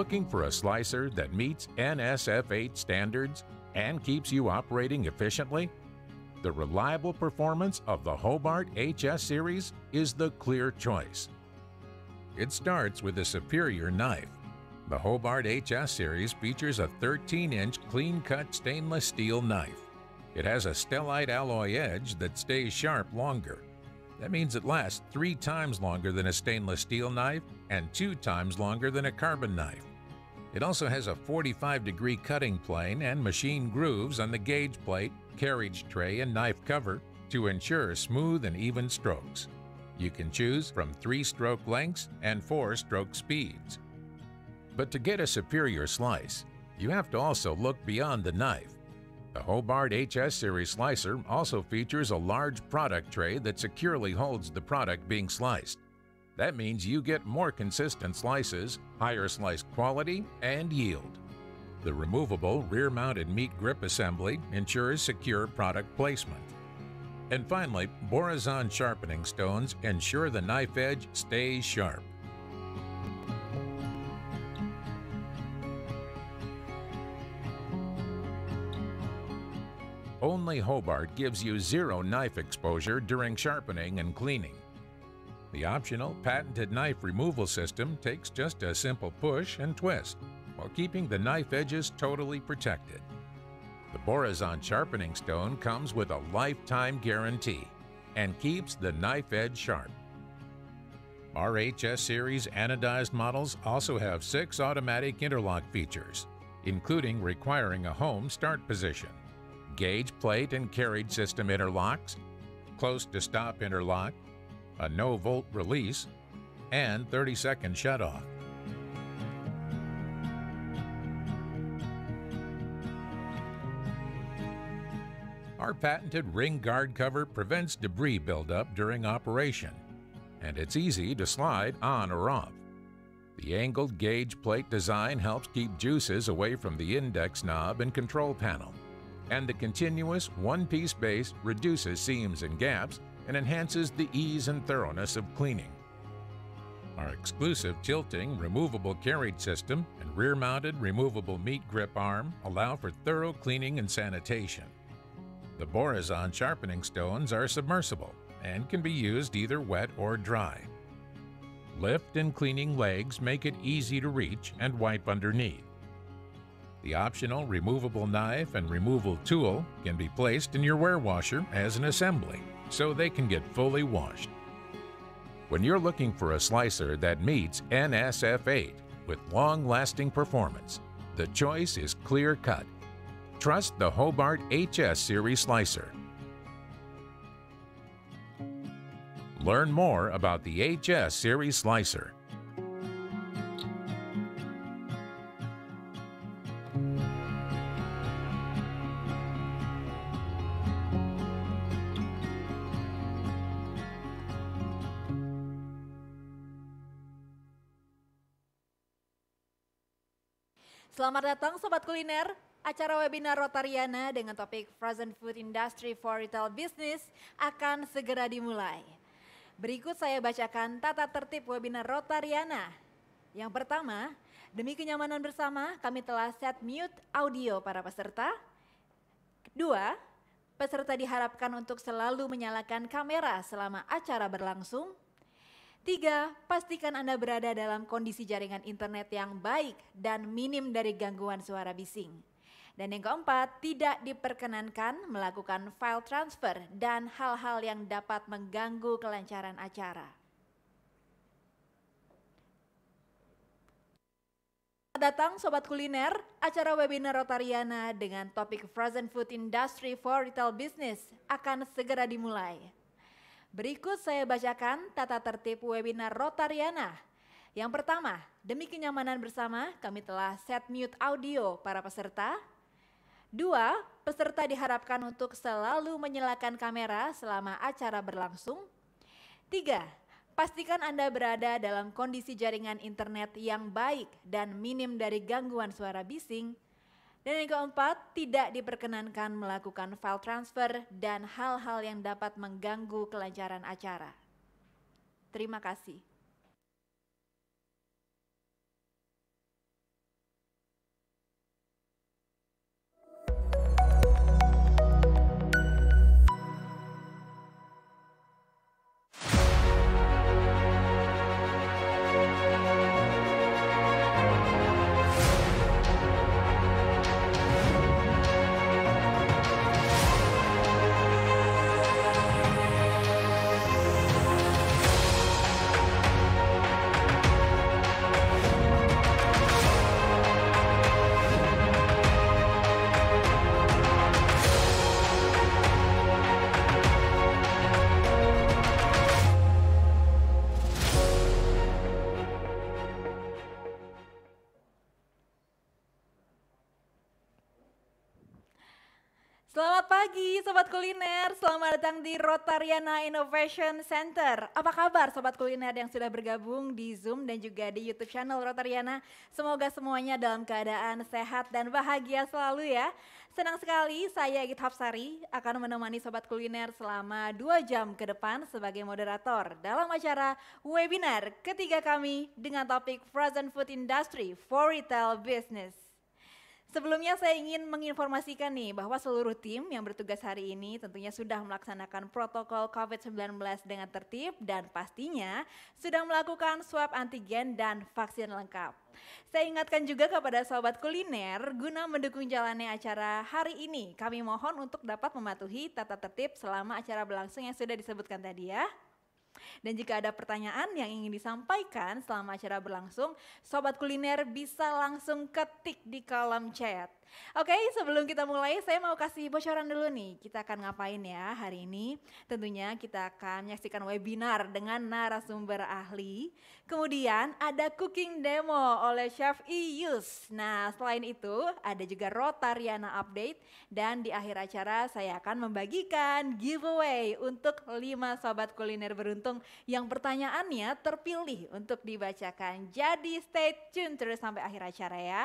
Looking for a slicer that meets NSF8 standards and keeps you operating efficiently? The reliable performance of the Hobart HS series is the clear choice. It starts with a superior knife. The Hobart HS series features a 13-inch clean-cut stainless steel knife. It has a stellite alloy edge that stays sharp longer. That means it lasts three times longer than a stainless steel knife and two times longer than a carbon knife. It also has a 45 degree cutting plane and machine grooves on the gauge plate, carriage tray, and knife cover to ensure smooth and even strokes. You can choose from three stroke lengths and four stroke speeds. But to get a superior slice, you have to also look beyond the knife. The Hobart HS Series slicer also features a large product tray that securely holds the product being sliced. That means you get more consistent slices, higher slice quality, and yield. The removable rear-mounted meat grip assembly ensures secure product placement. And finally, Borazon sharpening stones ensure the knife edge stays sharp. Only Hobart gives you zero knife exposure during sharpening and cleaning. The optional patented knife removal system takes just a simple push and twist while keeping the knife edges totally protected. The Borazon sharpening stone comes with a lifetime guarantee and keeps the knife edge sharp. RHS series anodized models also have six automatic interlock features, including requiring a home start position, gauge plate and carriage system interlocks, close to stop interlock, a no volt release, and 30 second shutoff. Our patented ring guard cover prevents debris buildup during operation, and it's easy to slide on or off. The angled gauge plate design helps keep juices away from the index knob and control panel. And the continuous one-piece base reduces seams and gaps and enhances the ease and thoroughness of cleaning. Our exclusive tilting, removable carriage system, and rear-mounted removable meat grip arm allow for thorough cleaning and sanitation. The Borazon sharpening stones are submersible and can be used either wet or dry. Lift and cleaning legs make it easy to reach and wipe underneath. The optional removable knife and removal tool can be placed in your wear washer as an assembly so they can get fully washed. When you're looking for a slicer that meets NSF8 with long-lasting performance, the choice is clear-cut. Trust the Hobart HS Series slicer. Learn more about the HS Series slicer Selamat datang Sobat Kuliner, acara webinar Rotariana dengan topik Frozen Food Industry for Retail Business akan segera dimulai. Berikut saya bacakan tata tertib webinar Rotariana. Yang pertama, demi kenyamanan bersama kami telah set mute audio para peserta. Kedua, peserta diharapkan untuk selalu menyalakan kamera selama acara berlangsung. Tiga, pastikan Anda berada dalam kondisi jaringan internet yang baik dan minim dari gangguan suara bising. Dan yang keempat, tidak diperkenankan melakukan file transfer dan hal-hal yang dapat mengganggu kelancaran acara. datang Sobat Kuliner, acara webinar Rotariana dengan topik Frozen Food Industry for Retail Business akan segera dimulai. Berikut saya bacakan tata tertib webinar Rotariana. Yang pertama, demi kenyamanan bersama kami telah set mute audio para peserta. Dua, peserta diharapkan untuk selalu menyalakan kamera selama acara berlangsung. Tiga, pastikan Anda berada dalam kondisi jaringan internet yang baik dan minim dari gangguan suara bising. Dan yang keempat, tidak diperkenankan melakukan file transfer dan hal-hal yang dapat mengganggu kelancaran acara. Terima kasih. pagi Sobat Kuliner, selamat datang di Rotariana Innovation Center. Apa kabar Sobat Kuliner yang sudah bergabung di Zoom dan juga di Youtube channel Rotariana. Semoga semuanya dalam keadaan sehat dan bahagia selalu ya. Senang sekali saya Egit Hapsari akan menemani Sobat Kuliner selama 2 jam ke depan sebagai moderator dalam acara webinar ketiga kami dengan topik Frozen Food Industry for Retail Business. Sebelumnya saya ingin menginformasikan nih bahwa seluruh tim yang bertugas hari ini tentunya sudah melaksanakan protokol COVID-19 dengan tertib dan pastinya sudah melakukan swab antigen dan vaksin lengkap. Saya ingatkan juga kepada sobat kuliner guna mendukung jalannya acara hari ini. Kami mohon untuk dapat mematuhi tata tertib selama acara berlangsung yang sudah disebutkan tadi ya. Dan jika ada pertanyaan yang ingin disampaikan selama acara berlangsung, Sobat Kuliner bisa langsung ketik di kolom chat. Oke, okay, sebelum kita mulai, saya mau kasih bocoran dulu nih. Kita akan ngapain ya hari ini? Tentunya kita akan menyaksikan webinar dengan narasumber ahli. Kemudian ada cooking demo oleh Chef Iyus. Nah, selain itu ada juga Rotariana Update. Dan di akhir acara saya akan membagikan giveaway untuk lima sobat kuliner beruntung yang pertanyaannya terpilih untuk dibacakan. Jadi stay tune terus sampai akhir acara ya.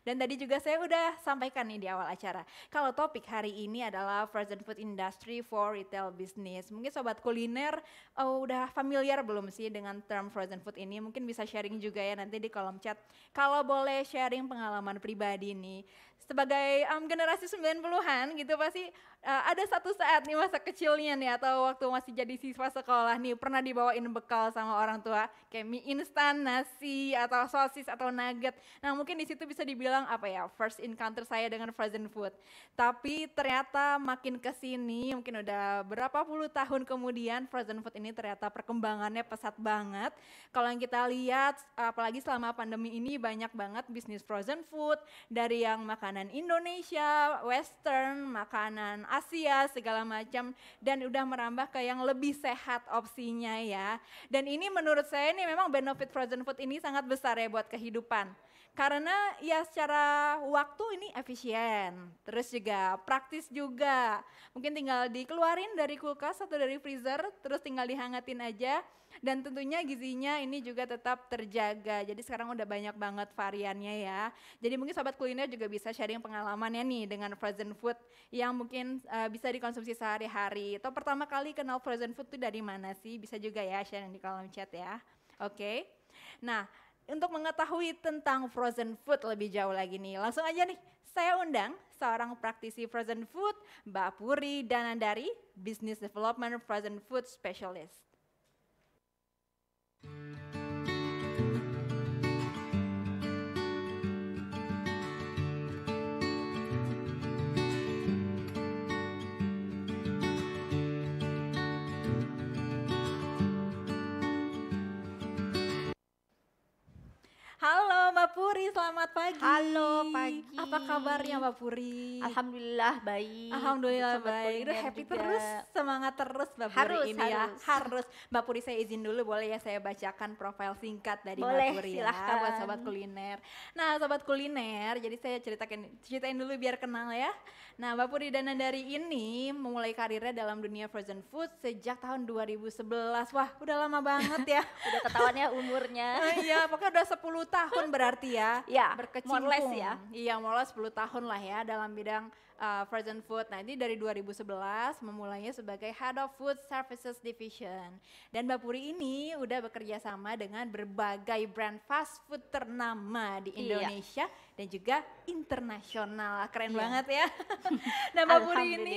Dan tadi juga saya udah sampaikan nih di awal acara. Kalau topik hari ini adalah frozen food industry for retail business. Mungkin sobat kuliner oh, udah familiar belum sih dengan term frozen food ini? Mungkin bisa sharing juga ya nanti di kolom chat. Kalau boleh sharing pengalaman pribadi nih sebagai um, generasi 90-an gitu pasti uh, ada satu saat nih masa kecilnya nih atau waktu masih jadi siswa sekolah nih pernah dibawain bekal sama orang tua kayak mie instan, nasi atau sosis atau nugget. Nah, mungkin di situ bisa dibilang apa ya first encounter saya dengan frozen food. Tapi ternyata makin ke sini mungkin udah berapa puluh tahun kemudian frozen food ini ternyata perkembangannya pesat banget. Kalau yang kita lihat apalagi selama pandemi ini banyak banget bisnis frozen food dari yang makan makanan Indonesia, Western, makanan Asia, segala macam. Dan udah merambah ke yang lebih sehat opsinya ya. Dan ini menurut saya ini memang benefit frozen food ini sangat besar ya buat kehidupan. Karena ya secara waktu ini efisien, terus juga praktis juga. Mungkin tinggal dikeluarin dari kulkas atau dari freezer, terus tinggal dihangatin aja dan tentunya gizinya ini juga tetap terjaga. Jadi sekarang udah banyak banget variannya ya. Jadi mungkin sobat kuliner juga bisa sharing pengalamannya nih dengan frozen food yang mungkin uh, bisa dikonsumsi sehari-hari. Atau pertama kali kenal frozen food itu dari mana sih? Bisa juga ya sharing di kolom chat ya. Oke. Okay. Nah, untuk mengetahui tentang frozen food lebih jauh lagi nih, langsung aja nih saya undang seorang praktisi frozen food, Mbak Puri Danandari, Business Development Frozen Food Specialist. Thank you. Puri, selamat pagi. Halo, pagi. Apa kabarnya Mbak Puri? Alhamdulillah baik. Alhamdulillah Sobat baik. Udah happy juga. terus, semangat terus Mbak harus, Puri ini ya. harus. ya. Harus. Mbak Puri saya izin dulu boleh ya saya bacakan profil singkat dari boleh, Mbak Puri ya, silahkan. ya buat sobat kuliner. Nah, sobat kuliner, jadi saya ceritakan ceritain dulu biar kenal ya. Nah, Mbak Puri dari ini memulai karirnya dalam dunia frozen food sejak tahun 2011. Wah, udah lama banget ya. udah ketahuan ya umurnya. Iya, pokoknya udah 10 tahun berarti ya, ya berkecimpung. More less ya. Iya, more less 10 tahun lah ya dalam bidang uh, frozen food. Nah ini dari 2011 memulainya sebagai Head of Food Services Division. Dan Mbak Puri ini udah bekerja sama dengan berbagai brand fast food ternama di iya. Indonesia iya. dan juga internasional. Keren iya. banget ya. nah Mbak Puri ini,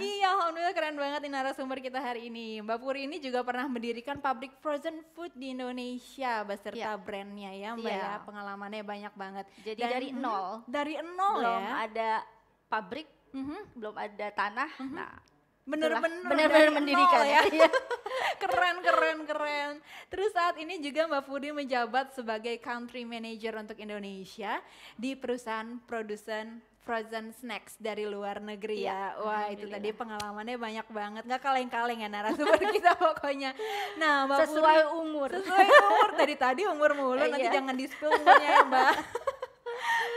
iya Alhamdulillah keren banget ini narasumber kita hari ini. Mbak Puri ini juga pernah mendirikan pabrik frozen food di Indonesia beserta iya. brandnya ya Mbak iya. ya. Pengalamannya banyak banget. Jadi dan, dari hmm, nol. Dari nol belum ya. Belum ada pabrik mm -hmm. belum ada tanah mm -hmm. nah benar-benar benar-benar ya. mendirikan ya. Oh, ya. keren keren keren. Terus saat ini juga Mbak Fudi menjabat sebagai country manager untuk Indonesia di perusahaan produsen frozen snacks dari luar negeri ya. ya. Wah, itu tadi pengalamannya banyak banget. Nggak kaleng-kaleng ya narasumber kita pokoknya. Nah, Mbak sesuai Fudi, umur. Sesuai umur. Tadi tadi umur mulu iya. nanti jangan di umurnya ya, Mbak.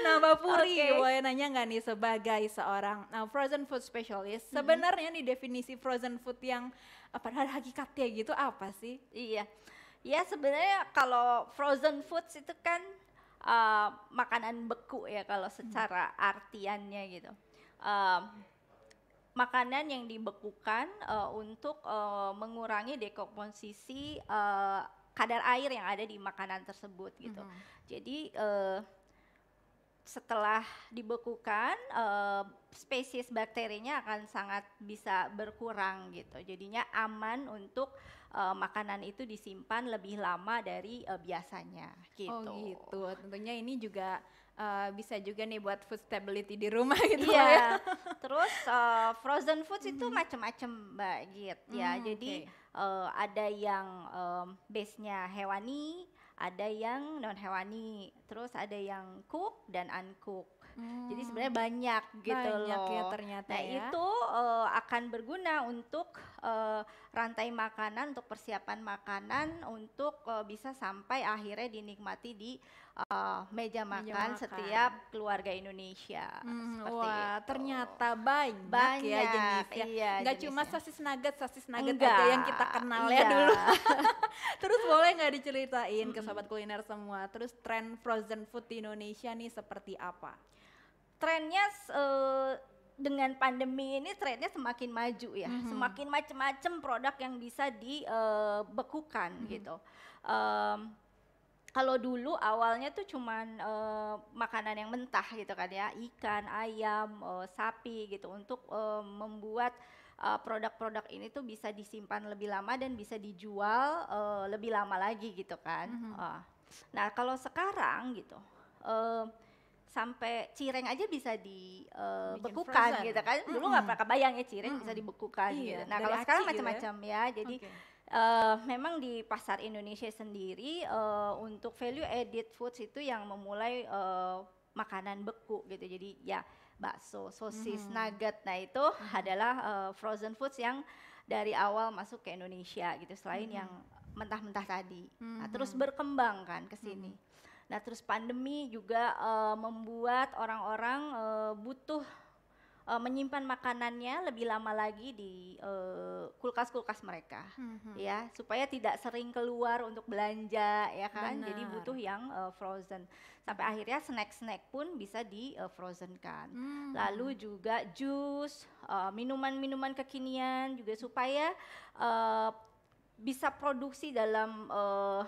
Nama Puri okay. boleh nanya nggak nih sebagai seorang uh, frozen food specialist hmm. nih definisi frozen food yang apa, uh, pada hakikatnya gitu apa sih? Iya ya sebenarnya kalau frozen foods itu kan uh, makanan beku ya kalau mm-hmm. secara hmm. artiannya gitu uh, makanan yang dibekukan uh, untuk uh, mengurangi dekomposisi uh, kadar air yang ada di makanan tersebut gitu hmm. jadi uh, setelah dibekukan uh, spesies bakterinya akan sangat bisa berkurang gitu. Jadinya aman untuk uh, makanan itu disimpan lebih lama dari uh, biasanya gitu. Oh gitu. Tentunya ini juga uh, bisa juga nih buat food stability di rumah gitu yeah. ya. Terus uh, frozen foods hmm. itu mm-hmm. macam-macam Mbak gitu ya. Hmm, Jadi okay. uh, ada yang um, base-nya hewani ada yang non hewani, terus ada yang cook dan uncook. Hmm. Jadi sebenarnya banyak gitu banyak ya loh. ya ternyata nah, ya. itu uh, akan berguna untuk uh, rantai makanan, untuk persiapan makanan, untuk uh, bisa sampai akhirnya dinikmati di uh, meja makan, meja makan setiap keluarga Indonesia. Hmm, wah, itu. ternyata banyak, ya, banyak ya jenisnya. Iya, nggak jenisnya. cuma sasis nugget, sasis nugget Enggak, aja yang kita kenal ya iya. ya dulu. Terus boleh nggak diceritain ke sobat kuliner semua? Terus tren frozen food di Indonesia nih seperti apa? Trennya uh, dengan pandemi ini trennya semakin maju ya, mm -hmm. semakin macam-macam produk yang bisa dibekukan eh, mm -hmm. gitu. Um, kalau dulu awalnya tuh cuman uh, makanan yang mentah gitu kan ya, ikan, ayam, uh, sapi gitu untuk uh, membuat produk-produk ini tuh bisa disimpan lebih lama dan bisa dijual uh, lebih lama lagi gitu kan. Mm -hmm. uh. Nah kalau sekarang gitu uh, sampai cireng aja bisa dibekukan uh, gitu kan. Dulu nggak mm -hmm. pernah kebayang ya cireng mm -hmm. bisa dibekukan iya, gitu. Nah kalau sekarang gitu ya. macam-macam ya. ya, jadi okay uh, memang di pasar Indonesia sendiri uh, untuk value added foods itu yang memulai uh, makanan beku gitu. Jadi ya bakso, sosis, hmm. nugget. Nah, itu hmm. adalah uh, frozen foods yang dari awal masuk ke Indonesia gitu selain hmm. yang mentah-mentah tadi. Hmm. Nah, mhm. terus berkembang kan ke mhm. sini. Hmm. Nah, terus pandemi juga uh, membuat orang-orang uh, butuh uh, menyimpan makanannya lebih lama lagi di eh, kulkas-kulkas uh, mereka hmm. ya supaya tidak sering keluar untuk belanja ya kan Bener. jadi butuh yang uh, frozen sampai mm-hmm. akhirnya snack-snack pun bisa di uh, frozen kan hmm. lalu juga jus uh, minuman-minuman kekinian juga supaya uh, bisa produksi dalam uh,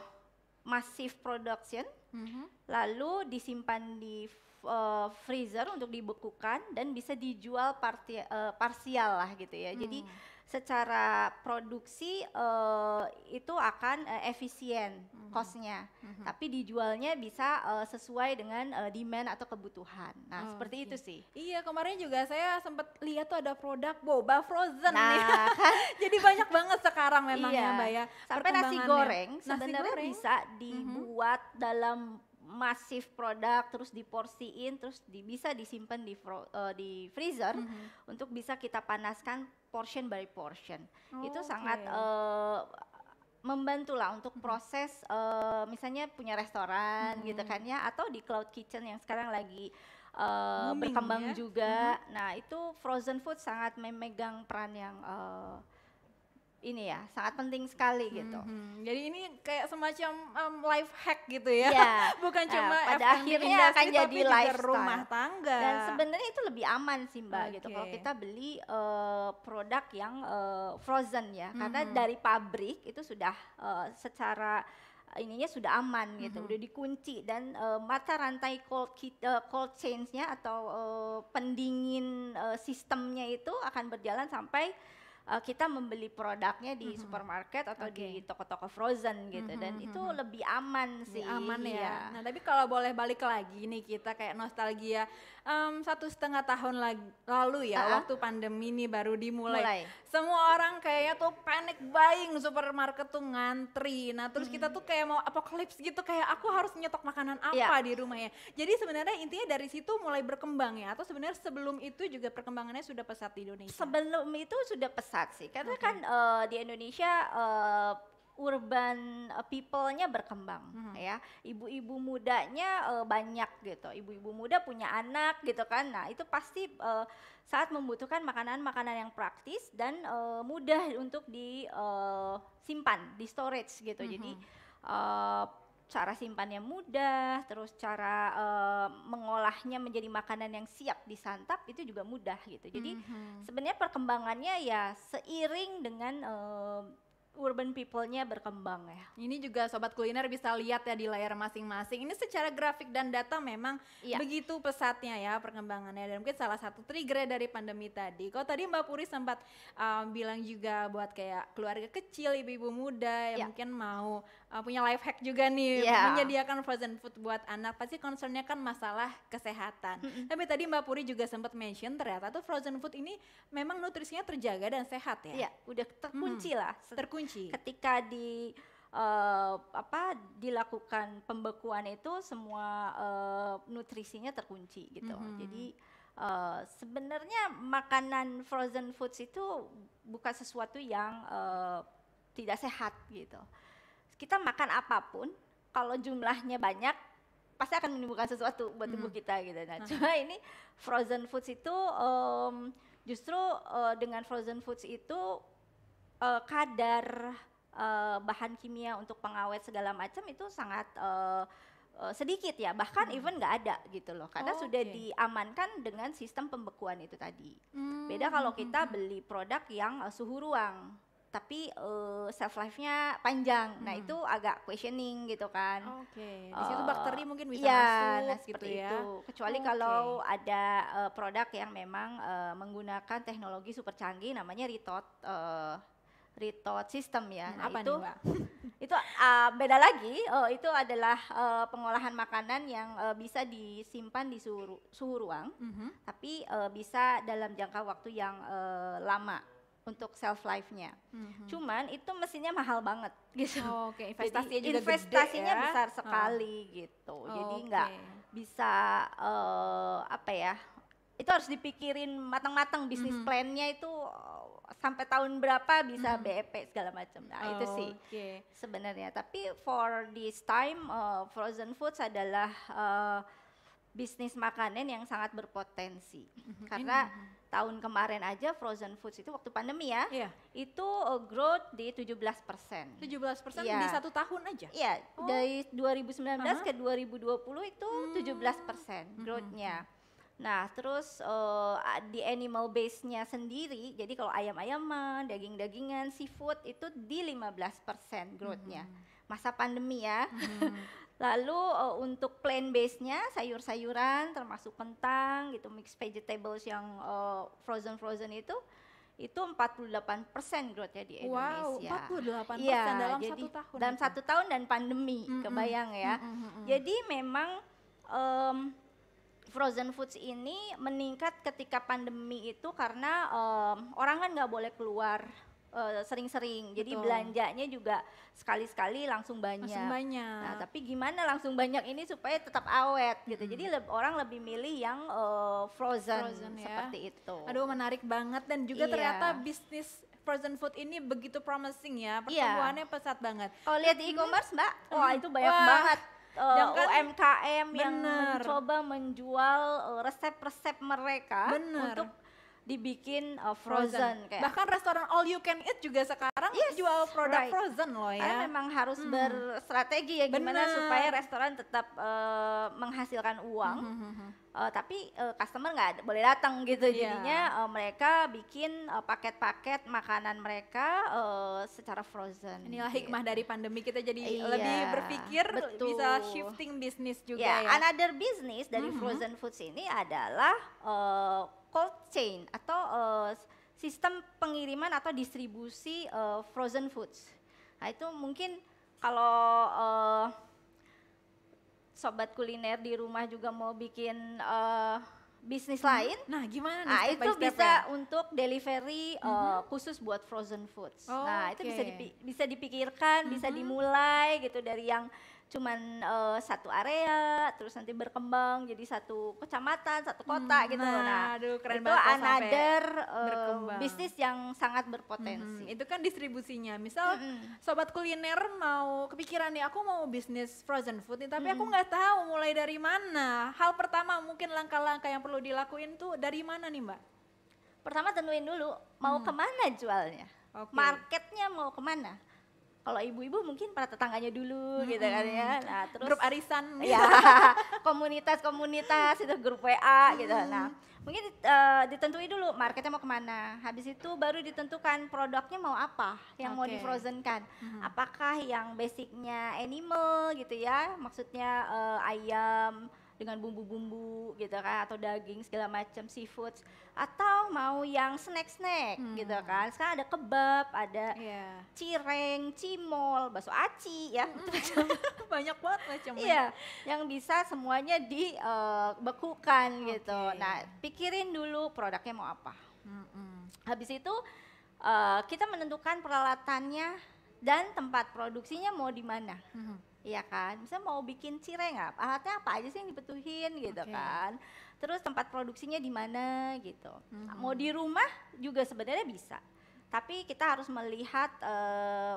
massive production mm -hmm. lalu disimpan di uh, freezer untuk dibekukan dan bisa dijual parti, uh, parsial lah gitu ya. Hmm. Jadi secara produksi uh, itu akan uh, efisien mm-hmm. costnya, hmm tapi dijualnya bisa uh, sesuai dengan uh, demand atau kebutuhan. Nah seperti itu sih. Iya kemarin juga saya sempat lihat tuh ada produk boba frozen nah, nih. Kan? Jadi banyak banget sekarang memang iya. mbak ya. Sampai nasi goreng sebenarnya bisa dibuat hmm dalam masif produk terus diporsiin terus di, bisa disimpan di fro, uh, di freezer mm -hmm. untuk bisa kita panaskan portion by portion. Oh, itu okay. sangat uh, eh, membantu lah untuk mm-hmm. proses uh, misalnya punya restoran mm -hmm. gitu kan ya atau di cloud kitchen yang sekarang lagi uh, Booming, berkembang ya? juga. Mm -hmm. Nah, itu frozen food sangat memegang peran yang uh, ini ya sangat penting sekali gitu. hmm Jadi ini kayak semacam um, life hack gitu ya, yeah. bukan nah, cuma pada akhirnya ya industry, akan jadi lifestyle rumah tangga. Dan sebenarnya itu lebih aman sih mbak okay. gitu kalau kita beli uh, produk yang uh, frozen ya, hmm karena mhm. dari pabrik itu sudah uh, secara ininya sudah aman gitu, mm-hmm. udah dikunci dan uh, mata rantai cold kit, uh, cold chainnya atau uh, pendingin uh, sistemnya itu akan berjalan sampai uh, kita membeli produknya di mm-hmm. supermarket atau okay. di toko-toko frozen gitu mm-hmm. dan itu mm-hmm. lebih aman sih. Lebih aman ya. ya. Nah, tapi kalau boleh balik lagi nih kita kayak nostalgia um, satu setengah tahun lagi, lalu ya, uh -huh. waktu pandemi ini baru dimulai. Mulai. Semua orang kayaknya tuh panic buying, supermarket tuh ngantri. Nah, terus hmm. kita tuh kayak mau apokalips gitu, kayak aku harus nyetok makanan apa yeah. di ya. Jadi sebenarnya intinya dari situ mulai berkembang ya, atau sebenarnya sebelum itu juga perkembangannya sudah pesat di Indonesia. Sebelum itu sudah pesat sih, karena okay. kan uh, di Indonesia uh, urban uh, people-nya berkembang hmm. ya. Ibu-ibu mudanya uh, banyak gitu. Ibu-ibu muda punya anak gitu kan. Nah, itu pasti uh, eh, saat membutuhkan makanan-makanan yang praktis dan uh, mudah untuk disimpan, di storage gitu. Hmm. Jadi uh, cara simpannya mudah, terus cara uh, mengolahnya menjadi makanan yang siap disantap itu juga mudah gitu. Jadi mm -hmm. sebenarnya perkembangannya ya seiring dengan uh, urban people-nya berkembang ya. Ini juga sobat kuliner bisa lihat ya di layar masing-masing. Ini secara grafik dan data memang iya. begitu pesatnya ya perkembangannya dan mungkin salah satu trigger dari pandemi tadi. Kalau tadi Mbak Puri sempat um, bilang juga buat kayak keluarga kecil, ibu-ibu muda yang ya. mungkin mau uh, punya life hack juga nih yeah. menyediakan frozen food buat anak pasti concernnya kan masalah kesehatan. Mm -hmm. Tapi tadi Mbak Puri juga sempat mention ternyata tuh frozen food ini memang nutrisinya terjaga dan sehat ya. yeah, udah terkunci hmm. lah. Terkunci. Ketika di Uh, apa dilakukan pembekuan itu semua uh, nutrisinya terkunci gitu. Mm -hmm. Jadi uh, sebenarnya makanan frozen foods itu bukan sesuatu yang uh, tidak sehat gitu kita makan apapun kalau jumlahnya banyak pasti akan menimbulkan sesuatu buat tubuh hmm. kita gitu. Nah, hmm. cuma ini frozen foods itu um, justru uh, dengan frozen foods itu uh, kadar uh, bahan kimia untuk pengawet segala macam itu sangat uh, sedikit ya, bahkan hmm. even nggak ada gitu loh, karena oh, sudah diamankan dengan sistem pembekuan itu tadi. Hmm. Beda kalau hmm, kita hmm, hmm. beli produk yang uh, suhu ruang tapi uh, eh, self life-nya panjang. Nah, hmm. Nah, itu agak questioning gitu kan. Oke. Okay. Di situ uh, bakteri mungkin bisa iya, masuk nah, gitu seperti gitu ya. itu. Kecuali okay. kalau ada uh, produk yang memang uh, menggunakan teknologi super canggih namanya retort, uh, retort system ya. Hmm, nah, apa itu nih, Mbak? itu uh, beda lagi. Uh, itu adalah uh, pengolahan makanan yang uh, bisa disimpan di suhu, suhu ruang, mm -hmm. tapi uh, bisa dalam jangka waktu yang uh, lama untuk self life-nya. Mm-hmm. Cuman itu mesinnya mahal banget gitu. Oh, Oke, okay. investasinya juga investasinya gede ya? besar sekali oh. gitu. Oh, Jadi nggak okay. bisa uh, apa ya? Itu harus dipikirin matang-matang bisnis mm-hmm. plan-nya itu eh, sampai tahun berapa bisa hmm. BEP segala macam. Nah, oh, itu sih okay. sebenarnya. Tapi for this time uh, frozen foods adalah uh, bisnis makanan yang sangat berpotensi. Mhm. Karena mhm. tahun kemarin aja frozen foods itu waktu pandemi ya, yeah. itu eh, growth di 17 persen. 17 persen yeah. di satu tahun aja? Iya, yeah. oh. dari 2019 uh-huh. ke 2020 itu hmm. 17 persen mhm, growthnya. Nah, terus uh, di animal base-nya sendiri, jadi kalau ayam-ayaman, daging-dagingan, seafood itu di 15% growth-nya. Hmm. Masa pandemi ya. Hmm. Lalu uh, untuk plan base-nya sayur-sayuran termasuk kentang gitu mix vegetables yang eh, frozen frozen frozen itu itu 48 persen growth ya di Indonesia. Wow, 48 persen iya, dalam jadi, satu tahun. Dalam satu tahun dan pandemi, mm -hmm. kebayang ya. Mm -hmm. Jadi memang um, frozen foods ini meningkat ketika pandemi itu karena um, orang kan nggak boleh keluar Eh, sering-sering. Uh, Jadi belanjanya juga sekali-sekali langsung banyak. Langsung banyak. Nah, tapi gimana langsung banyak ini supaya tetap awet gitu. Hmm. Jadi le orang lebih milih yang uh, frozen, frozen ya. seperti ya. itu. Aduh, menarik banget dan juga iya. ternyata bisnis frozen food ini begitu promising ya. Iya. Pertumbuhannya iya. pesat banget. Kalau lihat di e-commerce, Mbak, wah hmm. itu banyak wah. banget uh, kan UMKM bener. yang mencoba menjual resep-resep mereka bener. untuk dibikin uh, frozen, frozen kayak. bahkan restoran all you can eat juga sekarang yes, jual produk right. frozen loh ya Karena memang harus hmm. berstrategi ya gimana supaya restoran tetap uh, menghasilkan uang hmm, hmm, hmm, hmm. Uh, tapi uh, customer nggak boleh datang gitu yeah. jadinya uh, mereka bikin paket uh, paket-paket makanan mereka uh, secara frozen inilah gitu. hikmah dari pandemi kita jadi yeah, lebih berpikir betul. bisa shifting bisnis juga yeah. ya another business dari hmm, hmm. frozen foods ini adalah uh, cold chain atau uh, sistem pengiriman atau distribusi uh, frozen foods. Nah, itu mungkin kalau uh, sobat kuliner di rumah juga mau bikin uh, bisnis hmm. lain. Nah, gimana nih? Nah, step itu step bisa ya? untuk delivery uh, mm -hmm. khusus buat frozen foods. Oh, nah, okay. itu bisa dipi bisa dipikirkan, mm -hmm. bisa dimulai gitu dari yang cuman uh, satu area terus nanti berkembang jadi satu kecamatan satu kota hmm, gitu nah, nah aduh, keren itu banget another uh, bisnis yang sangat berpotensi hmm, hmm itu kan distribusinya misal hmm, hmm. sobat kuliner mau kepikiran nih aku mau bisnis frozen food nih tapi hmm. aku nggak tahu mulai dari mana hal pertama mungkin langkah-langkah yang perlu dilakuin tuh dari mana nih mbak pertama tentuin dulu mau hmm. kemana jualnya okay. marketnya mau kemana kalau ibu-ibu mungkin para tetangganya dulu hmm. gitu kan ya. Nah, terus grup arisan. Ya, komunitas-komunitas itu grup WA hmm. gitu. Nah, mungkin uh, eh, ditentuin dulu marketnya mau kemana. Habis itu baru ditentukan produknya mau apa yang okay. mau di frozen kan. Hmm. Apakah yang basicnya animal gitu ya, maksudnya uh, ayam dengan bumbu-bumbu gitu kan atau daging segala macam seafood atau mau yang snack-snack hmm. gitu kan. Sekarang ada kebab, ada yeah. cireng, cimol, bakso aci ya. Hmm. Banyak banget macamnya. Iya, yang bisa semuanya dibekukan eh, uh, okay. gitu. Nah, pikirin dulu produknya mau apa. Hmm, hmm. Habis itu uh, kita menentukan peralatannya dan tempat produksinya mau di mana. Hmm. Iya kan? Misalnya mau bikin cireng apa? Alatnya apa aja sih yang dibutuhin gitu okay. kan? Terus tempat produksinya di mana gitu. Mm -hmm. Mau di rumah juga sebenarnya bisa. Tapi kita harus melihat uh,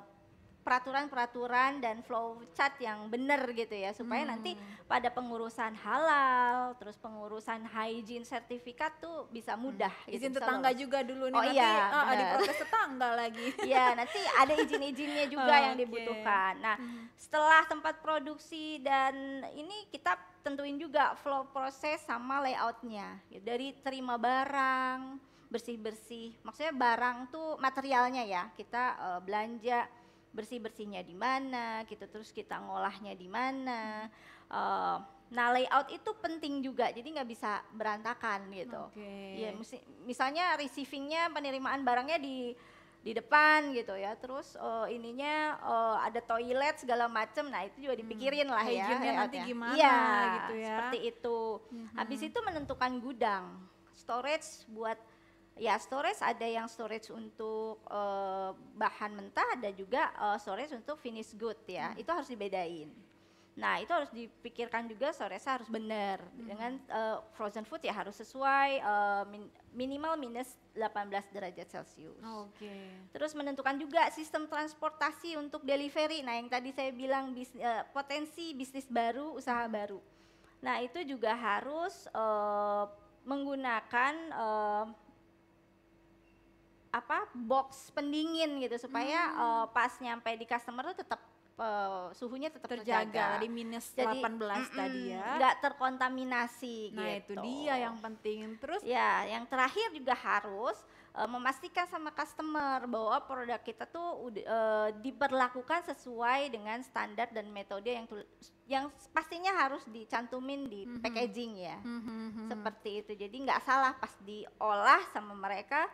peraturan-peraturan dan flow chat yang benar gitu ya supaya hmm. nanti pada pengurusan halal terus pengurusan hygiene sertifikat tuh bisa hmm. mudah hmm. izin gitu, tetangga juga dulu nih oh, nanti iya, ah, di proses tetangga lagi ya nanti ada izin-izinnya juga oh, yang okay. dibutuhkan nah hmm. setelah tempat produksi dan ini kita tentuin juga flow proses sama layoutnya dari terima barang bersih-bersih maksudnya barang tuh materialnya ya kita uh, belanja bersih-bersihnya di mana gitu terus kita ngolahnya di mana uh, nah layout itu penting juga jadi nggak bisa berantakan gitu okay. ya misalnya receivingnya penerimaan barangnya di di depan gitu ya terus uh, ininya uh, ada toilet segala macem nah itu juga hmm, dipikirin hmm. lah ya hygiene ya, nanti ya. gimana ya, gitu ya seperti itu hmm. habis itu menentukan gudang storage buat Ya storage ada yang storage untuk uh, bahan mentah, ada juga uh, storage untuk finish good ya. Hmm. Itu harus dibedain. Nah itu harus dipikirkan juga storage harus benar hmm. dengan uh, frozen food ya harus sesuai uh, min minimal minus 18 derajat celcius. Oke. Okay. Terus menentukan juga sistem transportasi untuk delivery. Nah yang tadi saya bilang bis, uh, potensi bisnis baru, usaha hmm. baru. Nah itu juga harus uh, menggunakan uh, apa box pendingin gitu supaya hmm. uh, pas nyampe di customer tuh tetap uh, eh, suhunya tetap terjaga, terjaga. minus Jadi, 18 mm -mm, tadi ya Enggak terkontaminasi nah gitu. itu dia yang penting terus ya yang terakhir juga harus uh, memastikan sama customer bahwa produk kita tuh uh, diperlakukan sesuai dengan standar dan metode yang yang pastinya harus dicantumin di mm-hmm. packaging ya mm -hmm. seperti itu jadi nggak salah pas diolah sama mereka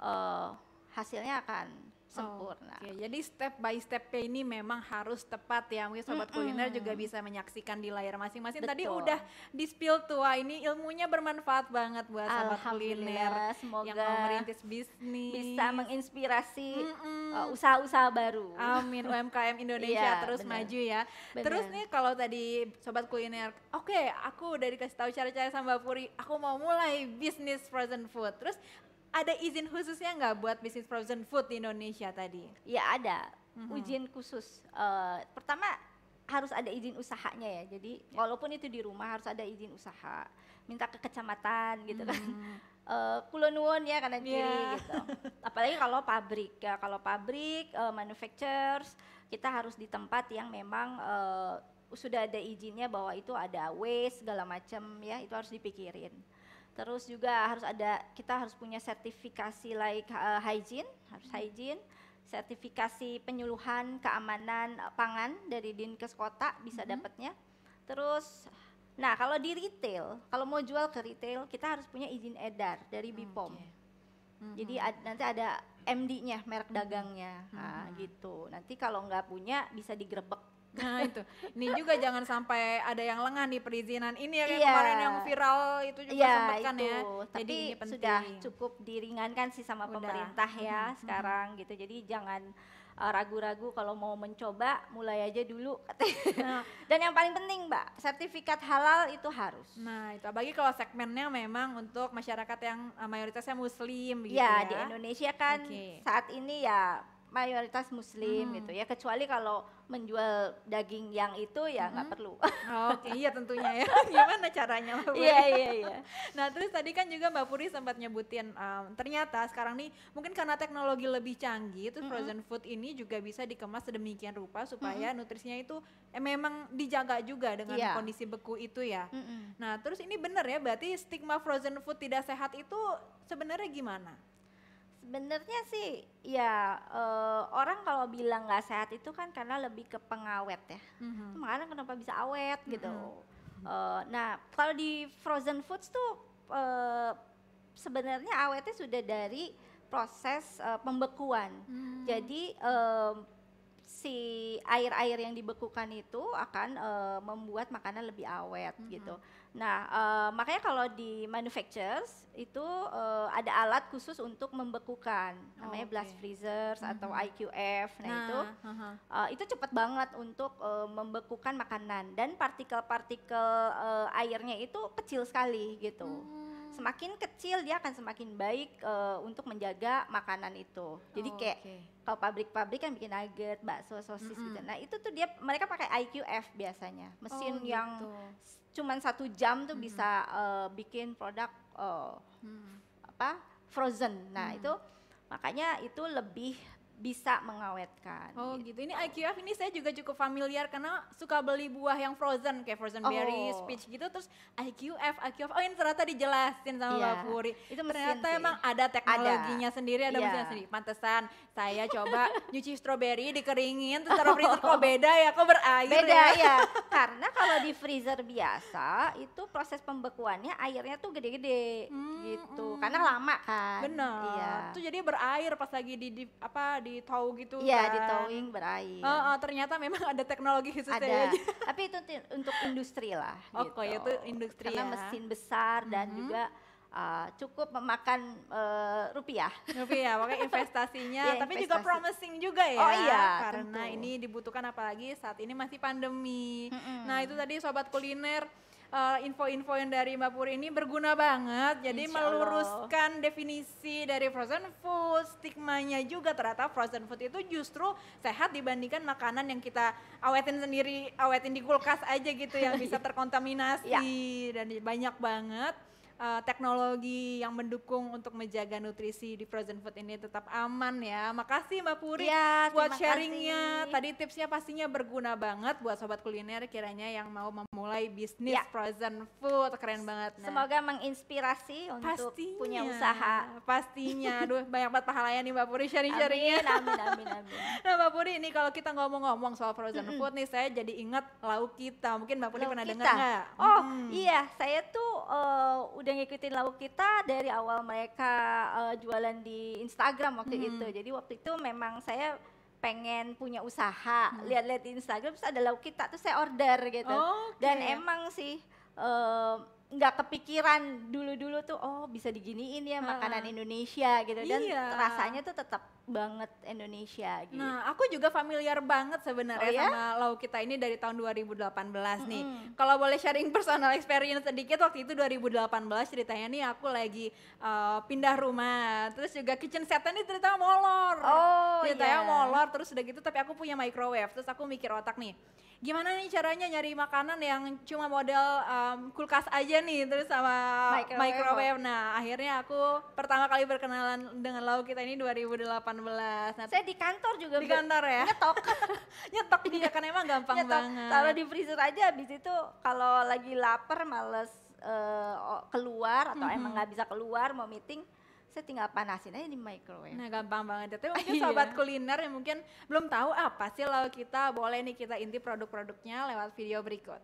uh, hasilnya akan oh, sempurna. Oh, okay. Jadi step by stepnya ini memang harus tepat ya. Mungkin sobat mm -hmm. kuliner juga bisa menyaksikan di layar masing-masing. Tadi udah di spill tua ini ilmunya bermanfaat banget buat sobat kuliner Semoga yang mau merintis bisnis bisa menginspirasi eh, usaha-usaha baru. Amin UMKM Indonesia iya, terus bener. maju ya. Bener. Terus nih kalau tadi sobat kuliner, oke okay, aku udah dikasih tahu cara-cara sama Mbak Puri, aku mau mulai bisnis frozen food. Terus ada izin khususnya nggak buat bisnis frozen food di Indonesia tadi? Ya ada, mm-hmm. izin khusus. Uh, pertama harus ada izin usahanya ya, jadi yeah. walaupun itu di rumah harus ada izin usaha. Minta ke kecamatan gitu kan. mm-hmm. kan. Uh, Kulonwon ya kanan kiri yeah. gitu. Apalagi kalau pabrik ya, kalau pabrik, uh, manufacturers kita harus di tempat yang memang uh, sudah ada izinnya bahwa itu ada waste segala macam ya, itu harus dipikirin. Terus juga harus ada kita harus punya sertifikasi like uh, hygiene, harus hmm. hygiene, sertifikasi penyuluhan keamanan eh, pangan dari Dinkes Kota bisa -hmm. dapatnya. Terus nah, kalau di retail, kalau mau jual ke retail kita harus punya izin edar dari BPOM. Okay. -hmm. Jadi hmm, hmm. ad, nanti ada MD-nya, merek dagangnya, -hmm. nah, gitu. Nanti kalau nggak punya bisa digrebek. Nah itu, ini juga jangan sampai ada yang lengah nih perizinan ini ya kayak yeah. kemarin yang viral itu juga yeah, sempat kan ya. Tapi Jadi ini penting. sudah cukup diringankan sih sama udah. pemerintah ya hmm. sekarang gitu. Jadi jangan uh, ragu-ragu kalau mau mencoba mulai aja dulu. Nah. Dan yang paling penting Mbak, sertifikat halal itu harus. Nah itu apalagi kalau segmennya memang untuk masyarakat yang uh, mayoritasnya muslim ya. Ya di Indonesia kan okay. saat ini ya mayoritas muslim hmm. gitu ya kecuali kalau menjual daging yang itu ya nggak hmm. perlu. Oh, Oke, okay. iya tentunya ya. Gimana caranya Iya iya iya. Nah, terus tadi kan juga Mbak Puri sempat nyebutin um, ternyata sekarang nih mungkin karena teknologi lebih canggih itu mm -hmm. frozen food ini juga bisa dikemas sedemikian rupa supaya mm -hmm. nutrisinya itu eh, memang dijaga juga dengan yeah. kondisi beku itu ya. Mm -hmm. Nah, terus ini benar ya berarti stigma frozen food tidak sehat itu sebenarnya gimana? Sebenarnya sih ya uh, orang kalau bilang nggak sehat itu kan karena lebih ke pengawet ya. Mm-hmm. Makanya kenapa bisa awet mhm. gitu. Mm-hmm. Uh, nah kalau di frozen foods tuh uh, sebenarnya awetnya sudah dari proses uh, pembekuan. Mm-hmm. Jadi si air-air yang dibekukan itu akan uh, membuat makanan lebih awet mm-hmm. gitu. Nah, uh, makanya kalau di manufacturers itu uh, ada alat khusus untuk membekukan, namanya okay. blast freezers mm-hmm. atau IQF. Nah, nah itu uh-huh. uh, itu cepat banget untuk uh, membekukan makanan dan partikel-partikel uh, airnya itu kecil sekali gitu. Hmm semakin kecil dia akan semakin baik uh, untuk menjaga makanan itu. Jadi oh, kayak okay. kalau pabrik-pabrik kan bikin nugget, bakso, sosis mm -hmm. gitu. Nah itu tuh dia mereka pakai IQF biasanya, mesin oh, gitu. yang cuman satu jam tuh mm -hmm. bisa uh, bikin produk uh, mm -hmm. apa frozen. Nah mm -hmm. itu makanya itu lebih bisa mengawetkan. Oh gitu. gitu. Ini IQF ini saya juga cukup familiar karena suka beli buah yang frozen kayak frozen oh. berry, peach gitu terus IQF, IQF. Oh ini ternyata dijelasin sama yeah. Mbak Puri. Itu ternyata sih. emang ada teknologinya ada. sendiri, ada yeah. mesinnya sendiri. Pantesan saya coba nyuci strawberry dikeringin terus taruh oh. freezer kok beda ya, kok berair beda ya. ya. karena kalau di freezer biasa itu proses pembekuannya airnya tuh gede-gede hmm, gitu. Hmm. Karena lama kan. Benar. Iya. Tuh jadi berair pas lagi di, di apa di tow gitu ya kan. di towing berair uh, uh, ternyata memang ada teknologi khusus ada aja. Ya. tapi itu untuk industri lah oh gitu. itu industri karena ya. mesin besar dan mm -hmm. juga uh, cukup memakan uh, rupiah. Rupiah, makanya investasinya, ya, tapi investasi. juga promising juga ya. Oh iya, karena tentu. ini dibutuhkan apalagi saat ini masih pandemi. Mm -hmm. Nah itu tadi sobat kuliner Eh, info-info uh, yang dari Mbak Puri ini berguna banget. Jadi Insya meluruskan definisi dari frozen food, stigmanya juga ternyata frozen food itu justru sehat dibandingkan makanan yang kita awetin sendiri, awetin di kulkas aja gitu yang bisa terkontaminasi ya. dan banyak banget uh, teknologi yang mendukung untuk menjaga nutrisi di frozen food ini tetap aman ya. Makasih Mbak Puri ya, buat sharingnya. Kasih. Tadi tipsnya pastinya berguna banget buat sobat kuliner kiranya yang mau memulai bisnis ya. frozen food. Keren banget. Nah. Semoga menginspirasi untuk pastinya, punya usaha. Pastinya. Aduh banyak banget pahalanya nih Mbak Puri sharing-sharingnya. Amin, amin, amin, amin. nah Mbak Puri ini kalau kita ngomong-ngomong soal frozen food nih saya jadi ingat lauk kita. Mungkin Mbak Puri lauk pernah dengar nggak? Oh hmm. iya saya tuh uh, udah ngikutin lauk kita dari awal mereka uh, jualan di Instagram waktu hmm. itu. Jadi waktu itu memang saya pengen punya usaha, hmm. lihat-lihat di Instagram terus ada lauk kita tuh saya order gitu. Oh, okay. Dan emang sih uh, nggak kepikiran dulu-dulu tuh oh bisa diginiin ya makanan makanan Indonesia gitu dan iya. rasanya tuh tetap banget Indonesia gitu. Nah, aku juga familiar banget sebenarnya oh, iya? sama lauk kita ini dari tahun 2018 mm -hmm. nih. Kalau boleh sharing personal experience sedikit waktu itu 2018 ceritanya nih aku lagi uh, pindah rumah, terus juga kitchen setnya nih cerita molor. Oh, ceritanya iya. molor terus udah gitu tapi aku punya microwave, terus aku mikir otak nih gimana nih caranya nyari makanan yang cuma model um, kulkas aja nih terus sama microwave. microwave. Nah, akhirnya aku pertama kali berkenalan dengan lauk kita ini 2018. Nah, saya di kantor juga di kantor ya. Nyetok. nyetok di kan emang gampang nyetok. banget. Taruh di freezer aja habis itu kalau lagi lapar males uh, keluar atau mm -hmm. emang nggak bisa keluar mau meeting saya tinggal panasin aja di microwave. Nah gampang banget. Ya. Tapi mungkin iya. sobat iya. kuliner yang mungkin belum tahu apa sih lauk kita, boleh nih kita inti produk-produknya lewat video berikut.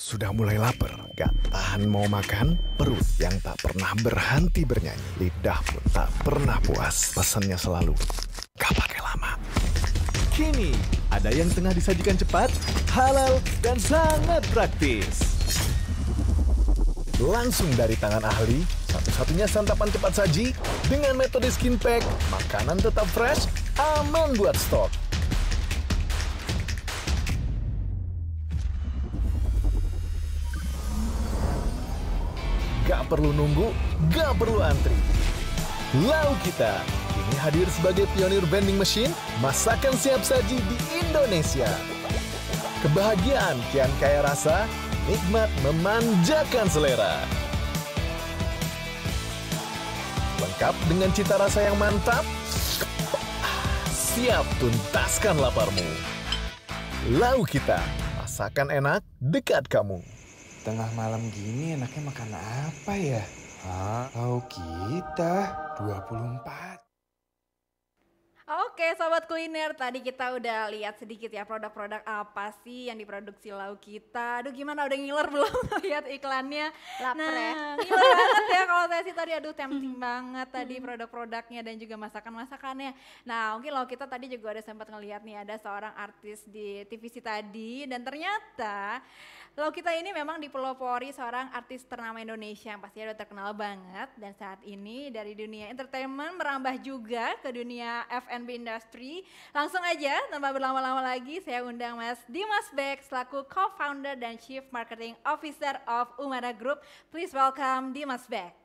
Sudah mulai lapar, gak tahan mau makan? Perut yang tak pernah berhenti bernyanyi, lidah pun tak pernah puas. Pesannya selalu, gak pakai lama. Kini, ada yang tengah disajikan cepat, halal, dan sangat praktis langsung dari tangan ahli, satu-satunya santapan cepat saji dengan metode skin pack, makanan tetap fresh, aman buat stok. Gak perlu nunggu, gak perlu antri. Lau kita kini hadir sebagai pionir vending machine masakan siap saji di Indonesia. Kebahagiaan kian kaya rasa nikmat memanjakan selera. Lengkap dengan cita rasa yang mantap? Siap tuntaskan laparmu. Lau kita, masakan enak dekat kamu. Tengah malam gini enaknya makan apa ya? Lau kita 24 Oke, sobat kuliner, tadi kita udah lihat sedikit ya produk-produk apa sih yang diproduksi lauk kita. Aduh, gimana udah ngiler belum lihat iklannya? Laper nah, ya. Ngiler banget ya kalau saya sih tadi aduh tempting hmm. banget tadi hmm. produk-produknya dan juga masakan-masakannya. Nah, mungkin lauk kita tadi juga ada sempat ngelihat nih ada seorang artis di TVC tadi dan ternyata Lalu kita ini memang dipelopori seorang artis ternama Indonesia yang pastinya udah terkenal banget dan saat ini dari dunia entertainment merambah juga ke dunia F&B industry. Langsung aja tanpa berlama-lama lagi saya undang Mas Dimas Beck selaku co-founder dan Chief Marketing Officer of Umara Group. Please welcome Dimas Beck.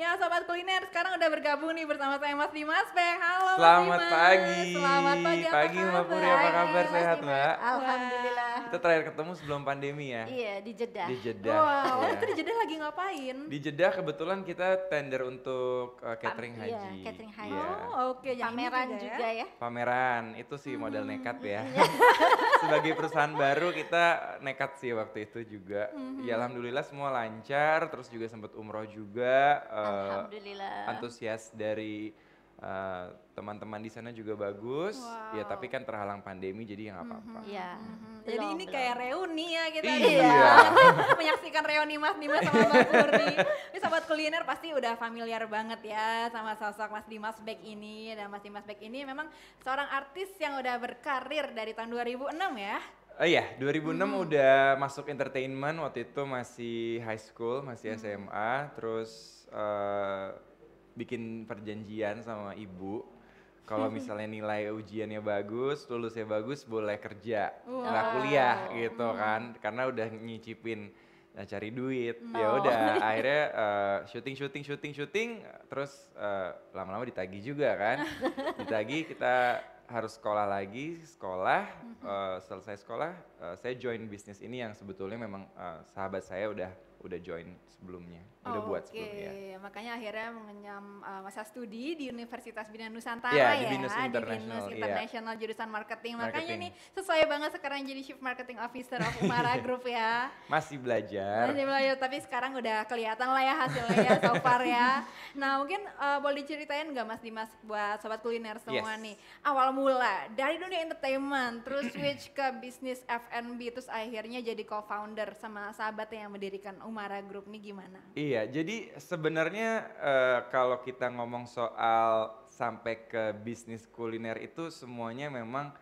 Ya Sobat Kuliner, sekarang udah bergabung nih bersama saya Mas Dimas P. Halo Selamat Mas Dimas. pagi. Selamat pagi. Apa pagi Mbak Puri, apa kabar? Sehat Mbak? Alhamdulillah. Kita terakhir ketemu sebelum pandemi ya? Iya, di Jeddah. Di Jeddah. Wow, ya. itu di Jeddah lagi ngapain? Di Jeddah kebetulan kita tender untuk uh, catering Pam, iya, haji. Iya, catering haji. Oh, oke. Okay. Pameran juga, ya? juga ya? ya? Pameran, itu sih hmm. modal nekat ya. Iya. Sebagai perusahaan baru kita nekat sih waktu itu juga. Mm -hmm. Ya Alhamdulillah semua lancar, terus juga sempat umroh juga. Uh, Alhamdulillah. Uh, antusias dari uh, teman-teman di sana juga bagus. Wow. Ya tapi kan terhalang pandemi jadi ya nggak mm-hmm. apa-apa. Mm -hmm. mm -hmm. Jadi belum, ini belum. kayak reuni ya kita iya. Ya. iya. menyaksikan reuni Mas Dimas sama Mbak Purni. Ini sahabat kuliner pasti udah familiar banget ya sama sosok Mas Dimas Beck ini dan Mas Dimas Beck ini memang seorang artis yang udah berkarir dari tahun 2006 ya. Oh iya, 2006 hmm. udah masuk entertainment waktu itu masih high school, masih hmm. SMA, terus uh, bikin perjanjian sama ibu kalau misalnya nilai ujiannya bagus, lulusnya bagus, boleh kerja, wow. nggak kuliah gitu hmm. kan, karena udah nyicipin nah cari duit oh. ya udah akhirnya uh, eh, syuting syuting syuting syuting terus lama lama-lama ditagi juga kan ditagi kita harus sekolah lagi, sekolah, mm -hmm. uh, selesai sekolah, uh, saya join bisnis ini yang sebetulnya memang uh, sahabat saya udah udah join sebelumnya udah oh, buat okay. sebelumnya. Makanya akhirnya mengenyam uh, masa studi di Universitas Bina Nusantara yeah, ya, di Binus iya. International, di Binus International yeah. jurusan marketing. marketing. Makanya nih sesuai banget sekarang jadi Chief Marketing Officer of Umara Group ya. Masih belajar. Masih belajar, tapi sekarang udah kelihatan lah ya hasilnya ya, so far ya. Nah mungkin uh, boleh diceritain nggak Mas Dimas buat Sobat Kuliner semua yes. nih. Awal mula dari dunia entertainment, terus switch ke bisnis F&B, terus akhirnya jadi co-founder sama sahabat yang mendirikan Umara Group nih gimana? Yeah. Iya, jadi sebenarnya uh, kalau kita ngomong soal sampai ke bisnis kuliner itu semuanya memang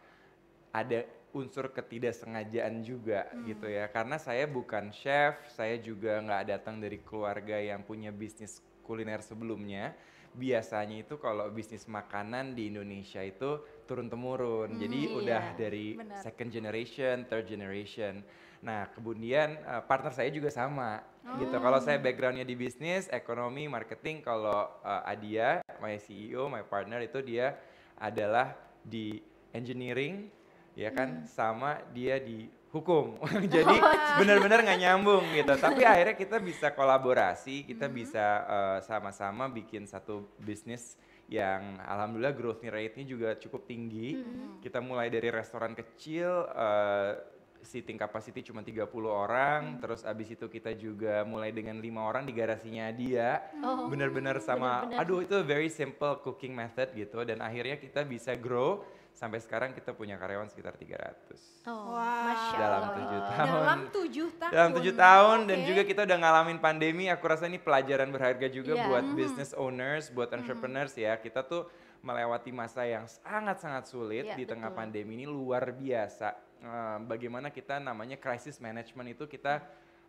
ada unsur ketidaksengajaan juga hmm. gitu ya. Karena saya bukan chef, saya juga nggak datang dari keluarga yang punya bisnis kuliner sebelumnya. Biasanya itu kalau bisnis makanan di Indonesia itu turun temurun. Hmm, jadi iya, udah dari bener. second generation, third generation. Nah, kemudian eh, partner saya juga sama Gitu. Oh. Gitu. Kalau saya backgroundnya di bisnis, ekonomi, marketing. Kalau uh, Adia, my CEO, my partner itu dia adalah di engineering, ya kan, hmm. sama dia di hukum. Jadi oh. benar-benar nggak nyambung gitu. Tapi akhirnya kita bisa kolaborasi, kita hmm. bisa eh, sama-sama uh, bikin satu bisnis yang alhamdulillah growth rate-nya juga cukup tinggi. Hmm. Kita mulai dari restoran kecil, uh, seating capacity cuma 30 orang, hmm. terus abis itu kita juga mulai dengan lima orang di garasinya dia. bener bener oh. Hmm, sama, Bener -bener. aduh itu very simple cooking method gitu, dan akhirnya kita bisa grow sampai sekarang kita punya karyawan sekitar 300. Oh, wow. Dalam tujuh tahun. Dalam tujuh tahun. Dalam tujuh tahun okay. dan juga kita udah ngalamin pandemi. Aku rasa ini pelajaran berharga juga yeah. buat -hmm. business owners, buat mm-hmm. entrepreneurs -hmm. ya. Kita tuh melewati masa yang sangat-sangat sulit ya, di tengah pandemi ini luar biasa. Uh, bagaimana kita namanya crisis management itu kita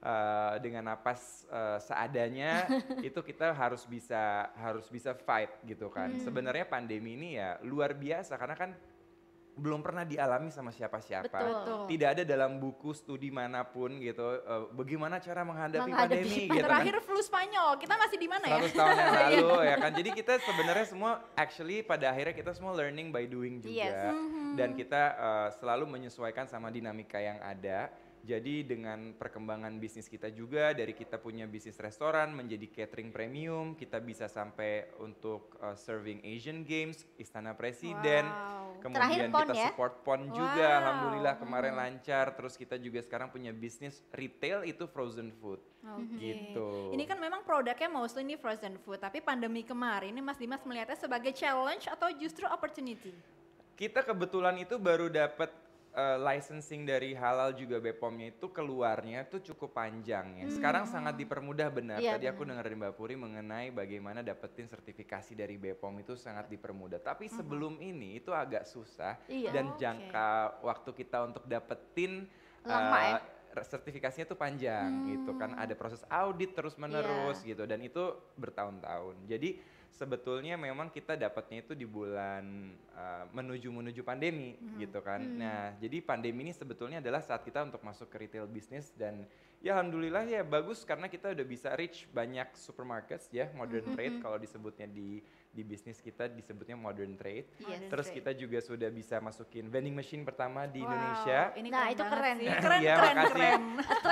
uh, dengan napas uh, seadanya itu kita harus bisa harus bisa fight gitu kan. Hmm. Sebenarnya pandemi ini ya luar biasa karena kan belum pernah dialami sama siapa-siapa. Tidak ada dalam buku studi manapun gitu uh, bagaimana cara menghadapi, menghadapi pandemi, pandemi gitu. Kan. Terakhir kan. flu Spanyol, kita masih di mana ya? 100 tahun yang lalu iya. ya kan. Jadi kita sebenarnya semua actually pada akhirnya kita semua learning by doing juga. Yes. Mm -hmm. Dan kita uh, selalu menyesuaikan sama dinamika yang ada jadi dengan perkembangan bisnis kita juga dari kita punya bisnis restoran menjadi catering premium, kita bisa sampai untuk uh, serving Asian Games, Istana Presiden. Wow. Kemudian Terakhir pon kita ya? support PON wow. juga, alhamdulillah kemarin hmm. lancar. Terus kita juga sekarang punya bisnis retail itu frozen food. Okay. Gitu. Ini kan memang produknya mostly ini frozen food, tapi pandemi kemarin ini Mas Dimas melihatnya sebagai challenge atau justru opportunity? Kita kebetulan itu baru dapat uh, licensing dari halal juga BPOM-nya itu keluarnya tuh cukup panjang ya. Hmm. Sekarang sangat dipermudah benar. Ya, Tadi benar. aku dengar dari Mbak Puri mengenai bagaimana dapetin sertifikasi dari BPOM itu sangat dipermudah. Tapi hmm. sebelum ini itu agak susah iya, dan okay. jangka waktu kita untuk dapetin Lama, uh, ya? Eh, sertifikasinya tuh panjang hmm. gitu kan hmm. ada proses audit terus menerus yeah. gitu dan itu bertahun-tahun. Jadi sebetulnya memang kita dapatnya itu di bulan uh, menuju menuju pandemi hmm. gitu kan. Hmm. Nah, jadi pandemi ini sebetulnya adalah saat kita untuk masuk ke retail bisnis dan ya alhamdulillah ya bagus karena kita udah bisa reach banyak supermarket ya modern hmm. hmm trade hmm. kalau disebutnya di di bisnis kita disebutnya modern trade. Yes. Terus kita juga sudah bisa masukin vending machine pertama di wow, Indonesia. Ini nah, itu keren. Sih. Keren, ya, keren, makasih. keren.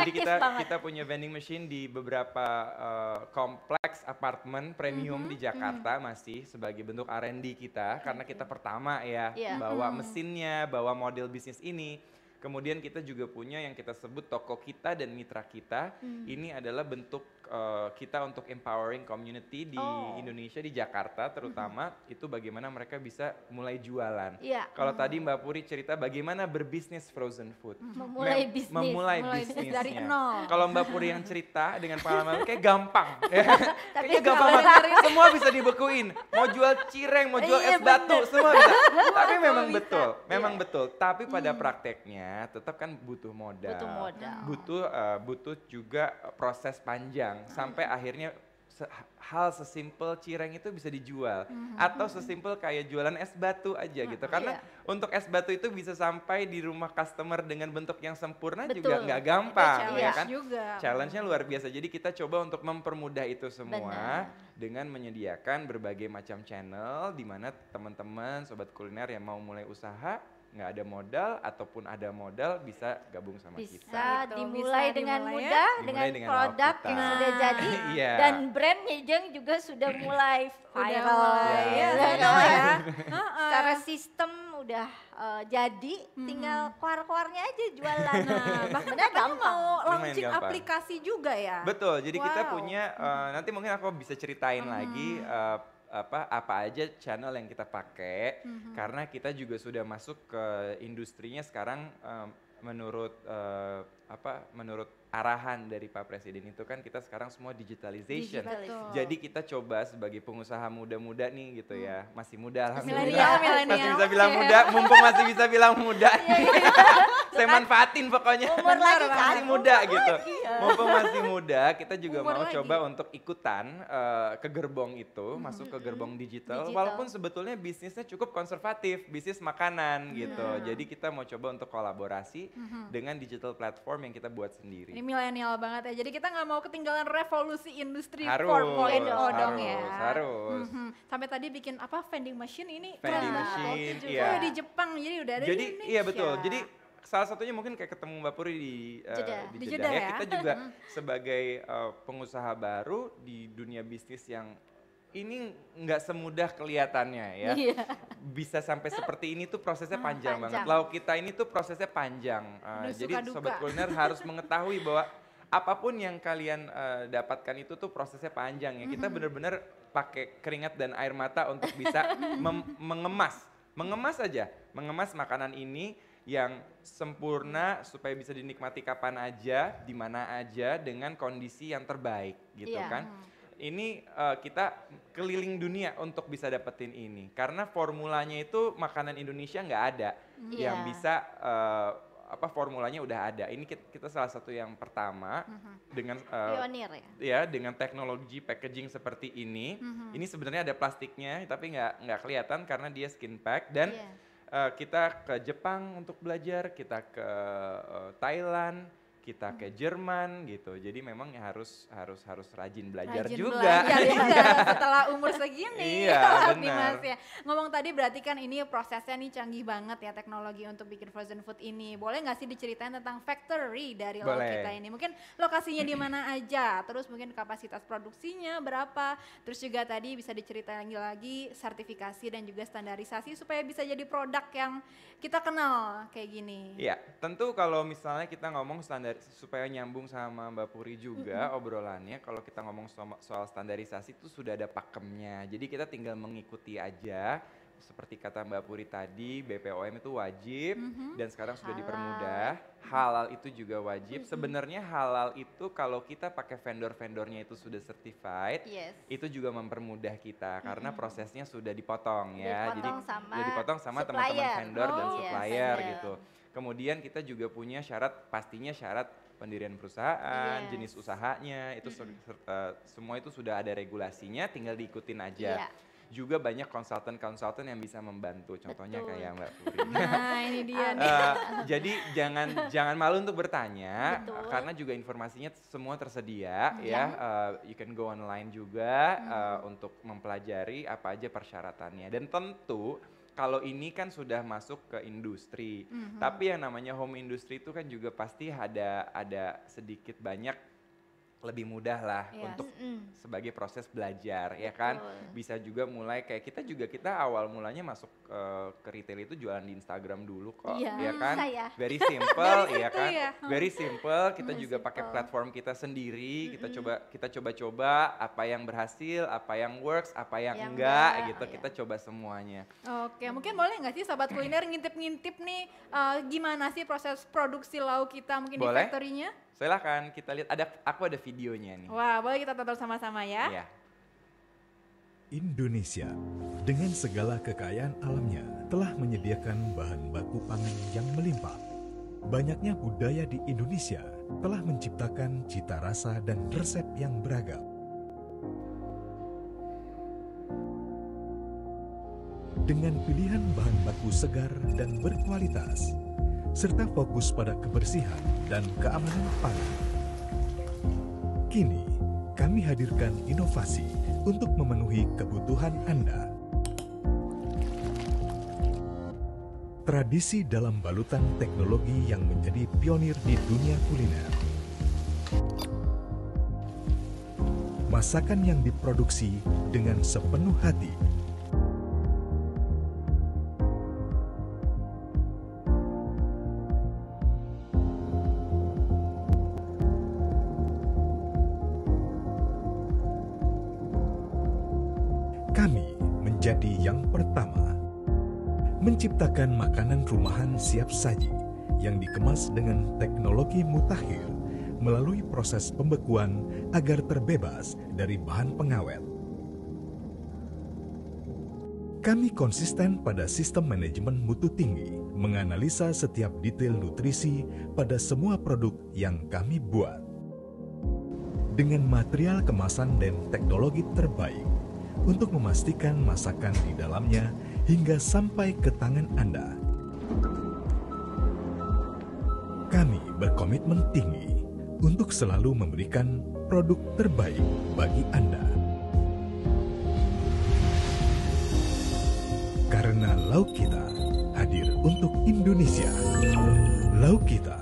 Jadi kita banget. kita punya vending machine di beberapa uh, kompleks apartemen premium mm -hmm, di Jakarta mm -hmm. masih sebagai bentuk R&D kita karena kita pertama ya yeah. bawa mm -hmm. mesinnya, bawa model bisnis ini. Kemudian kita juga punya yang kita sebut toko kita dan mitra kita. Hmm. Ini adalah bentuk uh, kita untuk empowering community di oh. Indonesia di Jakarta terutama mm-hmm. itu bagaimana mereka bisa mulai jualan. Yeah. Kalau mm. tadi Mbak Puri cerita bagaimana berbisnis frozen food. Mm-hmm. Memulai Mem- bisnis. Memulai, memulai bisnis dari nol. Kalau Mbak Puri yang cerita dengan pengalaman kayak gampang. kayak gampang banget. Semua bisa dibekuin. Mau jual cireng, mau jual iya, es batu, semua bisa. Tapi memang betul. Memang yeah. betul. Tapi pada mm. prakteknya tetap kan butuh modal. Butuh modal. Butuh uh, butuh juga proses panjang hmm. sampai akhirnya se hal sesimpel cireng itu bisa dijual hmm atau sesimpel kayak jualan es batu aja hmm gitu ah, karena yeah. untuk es batu itu bisa sampai di rumah customer dengan bentuk yang sempurna Betul. juga nggak gampang ya kan juga. challenge-nya luar mhm. biasa jadi kita coba untuk mempermudah itu semua Bener. dengan menyediakan berbagai macam channel di mana teman-teman sobat kuliner yang mau mulai usaha nggak ada modal ataupun ada modal bisa gabung sama bisa kita. Nah, bisa ya. dimulai dengan dimulai mudah ya? dengan, produk yang sudah ah. jadi yeah. dan brand Mejeng juga sudah mulai viral. Iya. Iya, ya. Secara sistem udah uh, jadi, hmm. tinggal keluar-keluarnya aja nah, jualan. Nah, bahkan kamu mau launching gampang. aplikasi juga ya? Betul, jadi wow. kita punya, uh, nanti mungkin aku bisa ceritain hmm. lagi uh, apa apa aja channel yang kita pakai mm-hmm. karena kita juga sudah masuk ke industrinya sekarang um, menurut uh, apa menurut arahan dari Pak Presiden itu kan kita sekarang semua digitalization. Digital. Jadi kita coba sebagai pengusaha muda-muda nih gitu ya. Hmm. Masih muda alhamdulillah. Milenial, Masih bisa bilang okay. muda, mumpung masih bisa bilang muda. Iya, iya. Saya manfaatin pokoknya. Umur lagi masih kan? muda umur gitu. Lagi, ya. Mumpung masih muda, kita juga umur mau lagi. coba untuk ikutan uh, ke gerbong itu, hmm. masuk ke gerbong hmm. digital, digital walaupun sebetulnya bisnisnya cukup konservatif, bisnis makanan gitu. Iya. Jadi kita mau coba untuk kolaborasi hmm. dengan digital platform platform yang kita buat sendiri. Ini milenial banget ya. Jadi kita nggak mau ketinggalan revolusi industri harus, harus, dong ya. Harus. Mm -hmm. Sampai tadi bikin apa vending machine ini vending machine, juga. Oh, iya. Oh, ya di Jepang jadi udah ada jadi, di Iya betul. Ya. Jadi salah satunya mungkin kayak ketemu Mbak Puri di uh, Jeda. di, Jeda, Jeda, ya. ya. Kita juga mm-hmm. sebagai uh, pengusaha baru di dunia bisnis yang ini nggak semudah kelihatannya ya. Iya. Bisa sampai seperti ini tuh prosesnya panjang, hmm, panjang. banget. Lauk kita ini tuh prosesnya panjang. Uh, jadi duka. sobat kuliner harus mengetahui bahwa apapun yang kalian uh, dapatkan itu tuh prosesnya panjang ya. Kita benar-benar pakai keringat dan air mata untuk bisa mengemas, mengemas aja, mengemas makanan ini yang sempurna supaya bisa dinikmati kapan aja, di mana aja dengan kondisi yang terbaik gitu yeah. kan. Hmm ini uh, kita keliling dunia untuk bisa dapetin ini karena formulanya itu makanan Indonesia nggak ada yeah. Hmm. yang iya. bisa uh, apa formulanya udah ada ini kita, kita salah satu yang pertama uh-huh. dengan uh, eh, pionir ya? ya dengan teknologi packaging seperti ini uh-huh. ini sebenarnya ada plastiknya tapi nggak nggak kelihatan karena dia skin pack dan yeah. Iya. uh, kita ke Jepang untuk belajar kita ke uh, Thailand kita ke hmm. Jerman gitu. Jadi memang harus harus harus rajin belajar rajin juga. Belajar, ya, setelah umur segini. iya, benar. ya. Ngomong tadi berarti kan ini prosesnya nih canggih banget ya teknologi untuk bikin frozen food ini. Boleh nggak sih diceritain tentang factory dari lo kita ini? Mungkin lokasinya di mana aja, terus mungkin kapasitas produksinya berapa, terus juga tadi bisa diceritain lagi, lagi sertifikasi dan juga standarisasi supaya bisa jadi produk yang kita kenal kayak gini. Iya, tentu kalau misalnya kita ngomong standar supaya nyambung sama Mbak Puri juga mm-hmm. obrolannya kalau kita ngomong so soal standarisasi itu sudah ada pakemnya. Jadi kita tinggal mengikuti aja seperti kata Mbak Puri tadi, BPOM itu wajib mm-hmm. dan sekarang sudah halal. dipermudah. Halal itu juga wajib. Mm-hmm. Sebenarnya halal itu kalau kita pakai vendor-vendornya itu sudah certified, yes. itu juga mempermudah kita mm-hmm. karena prosesnya sudah dipotong ya. Dipotong Jadi sudah dipotong sama teman-teman vendor oh, dan iya, supplier yes, gitu. Kemudian kita juga punya syarat, pastinya syarat pendirian perusahaan, yes. jenis usahanya, itu mm -hmm. serta, eh, semua itu sudah ada regulasinya, tinggal diikutin aja. Yeah juga banyak konsultan-konsultan yang bisa membantu. Contohnya Betul. kayak Mbak Puri. Nah, ini dia eh, nih. jadi jangan jangan malu untuk bertanya Betul. karena juga informasinya semua tersedia iya. ya. ya. Uh, you can go online juga hmm. uh, untuk mempelajari apa aja persyaratannya. Dan tentu kalau ini kan sudah masuk ke industri. Mm -hmm. Tapi yang namanya home industry itu kan juga pasti ada ada sedikit banyak lebih mudah lah yes. Iya. untuk mm. sebagai proses belajar Betul. ya kan bisa juga mulai kayak kita juga kita awal mulanya masuk uh, ke retail itu jualan di Instagram dulu kok yeah. ya kan saya. very simple ya kan ya. very simple kita very juga pakai platform kita sendiri mm kita coba kita coba-coba apa yang berhasil apa yang works apa yang, yang enggak, enggak gitu oh, kita iya. coba semuanya oke okay. mungkin boleh nggak sih sahabat kuliner ngintip-ngintip nih uh, gimana sih proses produksi lauk kita mungkin boleh? di factory-nya Silahkan kita lihat ada aku ada videonya nih. Wah, boleh kita tonton sama-sama ya? Iya. Indonesia dengan segala kekayaan alamnya telah menyediakan bahan baku pangan yang melimpah. Banyaknya budaya di Indonesia telah menciptakan cita rasa dan resep yang beragam. Dengan pilihan bahan baku segar dan berkualitas, serta fokus pada kebersihan dan keamanan pangan. Kini, kami hadirkan inovasi untuk memenuhi kebutuhan Anda. Tradisi dalam balutan teknologi yang menjadi pionir di dunia kuliner. Masakan yang diproduksi dengan sepenuh hati dengan teknologi mutakhir melalui proses pembekuan agar terbebas dari bahan pengawet. Kami konsisten pada sistem manajemen mutu tinggi, menganalisa setiap detail nutrisi pada semua produk yang kami buat. Dengan material kemasan dan teknologi terbaik, untuk memastikan masakan di dalamnya hingga sampai ke tangan Anda berkomitmen tinggi untuk selalu memberikan produk terbaik bagi Anda. Karena lauk kita hadir untuk Indonesia. Lauk kita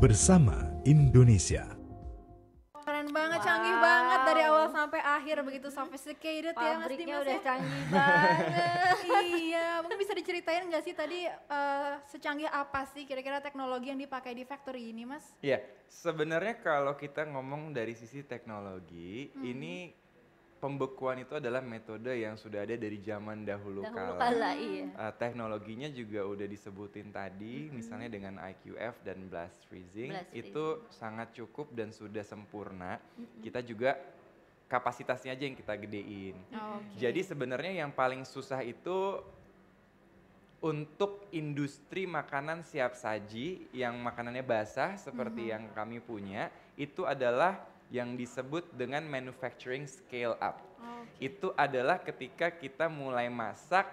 bersama Indonesia. terakhir begitu sophisticated hmm. ya Mas Dimas udah ya. canggih banget iya mungkin bisa diceritain nggak sih tadi uh, secanggih apa sih kira-kira teknologi yang dipakai di factory ini Mas ya yeah, sebenarnya kalau kita ngomong dari sisi teknologi hmm. ini pembekuan itu adalah metode yang sudah ada dari zaman dahulu, dahulu kala. kala iya. uh, teknologinya juga udah disebutin tadi, mm-hmm. misalnya dengan IQF dan blast freezing, blast freezing itu sangat cukup dan sudah sempurna. Mm-hmm. Kita juga kapasitasnya aja yang kita gedein. Oh, okay. Jadi sebenarnya yang paling susah itu untuk industri makanan siap saji yang makanannya basah seperti mm -hmm. yang kami punya itu adalah yang disebut dengan manufacturing scale up. Oh, okay. Itu adalah ketika kita mulai masak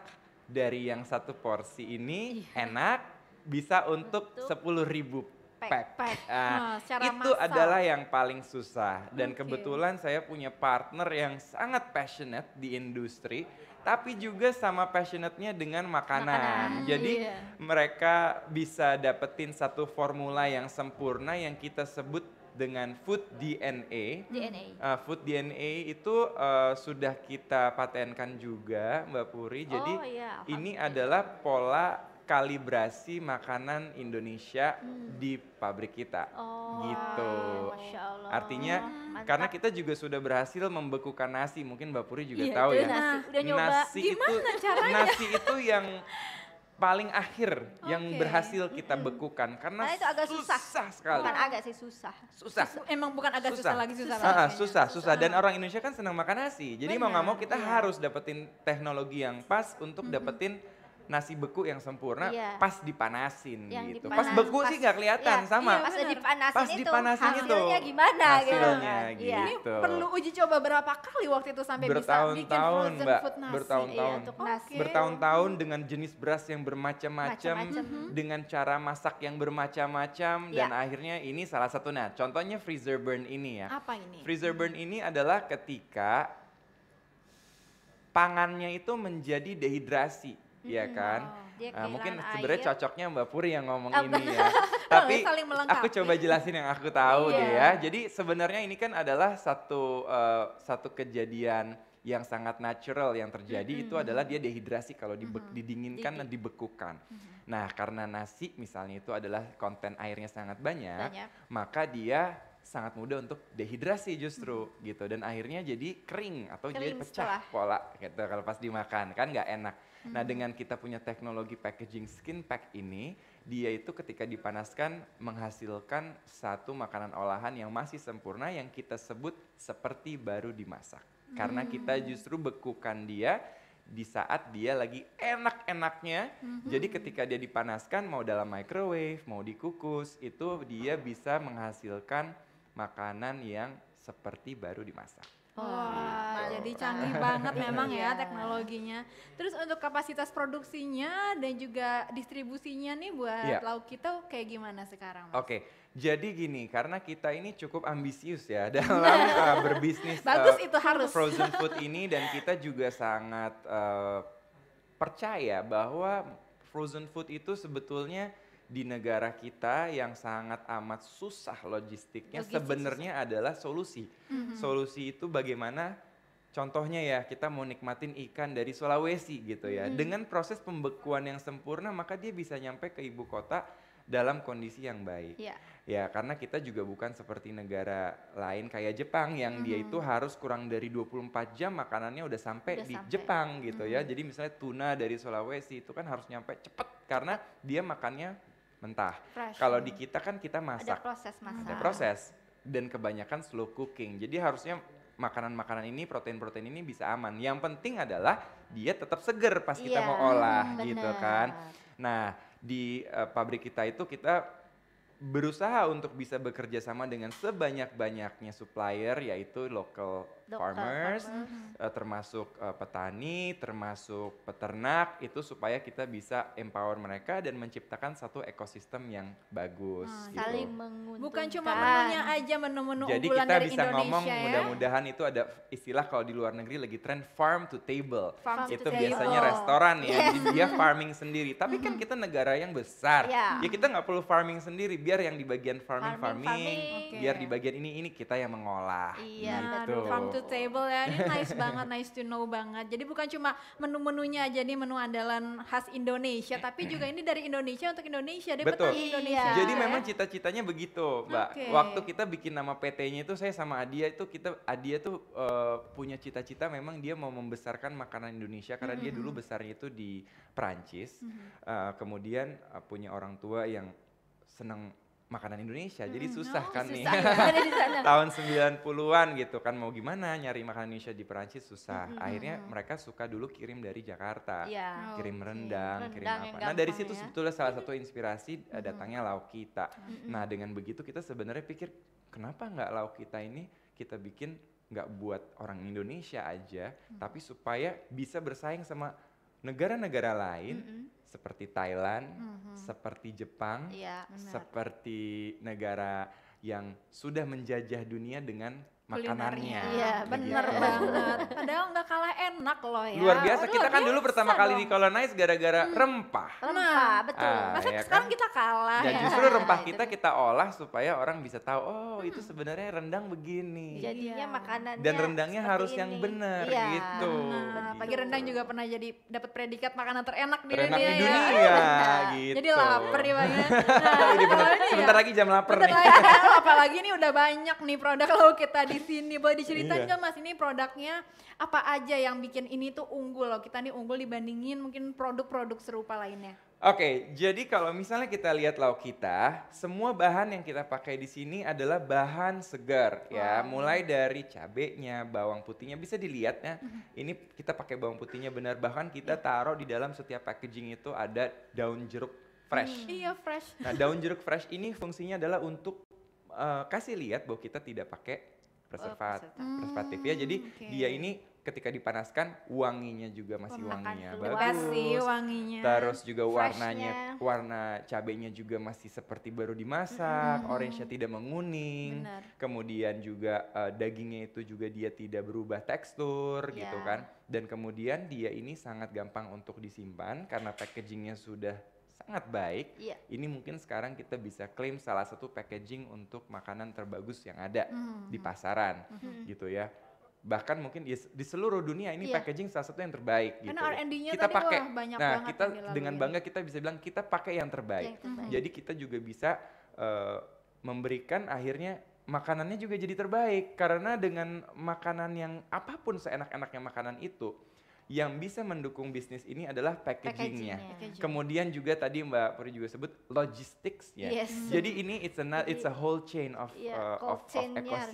dari yang satu porsi ini iya. enak bisa untuk sepuluh ribu pack. pack. Nah, ah, secara itu masa. adalah yang paling susah dan okay. kebetulan saya punya partner yang sangat passionate di industri tapi juga sama passionate-nya dengan makanan. makanan. Jadi iya. mereka bisa dapetin satu formula yang sempurna yang kita sebut dengan food DNA. DNA. Uh, ah, food DNA itu uh, sudah kita patenkan juga, Mbak Puri. Jadi oh, iya. ini adalah pola kalibrasi makanan Indonesia hmm. di pabrik kita. Oh, gitu. Allah. Artinya Mantap. karena kita juga sudah berhasil membekukan nasi, mungkin Mbak Puri juga iya, tahu ya. Nasi, nah, udah nyoba. nasi itu caranya? nasi itu yang paling akhir okay. yang berhasil kita hmm. bekukan karena itu agak susah. susah sekali. Bukan agak sih susah. Susah. emang bukan agak susah, susah lagi susah. Susah, susah, susah, susah. Dan orang Indonesia kan senang makan nasi. Jadi Benar. mau nggak mau kita iya. harus dapetin teknologi yang pas untuk hmm. dapetin nasi beku yang sempurna iya. pas dipanasin yang gitu. Dipanas, pas beku pas, sih nggak kelihatan iya, sama. Iya, pas dipanasin pas itu dipanasin hasilnya gimana gitu. hasilnya iya. gitu. Iya. Ini perlu uji coba berapa kali waktu itu sampai bertahun bisa bikin frozen food nasi. Bertahun-tahun. Iya, okay. Bertahun-tahun dengan jenis beras yang bermacam-macam, mhm. Mhm. dengan cara masak yang bermacam-macam iya. dan akhirnya ini salah satunya contohnya freezer burn ini ya. Apa ini? Freezer burn ini adalah ketika pangannya itu menjadi dehidrasi Iya hmm, kan? Ah, mungkin sebenarnya cocoknya Mbak Puri yang ngomong ah, ini ya. Tapi aku coba jelasin yang aku tahu yeah. deh ya. Jadi sebenarnya ini kan adalah satu uh, satu kejadian yang sangat natural yang terjadi mm -hmm. itu adalah dia dehidrasi kalau dibe mm -hmm. didinginkan dan dibekukan. Mm -hmm. Nah, karena nasi misalnya itu adalah konten airnya sangat banyak, banyak. maka dia sangat mudah untuk dehidrasi justru -hmm. gitu dan akhirnya jadi kering atau kering jadi pecah setelah. pola gitu kalau pas dimakan kan nggak enak. Nah, hmm. dengan kita punya teknologi packaging skin pack ini, dia itu ketika dipanaskan menghasilkan satu makanan olahan yang masih sempurna yang kita sebut seperti baru dimasak. Hmm. Karena kita justru bekukan dia di saat dia lagi enak-enaknya. hmm Jadi ketika dia dipanaskan mau dalam microwave, mau dikukus, itu dia bisa menghasilkan makanan yang seperti baru dimasak. Wah, oh, jadi canggih banget memang ya iya. teknologinya. Terus untuk kapasitas produksinya dan juga distribusinya nih buat yeah. lauk kita kayak gimana sekarang? Oke, okay. jadi gini karena kita ini cukup ambisius ya dalam uh, berbisnis. Eh, Bagus uh, itu harus. Frozen food ini dan kita juga sangat uh, percaya bahwa frozen food itu sebetulnya di negara kita yang sangat amat susah logistiknya Logistik sebenarnya susah. adalah solusi. Mm-hmm. Solusi itu bagaimana contohnya ya kita mau nikmatin ikan dari Sulawesi gitu ya. Mm-hmm. Dengan proses pembekuan yang sempurna maka dia bisa nyampe ke ibu kota dalam kondisi yang baik. Yeah. Ya, karena kita juga bukan seperti negara lain kayak Jepang yang mm-hmm. dia itu harus kurang dari 24 jam makanannya udah sampai udah di sampai. Jepang gitu ya. mm-hmm. ya. Jadi misalnya tuna dari Sulawesi itu kan harus nyampe cepet karena dia makannya mentah. Kalau di kita kan kita masak. Ada proses masak. Ada proses dan kebanyakan slow cooking. Jadi harusnya makanan-makanan ini, protein-protein ini bisa aman. Yang penting adalah dia tetap seger pas yeah, kita iya, mau olah bener. Hmm, gitu kan. Nah, di uh, pabrik kita itu kita berusaha untuk bisa bekerja sama dengan sebanyak-banyaknya supplier yaitu local Eh, farmers, farmers. Uh, mm-hmm. eh, termasuk uh, petani, termasuk peternak itu supaya kita bisa empower mereka dan menciptakan satu ekosistem yang bagus. Ah, gitu. Saling menguntungkan. Bukan cuma menunya aja menu-menu Jadi kita bisa Indonesia ngomong ya? mudah-mudahan itu ada istilah kalau di luar negeri lagi tren farm to table. Farm itu to biasanya oh. restoran ya, jadi dia farming sendiri. Tapi kan mm-hmm. kita negara yang besar, yeah. ya kita nggak perlu farming sendiri. Biar yang di bagian farming farming, Okay. biar di bagian ini ini kita yang mengolah. Iya, yeah, gitu. farm to table ya. Ini nice banget, nice to know banget. Jadi bukan cuma menu-menunya aja nih menu andalan khas Indonesia, tapi juga ini dari Indonesia untuk Indonesia, dari Betul. petani Indonesia. Iya. Jadi memang cita-citanya begitu, Mbak. Okay. Waktu kita bikin nama PT-nya itu saya sama Adia itu kita Adia tuh uh, punya cita-cita memang dia mau membesarkan makanan Indonesia karena mm -hmm. dia mm-hmm. dulu besarnya itu di Perancis Mm -hmm. uh, kemudian uh, punya orang tua yang senang makanan Indonesia. Hmm, jadi susah no, oh, kan susah ya, nih. Tahun 90-an gitu kan mau gimana nyari makanan Indonesia di Perancis susah. Hmm. hmm Akhirnya hmm. mereka suka dulu kirim dari Jakarta. Yeah. Kirim okay. rendang, kirim apa. Nah, dari situ ya. sebetulnya salah satu inspirasi eh, hmm. datangnya lauk kita. Hmm. Nah, dengan begitu kita sebenarnya pikir kenapa nggak lauk kita ini kita bikin nggak buat orang Indonesia aja, hmm. tapi supaya bisa bersaing sama negara-negara lain mm -hmm. seperti Thailand, mm -hmm. seperti Jepang, yeah, iya, seperti negara yang sudah menjajah dunia dengan makanannya. Iya, iya, bener gitu. banget. Padahal nggak kalah enak loh ya. Luar biasa. kita kan dulu pertama dong. kali di colonize gara-gara hmm. rempah. Rempah, nah, betul. Ah, Masa ya sekarang kan? kita kalah. Dan ya. justru rempah iya, kita kita olah supaya orang bisa tahu, oh hmm. itu sebenarnya rendang begini. Jadinya makanannya Dan rendangnya harus ini. yang benar ya, gitu. Nah, Pagi rendang juga pernah jadi dapat predikat makanan terenak di terenak dunia. Di ya? dunia ya. ya. gitu. Jadi lapar nih banget. Nah, ya? Sebentar lagi jam lapar nih. apalagi nih udah banyak nih produk lo kita di di sini. Boleh diceritain iya. nggak Mas ini produknya apa aja yang bikin ini tuh unggul loh. Kita nih unggul dibandingin mungkin produk-produk serupa lainnya. Oke, okay, jadi kalau misalnya kita lihat lauk kita, semua bahan yang kita pakai di sini adalah bahan segar ya. wow. ya, mulai dari cabenya, bawang putihnya bisa dilihat ya. Mm-hmm. Ini kita pakai bawang putihnya benar bahkan kita iya. taruh di dalam setiap packaging itu ada daun jeruk fresh. Hmm. Iya, fresh. Nah, daun jeruk fresh ini fungsinya adalah untuk uh, kasih lihat bahwa kita tidak pakai preservat, oh, preservatif hmm, ya. Jadi okay. dia ini ketika dipanaskan wanginya juga masih oh, wanginya bagus. wanginya. Terus juga warnanya, warna cabenya juga masih seperti baru dimasak, mm-hmm. orange-nya tidak menguning. Bener. Kemudian juga uh, dagingnya itu juga dia tidak berubah tekstur yeah. gitu kan. Dan kemudian dia ini sangat gampang untuk disimpan karena packagingnya sudah sangat baik, Iya. ini mungkin sekarang kita bisa klaim salah satu packaging untuk makanan terbagus yang ada mm-hmm. di pasaran, mm-hmm. gitu ya. Bahkan mungkin di, di seluruh dunia ini yeah. packaging salah satu yang terbaik. Karena gitu. R&D-nya kita tadi pakai, wah, banyak nah banget kita dengan bangga kita bisa bilang kita pakai yang terbaik. Yang terbaik. Jadi kita juga bisa uh, memberikan akhirnya makanannya juga jadi terbaik karena dengan makanan yang apapun seenak-enaknya makanan itu yang bisa mendukung bisnis ini adalah packagingnya. Packaging Kemudian juga tadi Mbak Puri juga sebut logistics ya. Yes. Hmm. Jadi ini it's a not, it's a whole chain of yeah, uh, of, of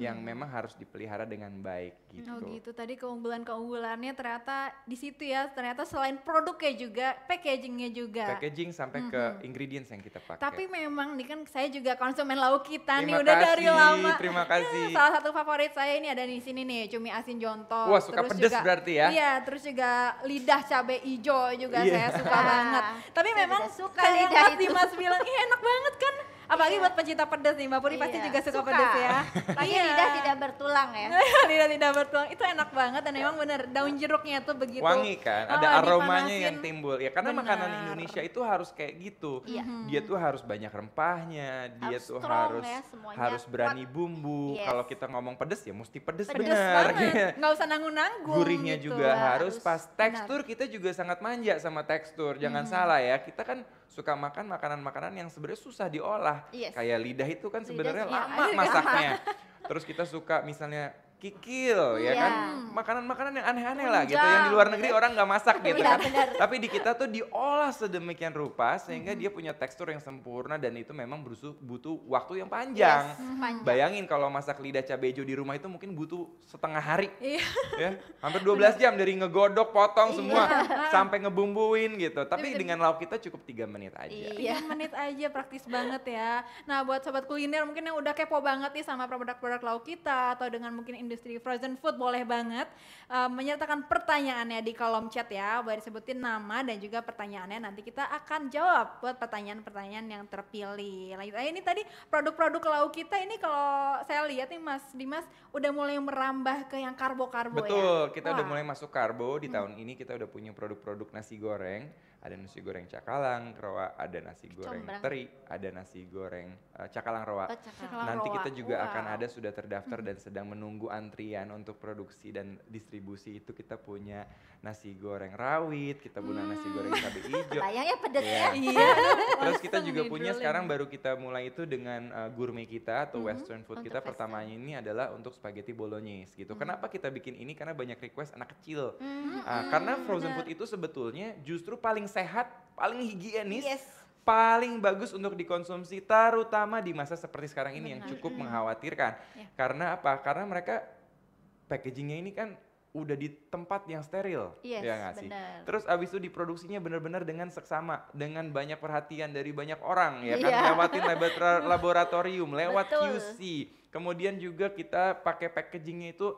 yang hmm. memang harus dipelihara dengan baik gitu. Oh gitu. Tadi keunggulan-keunggulannya ternyata di situ ya. Ternyata selain produknya juga, packagingnya juga. Packaging sampai hmm. ke ingredients yang kita pakai. Tapi memang ini kan saya juga konsumen lauk kita terima nih kasih, dari lama. Terima kasih. Salah satu favorit saya ini ada di sini nih, cumi asin jontong. Wah, suka terus pedes juga, berarti ya. Iya, Iya, terus juga lidah cabai hijau juga yeah. saya suka ah, banget. Tapi memang suka kayak lidah itu. Mas bilang, "Iya enak banget kan?" Apalagi buat pencinta pedas nih, Mbak Puri iya, pasti juga suka, pedas ya. Tapi yeah. lidah tidak bertulang ya. lidah tidak bertulang, itu enak banget dan memang bener daun jeruknya tuh begitu. Wangi kan, oh, ada aromanya yang timbul. Ya karena makanan Indonesia itu harus kayak gitu. Iya. Mhm. Dia tuh harus banyak rempahnya, dia tuh harus ya, harus berani bumbu. Kalau kita ngomong pedas ya mesti pedas, bener. benar. Iya. usah nanggung-nanggung. Gurihnya gitu. juga harus pas. Tekstur kita juga sangat manja sama tekstur. Jangan mhm. salah ya, kita kan suka makan makanan-makanan yang sebenarnya susah diolah Yes. Kayak lidah itu kan sebenarnya iya. lama iya. masaknya. Terus kita suka misalnya kikil ya iya. kan makanan-makanan yang aneh-aneh lah gitu yang di luar negeri orang nggak masak gitu iya, kan tapi di kita tuh diolah sedemikian rupa sehingga mm -hmm. dia punya tekstur yang sempurna dan itu memang berusuh, butuh waktu yang panjang yes, mm-hmm. panjang. bayangin kalau masak lidah cabai hijau di rumah itu mungkin butuh setengah hari yeah. ya hampir 12 jam dari ngegodok potong yeah. semua sampai ngebumbuin gitu tapi bener. dengan lauk kita cukup tiga menit aja iya. tiga menit aja praktis banget ya nah buat sobat kuliner mungkin yang udah kepo banget nih sama produk-produk lauk kita atau dengan mungkin industri frozen food boleh banget uh, menyertakan pertanyaannya di kolom chat ya boleh disebutin nama dan juga pertanyaannya nanti kita akan jawab buat pertanyaan-pertanyaan yang terpilih lanjut eh, ini tadi produk-produk lauk kita ini kalau saya lihat nih Mas Dimas udah mulai merambah ke yang karbo-karbo ya. Betul, kita Wah. udah mulai masuk karbo di hmm. tahun ini kita udah punya produk-produk nasi goreng ada nasi goreng cakalang roa ada nasi goreng Combrang. teri, ada nasi goreng uh, cakalang roa Oh, cakalang Nanti kita juga wow. akan ada sudah terdaftar dan sedang menunggu antrian untuk produksi dan distribusi itu kita punya nasi goreng rawit, kita punya hmm. nasi goreng cabai hijau. Bayangnya pedes ya. Iya. Terus kita juga punya sekarang baru kita mulai itu dengan uh, gourmet kita atau -hmm. western food kita western. pertamanya ini adalah untuk spaghetti bolognese gitu. -hmm. Kenapa kita bikin ini? Karena banyak request anak kecil. -hmm. uh, karena frozen Bener. food itu sebetulnya justru paling paling sehat, paling higienis, yes. paling bagus untuk dikonsumsi terutama di masa seperti sekarang ini Benar. yang cukup hmm. mengkhawatirkan. Yeah. Karena apa? Karena mereka packagingnya ini kan udah di tempat yang steril, yes, ya nggak sih. Terus abis itu diproduksinya benar-benar dengan seksama, dengan banyak perhatian dari banyak orang ya kan, yeah. lewatin laboratorium, lewat Betul. QC, kemudian juga kita pakai packagingnya itu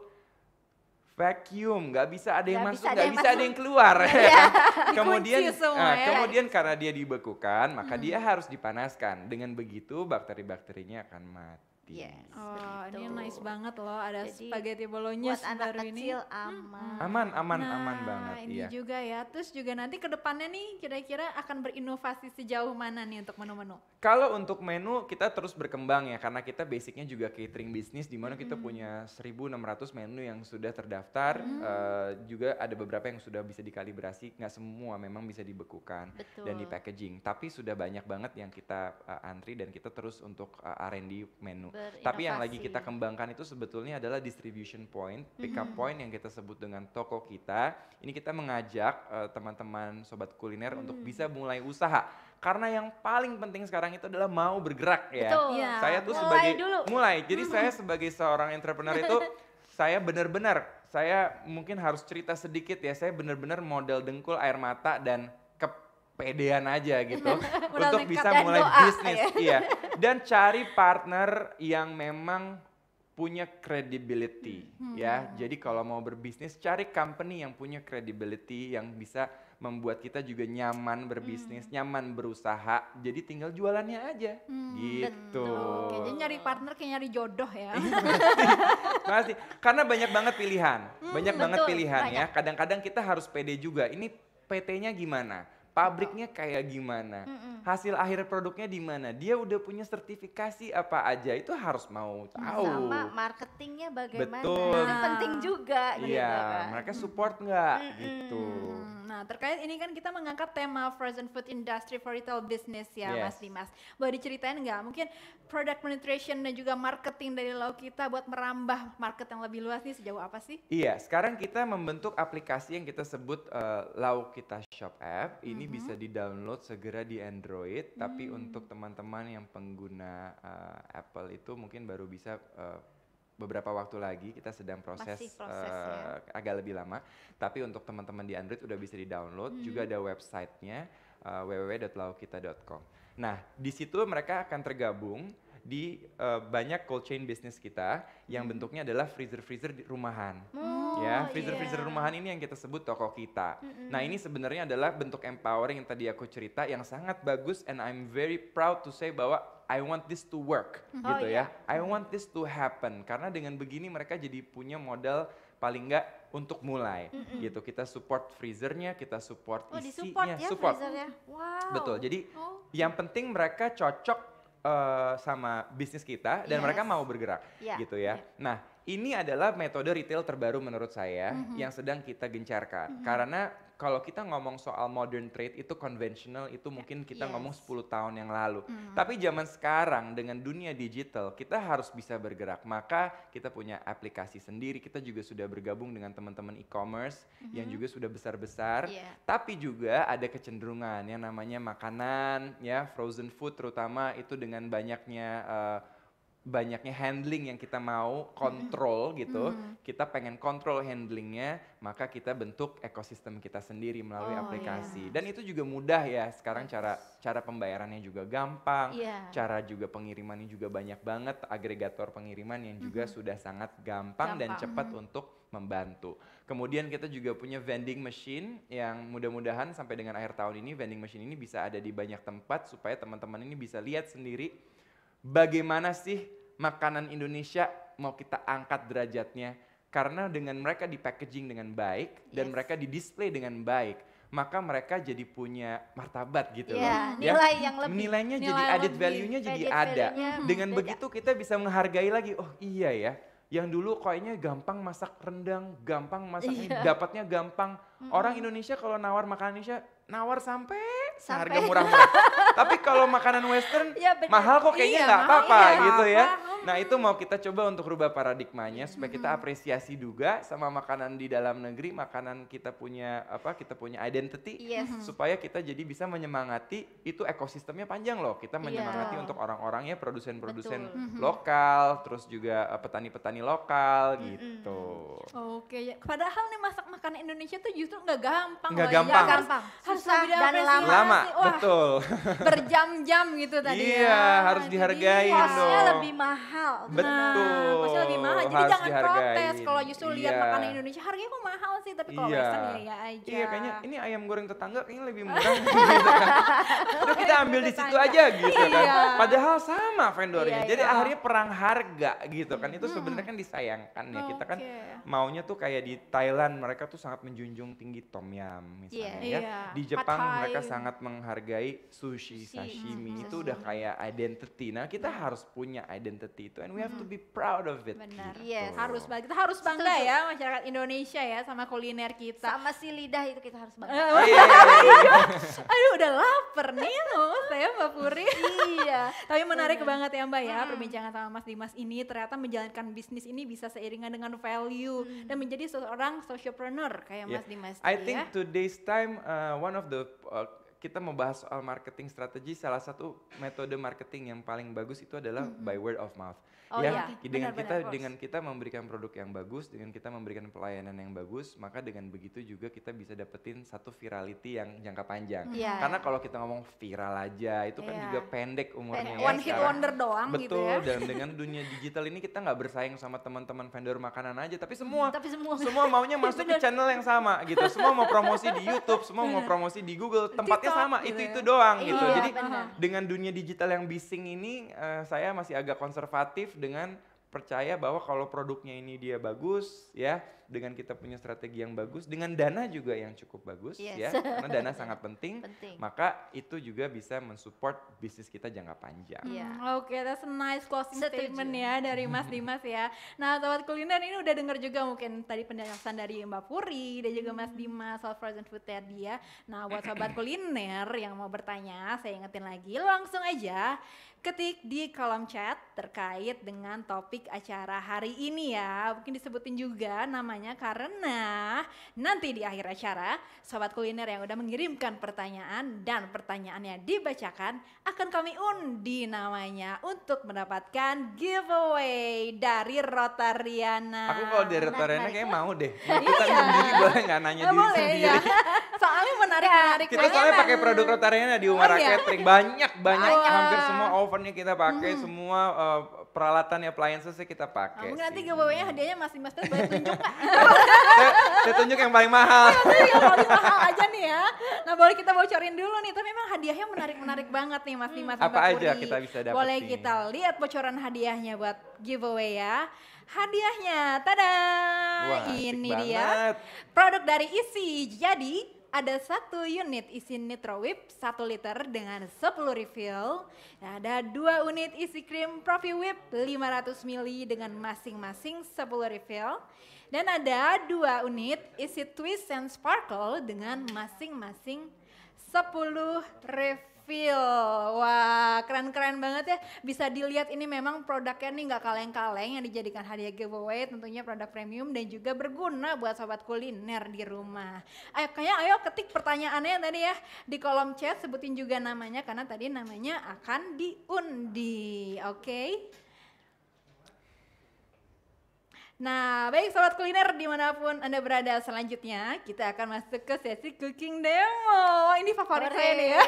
vacuum, nggak bisa ada yang gak masuk, nggak bisa, bisa ada yang keluar. Yeah. kemudian, uh, ya. kemudian karena dia dibekukan, maka hmm. dia harus dipanaskan. Dengan begitu bakteri-bakterinya akan mati spaghetti. Yes, oh, begitu. ini nice banget loh ada Jadi, spaghetti bolognese buat anak baru kecil ini. aman. Hmm. Aman, aman, nah, aman banget. ini ini iya. juga ya. Terus juga nanti ke depannya nih kira-kira akan berinovasi sejauh mana nih untuk menu-menu? Kalau untuk menu kita terus berkembang ya karena kita basicnya juga catering bisnis di mana hmm. kita punya 1.600 menu yang sudah terdaftar. Hmm. Uh, juga ada beberapa yang sudah bisa dikalibrasi, nggak semua memang bisa dibekukan Betul. dan di packaging. Tapi sudah banyak banget yang kita uh, antri dan kita terus untuk uh, eh, R&D menu. Tapi yang lagi kita kembangkan itu sebetulnya adalah distribution point, pickup mhm. point yang kita sebut dengan toko kita. Ini kita mengajak teman eh, teman-teman sobat kuliner mm. untuk hmm. bisa mulai usaha. Karena yang paling penting sekarang itu adalah mau bergerak ya. Betul. ya. Saya tuh mulai sebagai dulu. mulai. Jadi hmm saya sebagai seorang entrepreneur itu saya benar-benar saya mungkin harus cerita sedikit ya. Saya benar-benar model dengkul air mata dan kepedean aja gitu untuk bisa mulai bisnis ya. iya dan cari partner yang memang punya credibility hmm. ya jadi kalau mau berbisnis cari company yang punya credibility yang bisa membuat kita juga nyaman berbisnis hmm. nyaman berusaha jadi tinggal jualannya aja hmm, gitu Oke, jadi nyari partner kayak nyari jodoh ya masih iya, karena banyak banget pilihan hmm, banyak betul, banget pilihan ya. banyak. ya kadang-kadang kita harus pede juga ini PT-nya gimana pabriknya kayak gimana, Mm-mm. hasil akhir produknya di mana, dia udah punya sertifikasi apa aja itu harus mau tahu. Sama marketingnya bagaimana, Betul. nah. penting juga. Iya, Gitu, ya, mereka support nggak mm -mm. gitu. Nah terkait ini kan kita mengangkat tema frozen food industry for retail business ya yes. Mas Dimas. Boleh diceritain nggak mungkin product penetration dan juga marketing dari lauk kita buat merambah market yang lebih luas nih sejauh apa sih? Iya, sekarang kita membentuk aplikasi yang kita sebut uh, lauk kita shop app. Ini hmm. bisa di-download segera di Android, hmm. tapi mm. untuk teman-teman yang pengguna uh, Apple itu mungkin baru bisa uh, beberapa waktu lagi kita sedang proses, uh, agak lebih lama. Tapi untuk teman-teman di Android udah bisa di-download, hmm. juga ada websitenya uh, www.laukita.com. Nah, di situ mereka akan tergabung di uh, banyak cold chain bisnis kita yang hmm. bentuknya adalah freezer-freezer rumahan. Oh, ya, iya. freezer-freezer yeah. rumahan ini yang kita sebut toko kita. Hmm. Nah, ini sebenarnya adalah bentuk empowering yang tadi aku cerita yang sangat bagus and I'm very proud to say bahwa I want this to work mm-hmm. gitu yeah. Oh, ya. Iya. I want this to happen karena dengan begini mereka jadi punya modal paling enggak untuk mulai mm hmm gitu kita support freezernya kita support oh, isinya support, ya, support. Wow. betul jadi oh. yang penting mereka cocok uh, sama bisnis kita dan yes. mereka mau bergerak yeah. gitu ya. Yeah. Nah, ini adalah metode retail terbaru menurut saya mm -hmm. yang sedang kita gencarkan. Mm -hmm. Karena kalau kita ngomong soal modern trade itu konvensional itu mungkin kita yes. ngomong 10 tahun yang lalu. Mm -hmm. Tapi zaman sekarang dengan dunia digital kita harus bisa bergerak. Maka kita punya aplikasi sendiri. Kita juga sudah bergabung dengan teman-teman e-commerce mm -hmm. yang juga sudah besar-besar. Yeah. Tapi juga ada kecenderungan yang namanya makanan ya, frozen food terutama itu dengan banyaknya uh, banyaknya handling yang kita mau kontrol mm -hmm. gitu, mm -hmm. kita pengen kontrol handlingnya, maka kita bentuk ekosistem kita sendiri melalui oh, aplikasi. Yeah. Dan itu juga mudah ya. Sekarang yes. cara cara pembayarannya juga gampang, yeah. cara juga pengirimannya juga banyak banget agregator pengiriman yang juga mm -hmm. sudah sangat gampang, gampang. dan cepat mm -hmm. untuk membantu. Kemudian kita juga punya vending machine yang mudah-mudahan sampai dengan akhir tahun ini vending machine ini bisa ada di banyak tempat supaya teman-teman ini bisa lihat sendiri bagaimana sih makanan Indonesia mau kita angkat derajatnya karena dengan mereka di packaging dengan baik yes. dan mereka di display dengan baik maka mereka jadi punya martabat gitu yeah, loh. Ya? Nilai ya, yang lebih. Nilainya nilai jadi added value-nya jadi ada. Value hmm, Dengan beda. begitu kita bisa menghargai lagi, oh iya ya, yang dulu koinnya gampang masak rendang, gampang masak yeah. dapatnya gampang. Mm -hmm. Orang Indonesia kalau nawar makanan Indonesia, nawar sampai sampai harga murah-murah. Tapi kalau makanan western ya, mahal kok kayaknya iya, nggak iya, gitu ya. apa-apa gitu ya. Mahal Nah itu mau kita coba untuk rubah paradigmanya supaya kita apresiasi juga sama makanan di dalam negeri, makanan kita punya apa kita punya identity yes. supaya kita jadi bisa menyemangati itu ekosistemnya panjang loh. Kita iya. menyemangati yeah. untuk orang-orangnya, produsen-produsen mm-hmm. lokal, terus juga eh, petani-petani lokal mm-hmm. gitu. Oke, okay. Ya. padahal nih masak makanan Indonesia tuh justru nggak gampang. Nggak ya gampang. Kan? gampang. Harus susah dan lama. Lama, Wah, betul. Berjam-jam gitu tadi. Iya, ya. harus dihargai. Jadi, lebih mahal mahal. Kan? Betul. Nah, pasti mahal. Jadi Harus jangan dihargain. protes kalau justru lihat iya. makanan Indonesia harganya kok mahal sih, tapi kalau iya. Western ya aja. Iya, kayaknya ini ayam goreng tetangga kayaknya lebih murah gitu, kan. Terus kita ambil di situ aja gitu kan. Iya. Padahal sama vendornya. Iya, Jadi akhirnya perang harga gitu kan. Itu sebenarnya kan disayangkan ya. Kita kan maunya tuh kayak di Thailand mereka tuh sangat menjunjung tinggi tom yam misalnya ya. Di Jepang mereka sangat menghargai sushi, sashimi. Itu udah kayak identity. Nah, kita harus punya identity seperti itu and we have hmm. to be hmm. proud of it. Benar. Gitu. Yes. Harus kita harus bangga Setuju. ya masyarakat Indonesia ya sama kuliner kita. Sama si lidah itu kita harus bangga. Eh, iya, iya, iya, Aduh udah lapar nih loh saya Mbak Puri. iya. Tapi menarik Benar. banget ya Mbak ya hmm. perbincangan sama Mas Dimas ini ternyata menjalankan bisnis ini bisa seiringan dengan value hmm. dan menjadi seorang socialpreneur kayak yeah. Mas Dimas. I think ya. today's time uh, one of the uh, kita membahas soal marketing strategi, salah satu metode marketing yang paling bagus itu adalah by word of mouth. Oh, ya, iya. dengan benar, kita benar, dengan kita memberikan produk yang bagus, dengan kita memberikan pelayanan yang bagus, maka dengan begitu juga kita bisa dapetin satu virality yang jangka panjang. Hmm. Yeah. Karena kalau kita ngomong viral aja, itu yeah. kan iya. juga pendek umurnya. Pendek. Ya, One hit wonder doang gitu Betul, gitu ya. Dan dengan dunia digital ini kita nggak bersaing sama teman-teman vendor makanan aja, tapi semua hmm, tapi semua semua maunya masuk ke channel yang sama gitu. Semua mau promosi di YouTube, semua mau promosi di Google, tempatnya sama, gitu itu ya. itu doang gitu. Iya, Jadi benar. dengan dunia digital yang bising ini uh, saya masih agak konservatif dengan percaya bahwa kalau produknya ini dia bagus ya dengan kita punya strategi yang bagus, dengan dana juga yang cukup bagus yes. ya, karena dana sangat penting, penting, maka itu juga bisa mensupport bisnis kita jangka panjang. Yeah. Hmm, oke, okay, that's a nice closing Setuju. statement ya dari Mas Dimas ya. Nah, sobat kuliner ini udah dengar juga mungkin tadi penjelasan dari Mbak Puri dan juga Mas hmm. Dimas soal frozen food ya. Nah, buat sobat kuliner yang mau bertanya, saya ingetin lagi langsung aja ketik di kolom chat terkait dengan topik acara hari ini ya. Mungkin disebutin juga nama semuanya karena nanti di akhir acara sobat kuliner yang udah mengirimkan pertanyaan dan pertanyaannya dibacakan akan kami undi namanya untuk mendapatkan giveaway dari Rotariana. Aku kalau dari Rotariana kayak mau deh. Iya. Kita iya. sendiri boleh nggak nanya diri boleh, sendiri. Ya. Soalnya menarik iya. menarik. Kita soalnya pakai produk Rotariana di Umar oh, iya. Catering banyak banyak, hampir semua ovennya kita pakai hmm. semua uh, peralatan peralatannya appliances kita pakai. Oh, nanti gue bawanya hadiahnya Mas Dimas boleh tunjuk Kak. saya, saya tunjuk yang paling mahal. Iya, yang paling mahal aja nih ya. Nah, boleh kita bocorin dulu nih. Tapi memang hadiahnya menarik-menarik banget nih Mas Dimas. Hmm. Apa Mbak aja Puri. kita bisa dapat? Boleh kita lihat bocoran hadiahnya buat giveaway ya. Hadiahnya, tada! Wah, Ini dia. Banget. Produk dari Isi. Jadi ada satu unit isi Nitro Whip 1 liter dengan 10 refill. Nah, ada dua unit isi krim Profi Whip 500 ml dengan masing-masing 10 refill. Dan ada dua unit isi Twist and Sparkle dengan masing-masing 10 refill. Feel. Wah, keren-keren banget ya. Bisa dilihat ini memang produknya nih nggak kaleng-kaleng yang dijadikan hadiah giveaway, tentunya produk premium dan juga berguna buat sobat kuliner di rumah. Ayo eh, kayaknya ayo ketik pertanyaannya tadi ya di kolom chat sebutin juga namanya karena tadi namanya akan diundi. Oke. Okay? Nah, baik sobat kuliner dimanapun Anda berada selanjutnya, kita akan masuk ke sesi cooking demo. Ini favorit Hore. saya nih ya.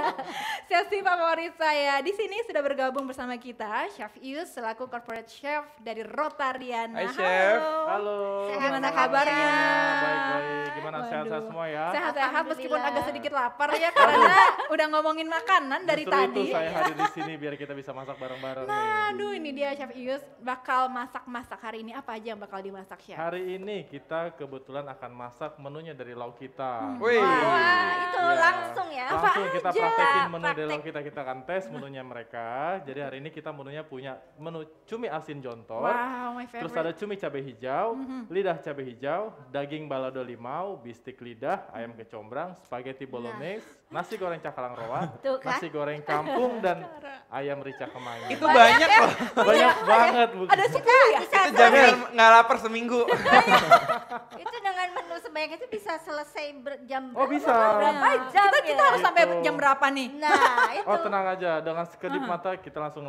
sesi favorit saya. Di sini sudah bergabung bersama kita Chef Yus selaku corporate chef dari Rotarian. Hai Chef. Halo. Sehat, Gimana kabarnya? Baik-baik. Gimana sehat-sehat semua ya? Sehat-sehat meskipun agak sedikit lapar ya karena udah ngomongin makanan dari Justru tadi. Itu saya hadir di sini biar kita bisa masak bareng-bareng. Nah, nih. aduh ini dia Chef Yus bakal masak-masak hari ini. Apa apa aja yang bakal dimasak chef? Hari ini kita kebetulan akan masak menunya dari lauk kita. Hmm. Wih. Wah, itu ya. langsung ya. Langsung apa kita praktekin menu Praktek. dari lauk kita. Kita akan tes menunya mereka. Jadi hari ini kita menunya punya menu cumi asin jontor. Wow, Terus ada cumi cabai hijau, mm -hmm. lidah cabai hijau, daging balado limau, bistik lidah, ayam kecombrang, spaghetti bolognese. Nah nasi goreng cakalang roa, kan? nasi goreng kampung dan ayam rica kemangi. Itu banyak, banyak loh. Ya? Banyak iya. banget. bu. Ada suka ya? Bisa itu jamin nggak lapar seminggu. itu dengan menu sebanyak itu bisa selesai jam oh, berapa? Oh bisa. Berapa jam kita, ya? harus sampai jam berapa nih? Nah oh, itu. Oh tenang aja, dengan sekedip ah. mata kita langsung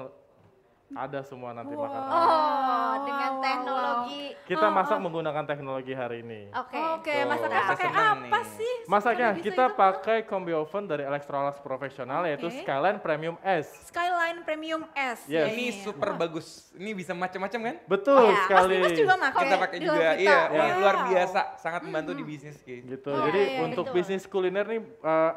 ada semua nanti wow. makanan. Oh, dengan teknologi. Kita oh, masak oh. menggunakan teknologi hari ini. Oke. Okay. Oke, okay, masaknya pakai apa nih. sih? Masaknya kita pakai combi kombi oven dari Electrolux profesional okay. yaitu Skyline Premium S. Skyline Premium S. Yes. Iya, ini iya, iya. super wow. bagus. Ini bisa macam-macam kan? Betul oh, ya. sekali. Mas, juga Kita ya? pakai juga. Kita. Iya, wow. ini luar biasa, sangat membantu mm -hmm. di mm-hmm. bisnis gitu. Oh, Jadi iya, untuk bisnis kuliner nih uh,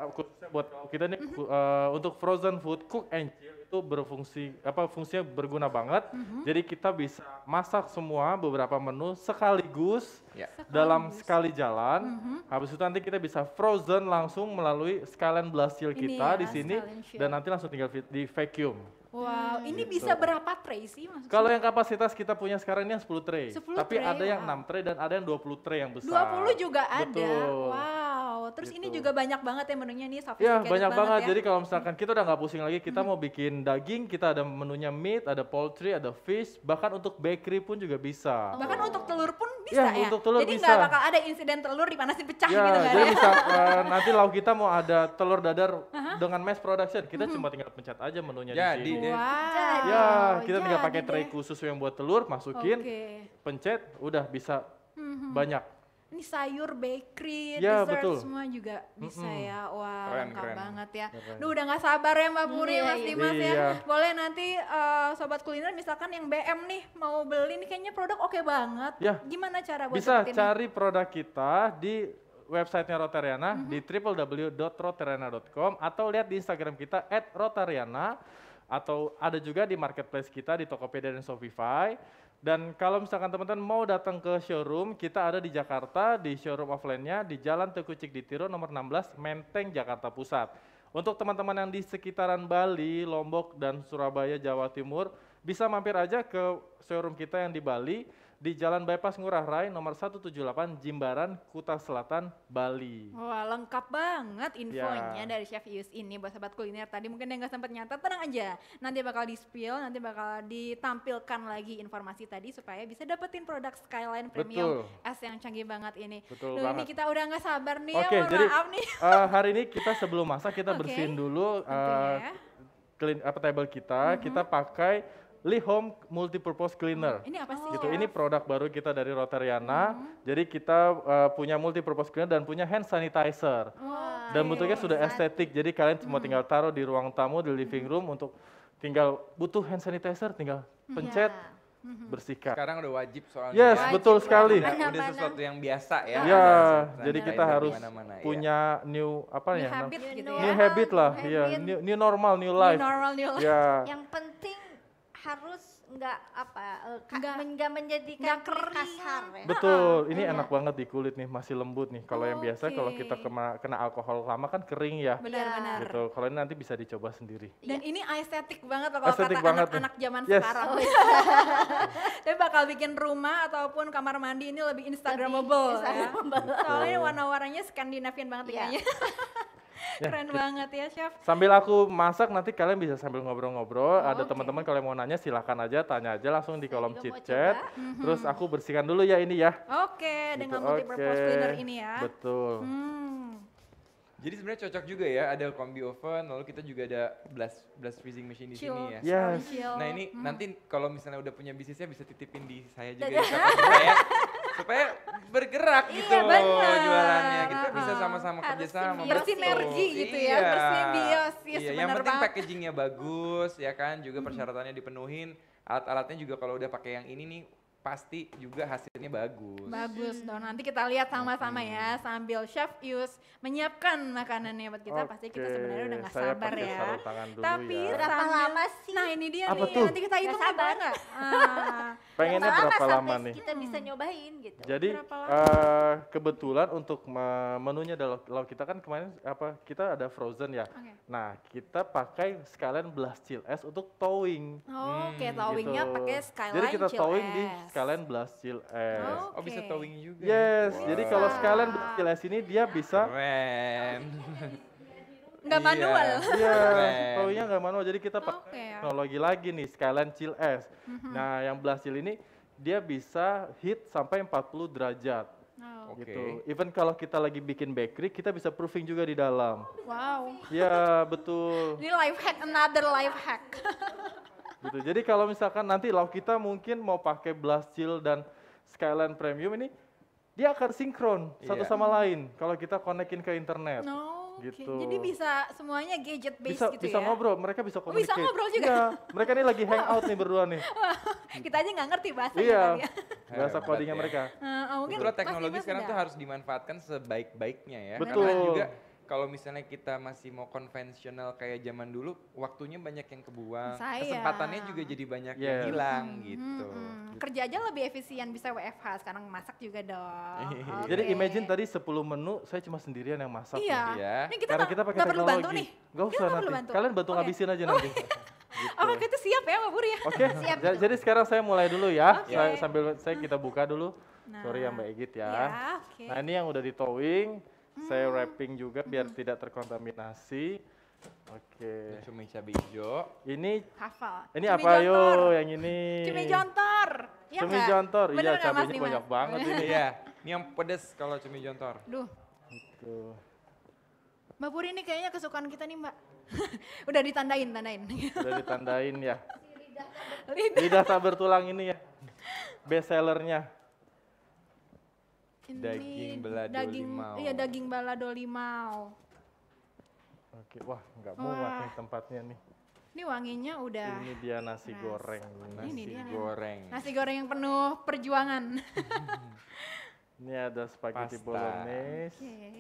buat kita nih mm -hmm. uh, untuk frozen food, cook and chill itu berfungsi apa fungsinya berguna banget. Mm-hmm. Jadi kita bisa masak semua beberapa menu sekaligus, yeah. sekaligus. dalam sekali jalan. Mm-hmm. Habis itu nanti kita bisa frozen langsung melalui sekalian blast chill kita ya, di sini dan nanti langsung tinggal di vacuum. Wow, hmm. ini gitu. bisa berapa tray sih maksudnya? Kalau yang kapasitas kita punya sekarang ini yang 10 tray. 10 Tapi tray, ada yang wow. 6 tray dan ada yang 20 tray yang besar. 20 juga ada. Betul. Wow. Wow, terus gitu. ini juga banyak banget ya menunya nih sophisticated ya, banyak banget. banget. Ya. Jadi kalau misalkan kita udah nggak pusing lagi, kita hmm. mau bikin daging, kita ada menunya meat, ada poultry, ada fish, bahkan untuk bakery pun juga bisa. Oh. Bahkan untuk telur pun ya, bisa ya. ya? Untuk telur jadi nggak bakal ada insiden telur dipanasin pecah ya, gitu kan. Jadi bisa. Eh, nanti lauk kita mau ada telur dadar uh-huh. dengan mass production, kita hmm. cuma tinggal pencet aja menunya ya, di sini. Wow. Ya, kita ya, tinggal pakai tray khusus yang buat telur, masukin, okay. pencet, udah bisa hmm. hmm. banyak ini sayur bakery ya, dessert betul. semua juga bisa mm -hmm. ya wah keren, lengkap keren. banget ya keren. duh udah nggak sabar ya mbak Puri hmm, mas iya. Dimas ya. iya. ya boleh nanti uh, sobat kuliner misalkan yang BM nih mau beli nih kayaknya produk oke okay banget ya. gimana cara buat bisa cari produk kita di websitenya Rotariana mm -hmm. di www.rotariana.com atau lihat di Instagram kita @rotariana atau ada juga di marketplace kita di Tokopedia dan Shopify dan kalau misalkan teman-teman mau datang ke showroom, kita ada di Jakarta, di showroom offline-nya di Jalan Tekucik Ditiro nomor 16, Menteng, Jakarta Pusat. Untuk teman-teman yang di sekitaran Bali, Lombok, dan Surabaya, Jawa Timur, bisa mampir aja ke showroom kita yang di Bali di Jalan Bypass Ngurah Rai nomor 178 Jimbaran, Kuta Selatan, Bali. Wah, lengkap banget ya. infonya yeah. dari Chef Yus ini buat sahabat kuliner tadi. Mungkin yang nggak sempat nyata, tenang aja. Nanti bakal di-spill, nanti bakal ditampilkan lagi informasi tadi supaya bisa dapetin produk Skyline Premium Betul. S yang canggih banget ini. Betul Loh, banget. ini kita udah nggak sabar nih okay, ya, mohon jadi, maaf nih. Uh, hari ini kita sebelum masak kita okay. bersihin dulu uh, clean apa table kita, mm -hmm. kita pakai Li Home Multipurpose Cleaner. Oh, ini apa sih? Gitu. Oh. Ini produk baru kita dari Rotariana. Hmm. Jadi kita uh, punya multipurpose cleaner dan punya hand sanitizer. Wow. Dan bentuknya sudah estetik. Jadi kalian hmm. tinggal taruh di ruang tamu di living hmm. room untuk tinggal butuh hand sanitizer tinggal hmm. pencet yeah. Hmm. bersihkan. Sekarang udah wajib soalnya. Yes, wajib betul sekali. Udah, udah iya. sesuatu yang biasa ya. Iya, iya. jadi kita harus ya. punya ya. new apa new ya? Habit new, gitu ya. new habit lah, new, iya, new, new normal, new life. New normal, new life. Yeah. Yang penting harus nggak apa eh, nggak uh, menjadikan kering kasar ya. betul ah, ini iya. enak banget di kulit nih masih lembut nih kalau oh, yang biasa kalau kita kena, kena alkohol lama kan kering ya benar-benar iya. gitu kalau ini nanti bisa dicoba sendiri iya. dan ya. ini estetik banget loh kalau kata anak-anak zaman yes. sekarang oh, iya. tapi bakal bikin rumah ataupun kamar mandi ini lebih instagramable, lebih ya. instagramable. Ya. soalnya warna-warnanya Skandinavian banget ya. kayaknya Ya, Keren ya. banget ya chef. Sambil aku masak nanti kalian bisa sambil ngobrol-ngobrol. Oh, Ada okay. teman-teman kalau mau nanya silahkan aja tanya aja langsung di kolom chit chat. Mm-hmm. Terus aku bersihkan dulu ya ini ya. Oke, okay, gitu. dengan multipurpose okay. cleaner ini ya. Betul. Hmm. Jadi sebenarnya cocok juga ya, ada kombi oven, lalu kita juga ada blast blast freezing machine di chill. sini ya. Yes. Nah ini hmm. nanti kalau misalnya udah punya bisnisnya bisa titipin di saya juga. ya, saya supaya bergerak iya, gitu iya, jualannya kita uh, bisa ah, sama-sama kerja sama bersinergi gitu ya iya. bersimbiosis iya, yang penting banget. packagingnya bagus ya kan juga persyaratannya dipenuhin alat-alatnya juga kalau udah pakai yang ini nih pasti juga hasilnya bagus. Bagus dong. Nanti kita lihat sama-sama okay. ya sambil chef Yus menyiapkan makanannya buat kita okay. pasti kita sebenarnya udah nggak sabar ya. Dulu Tapi ya. berapa lama sih? Nah, ini dia apa nih. Tuh? Nanti kita hitung sabar enggak? ah pengennya iya, berapa, berapa lama nih kita bisa hmm. nyobain gitu jadi uh, kebetulan untuk menunya adalah kalau kita kan kemarin apa kita ada frozen ya okay. nah kita pakai sekalian blast chill es untuk towing oh, hmm, oke okay, towingnya gitu. pakai skyline jadi kita towing di sekalian blast chill es oh, okay. oh bisa towing juga yes wow. jadi kalau sekalian blast chill es ini dia bisa keren nggak iya. manual. Iya, yeah. taunya nggak manual. Jadi kita pakai okay. Ya. teknologi lagi nih, Skyline Chill S. Mm-hmm. Nah, yang blast chill ini dia bisa heat sampai 40 derajat. Oh. Okay. Gitu. Even kalau kita lagi bikin bakery, kita bisa proofing juga di dalam. Wow. Ya, betul. Ini life hack, another life hack. gitu. Jadi kalau misalkan nanti lauk kita mungkin mau pakai blast chill dan Skyline Premium ini dia akan sinkron yeah. satu iya. sama lain kalau kita konekin ke internet. No gitu. Jadi bisa semuanya gadget based bisa, gitu bisa ya. Bisa ngobrol, mereka bisa komunikasi. Oh, bisa ngobrol juga. Iya, mereka ini lagi hangout nih berdua nih. Kita aja nggak ngerti bahasa. iya. Kan, ya. Bahasa codingnya ya. mereka. Uh, oh, mungkin Itulah teknologi sekarang tuh harus dimanfaatkan sebaik-baiknya ya. Betul. Karena juga kalau misalnya kita masih mau konvensional kayak zaman dulu, waktunya banyak yang kebuang, Sayang. kesempatannya juga jadi banyak yeah. yang hilang hmm, hmm, gitu. Hmm, Kerja aja lebih efisien bisa WFH, sekarang masak juga dong. okay. Jadi imagine tadi 10 menu saya cuma sendirian yang masak iya. ya. Ini kita Karena kita pakai teknologi. Perlu bantu nih. Gak usah kita nanti. Bantu. Kalian bantu okay. ngabisin aja oh. nanti. gitu. Oh, kita siap ya Mbak Buri ya. Oke. Okay. Jadi, gitu. jadi sekarang saya mulai dulu ya. Okay. Saya, sambil saya kita buka dulu. Nah. Sorry ya nah. Mbak Egit ya. ya okay. Nah, ini yang udah di towing. Saya hmm. wrapping juga biar hmm. tidak terkontaminasi. Oke. Cumi cabai hijau. Ini hafal. Ini cumi apa yo yang ini? Cumi jontor. Ya cumi enggak? jontor. Iya, cabainya ini banyak banget ini ya. Ini yang pedes kalau cumi jontor. Duh. Itu. Mbak Puri ini kayaknya kesukaan kita nih, Mbak. Udah ditandain, tandain. Udah ditandain ya. Lidah, lidah tak bertulang ini ya. Best sellernya ini daging balado daging, limau. Iya, daging balado limau. Oke, wah nggak muat wah. nih tempatnya nih. Ini wanginya udah. Ini dia nasi Nas goreng, nasi ini dia goreng. Nasi goreng yang penuh perjuangan. ini ada spaghetti bolognese. Okay.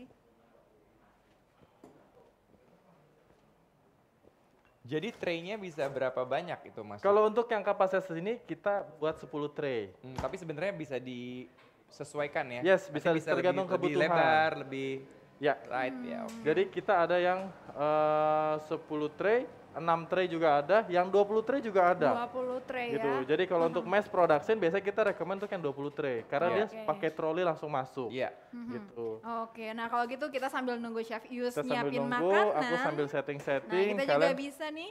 Jadi nya bisa berapa banyak itu mas? Kalau untuk yang kapasitas ini kita buat 10 tray. Hmm, tapi sebenarnya bisa di sesuaikan ya. Yes, bisa, bisa tergantung lebih, kebutuhan. Lebih lebar, lebih ya. right hmm. ya. Okay. Jadi kita ada yang eh, uh, 10 tray, 6 tray juga ada, yang 20 tray juga ada. 20 tray gitu. ya. Jadi kalau uh -huh. untuk hmm. mass production biasanya kita rekomend untuk yang 20 tray karena yeah. dia okay. pakai troli langsung masuk. Iya. Yeah. Mm -hmm. Gitu. Oke, okay. nah kalau gitu kita sambil nunggu chef Yus kita nyiapin nunggu, makanan. aku sambil setting-setting. Nah, kita kalian... juga bisa nih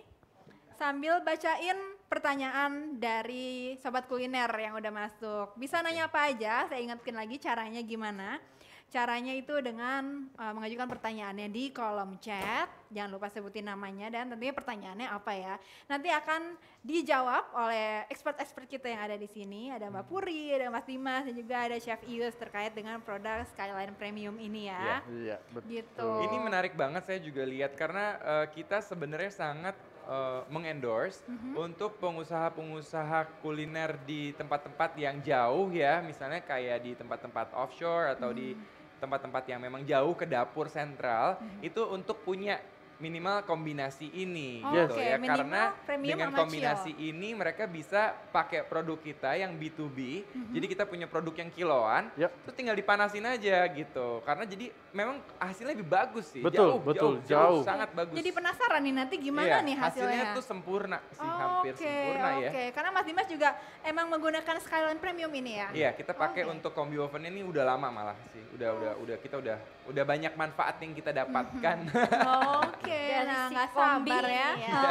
sambil bacain pertanyaan dari sobat kuliner yang udah masuk. Bisa nanya apa aja, saya ingatkan lagi caranya gimana. Caranya itu dengan uh, mengajukan pertanyaannya di kolom chat. Jangan lupa sebutin namanya dan tentunya pertanyaannya apa ya. Nanti akan dijawab oleh expert-expert kita yang ada di sini. Ada Mbak hmm. Puri, ada Mas Dimas, dan juga ada Chef Ius terkait dengan produk Skyline Premium ini ya. Iya, ya, betul. Gitu. Ini menarik banget saya juga lihat karena uh, kita sebenarnya sangat uh, mengendorse mm-hmm. untuk pengusaha-pengusaha kuliner di tempat-tempat yang jauh ya, misalnya kayak di tempat-tempat offshore atau mm-hmm. di mhm. tempat-tempat yang memang jauh ke dapur sentral mm-hmm. itu untuk punya minimal kombinasi ini oh, gitu okay. ya minimal karena dengan kombinasi ini mereka bisa pakai produk kita yang B2B. Mm-hmm. Jadi kita punya produk yang kiloan, yep. terus tinggal dipanasin aja gitu. Karena jadi memang hasilnya lebih bagus sih. Betul, jauh, betul, jauh, jauh, jauh. Sangat bagus. Jadi penasaran nih nanti gimana iya, nih hasilnya? Hasilnya tuh sempurna sih, oh, hampir okay, sempurna okay. ya. Oke, karena Mas Dimas juga emang menggunakan Skyline Premium ini ya? Iya, kita pakai okay. untuk combi oven ini udah lama malah sih. Udah, udah, udah kita udah udah banyak manfaat yang kita dapatkan. Oke, okay. nah nggak si sabar ya. ya.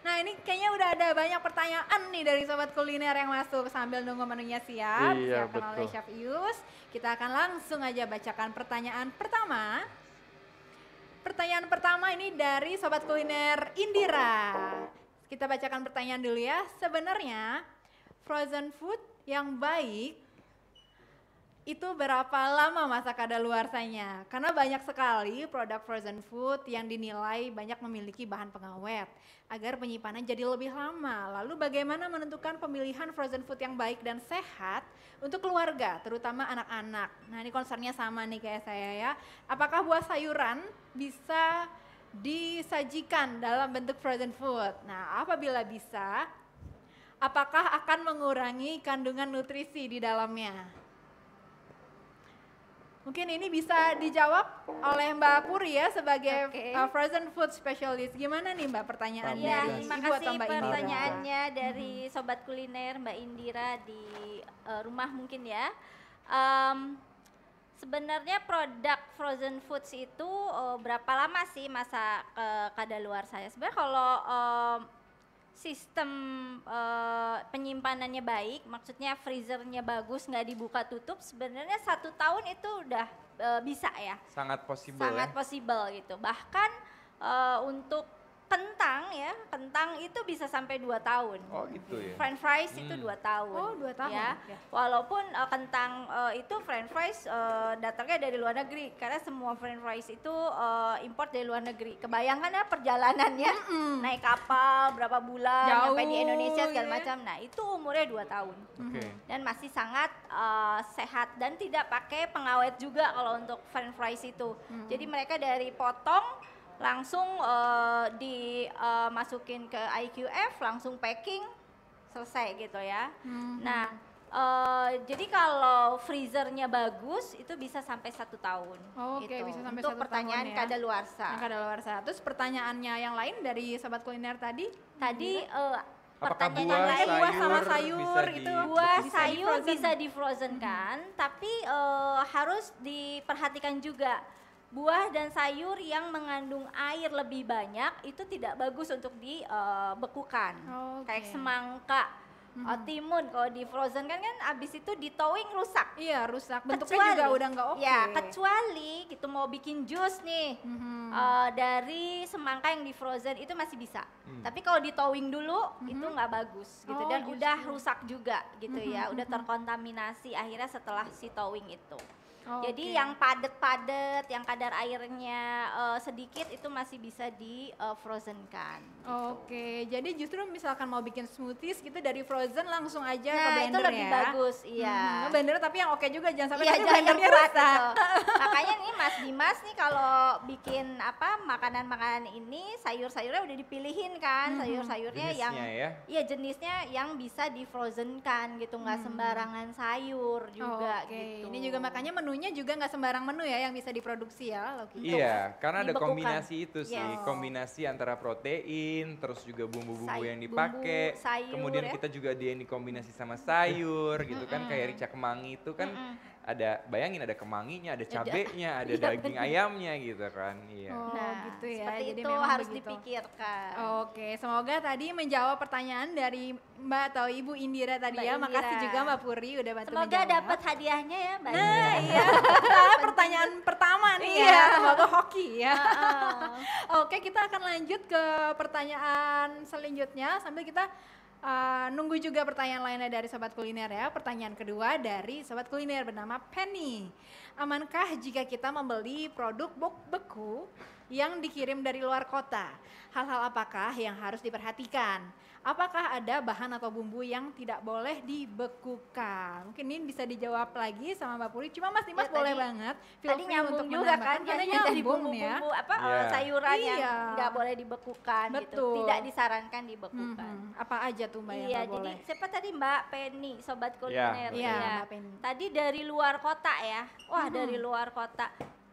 Nah ini kayaknya udah ada banyak pertanyaan nih dari sobat kuliner yang masuk sambil nunggu menunya siap. Iya, Siapkan betul. Chef Yus. Kita akan langsung aja bacakan pertanyaan pertama. Pertanyaan pertama ini dari Sobat Kuliner Indira. Kita bacakan pertanyaan dulu ya. Sebenarnya frozen food yang baik itu berapa lama masa kadaluarsanya? Karena banyak sekali produk frozen food yang dinilai banyak memiliki bahan pengawet agar penyimpanan jadi lebih lama. Lalu bagaimana menentukan pemilihan frozen food yang baik dan sehat untuk keluarga, terutama anak-anak? Nah ini concernnya sama nih kayak saya ya. Apakah buah sayuran bisa disajikan dalam bentuk frozen food? Nah apabila bisa, apakah akan mengurangi kandungan nutrisi di dalamnya? Mungkin ini bisa dijawab oleh Mbak Puri ya sebagai okay. Uh, frozen food specialist. Gimana nih Mbak pertanyaannya? ya, terima kasih Mbak Indira? pertanyaannya dari sobat kuliner Mbak Indira di uh, rumah mungkin ya. Um, sebenarnya produk frozen foods itu uh, berapa lama sih masa uh, kadaluarsanya? Sebenarnya kalau um, sistem uh, penyimpanannya baik, maksudnya freezernya bagus, nggak dibuka tutup, sebenarnya satu tahun itu udah uh, bisa ya. Sangat possible. Sangat ya? possible gitu. Bahkan uh, untuk kentang ya, kentang itu bisa sampai 2 tahun. Oh gitu ya. French fries hmm. itu 2 tahun. Oh 2 tahun. Ya. ya. Walaupun uh, kentang uh, itu French fries uh, datangnya dari luar negeri karena semua French fries itu uh, import dari luar negeri. Kebayangkan ya perjalanannya mm -mm. naik kapal berapa bulan Jauh, sampai di Indonesia segala yeah. macam. Nah, itu umurnya 2 tahun. Okay. Mm-hmm. Dan masih sangat uh, sehat dan tidak pakai pengawet juga kalau untuk French fries itu. Mm -hmm. Jadi mereka dari potong langsung uh, eh, dimasukin eh, uh, ke IQF, langsung packing, selesai gitu ya. Hmm. Nah, uh, jadi kalau freezernya bagus itu bisa sampai satu tahun. Oh, Oke, okay, gitu. bisa sampai Untuk satu pertanyaan tahun ya. kadaluarsa. Kada kadaluarsa. Terus pertanyaannya yang lain dari sahabat kuliner tadi? Tadi uh, Pertanyaan buah, sayur, buah sama sayur bisa itu di, buah bisa sayur di bisa di frozen kan, hmm. tapi uh, harus diperhatikan juga buah dan sayur yang mengandung air lebih banyak itu tidak bagus untuk dibekukan. Uh, oh, okay. Kayak semangka, Mm hmm. timun kalau di frozen kan kan abis itu di towing rusak. Iya rusak. Bentuknya kecuali, juga udah nggak oke. Okay. Ya kecuali gitu mau bikin jus nih mm hmm. uh, dari semangka yang di frozen itu masih bisa. Mm. Tapi kalau di towing dulu hmm. itu nggak bagus gitu oh, dan gitu. udah rusak juga gitu hmm. ya. Mm-hmm, udah mm-hmm. terkontaminasi akhirnya setelah si towing itu. Oh, Jadi okay. yang padat-padat, yang kadar airnya uh, sedikit itu masih bisa di uh, eh, frozen kan. Gitu. Oke, okay. jadi justru misalkan mau bikin smoothies gitu dari frozen langsung aja nah, ya? hmm, iya. ke blender itu lebih bagus, iya. Hmm, blender tapi yang oke okay juga jangan sampai iya, blendernya rusak. Makanya nih Mas Dimas nih kalau bikin apa makanan-makanan ini sayur-sayurnya udah dipilihin kan, hmm. sayur-sayurnya yang ya. iya jenisnya yang bisa di frozen kan gitu, nggak hmm. sembarangan sayur juga oh, okay. gitu. Ini juga makanya menunya menunya juga nggak sembarang menu ya yang bisa diproduksi ya Loki. Iya, iya karena ada kombinasi itu sih, yes. kombinasi antara protein, terus juga bumbu-bumbu yang dipakai, kemudian ya? kita juga dia ini kombinasi sama sayur gitu mm -mm. kan kayak rica kemangi itu kan mm -mm ada bayangin ada kemanginya, ada cabenya, ada iya, daging ayamnya gitu kan. Iya. Oh, nah, gitu ya. Seperti Jadi itu harus begitu. dipikirkan. Oke, semoga tadi menjawab pertanyaan dari Mbak atau Ibu Indira tadi Mbak ya. Indira. Makasih juga Mbak Puri udah bantu Semoga dapat hadiahnya ya, Mbak. Nah, Indira. iya. Nah, pertanyaan pertama nih iya. ya, semoga hoki ya. Uh -uh. Oke, kita akan lanjut ke pertanyaan selanjutnya sambil kita Uh, nunggu juga pertanyaan lainnya dari Sobat Kuliner ya. Pertanyaan kedua dari Sobat Kuliner bernama Penny. Amankah jika kita membeli produk beku yang dikirim dari luar kota? Hal-hal apakah yang harus diperhatikan? Apakah ada bahan atau bumbu yang tidak boleh dibekukan? Mungkin ini bisa dijawab lagi sama Mbak Puri. Cuma Mas ya, Dimas ya, boleh tadi, banget. Feel tadi nyambung untuk juga kan, karena ya, bumbu-bumbu ya. apa yeah. Iya. sayuran iya. yang nggak boleh dibekukan Betul. gitu. Tidak disarankan dibekukan. Hmm, apa aja tuh Mbak iya, yang jadi, boleh? siapa tadi Mbak Penny, sobat iya. kuliner yeah. yeah, Yeah, Mbak Penny. Tadi dari luar kota ya. Wah, hmm. dari luar kota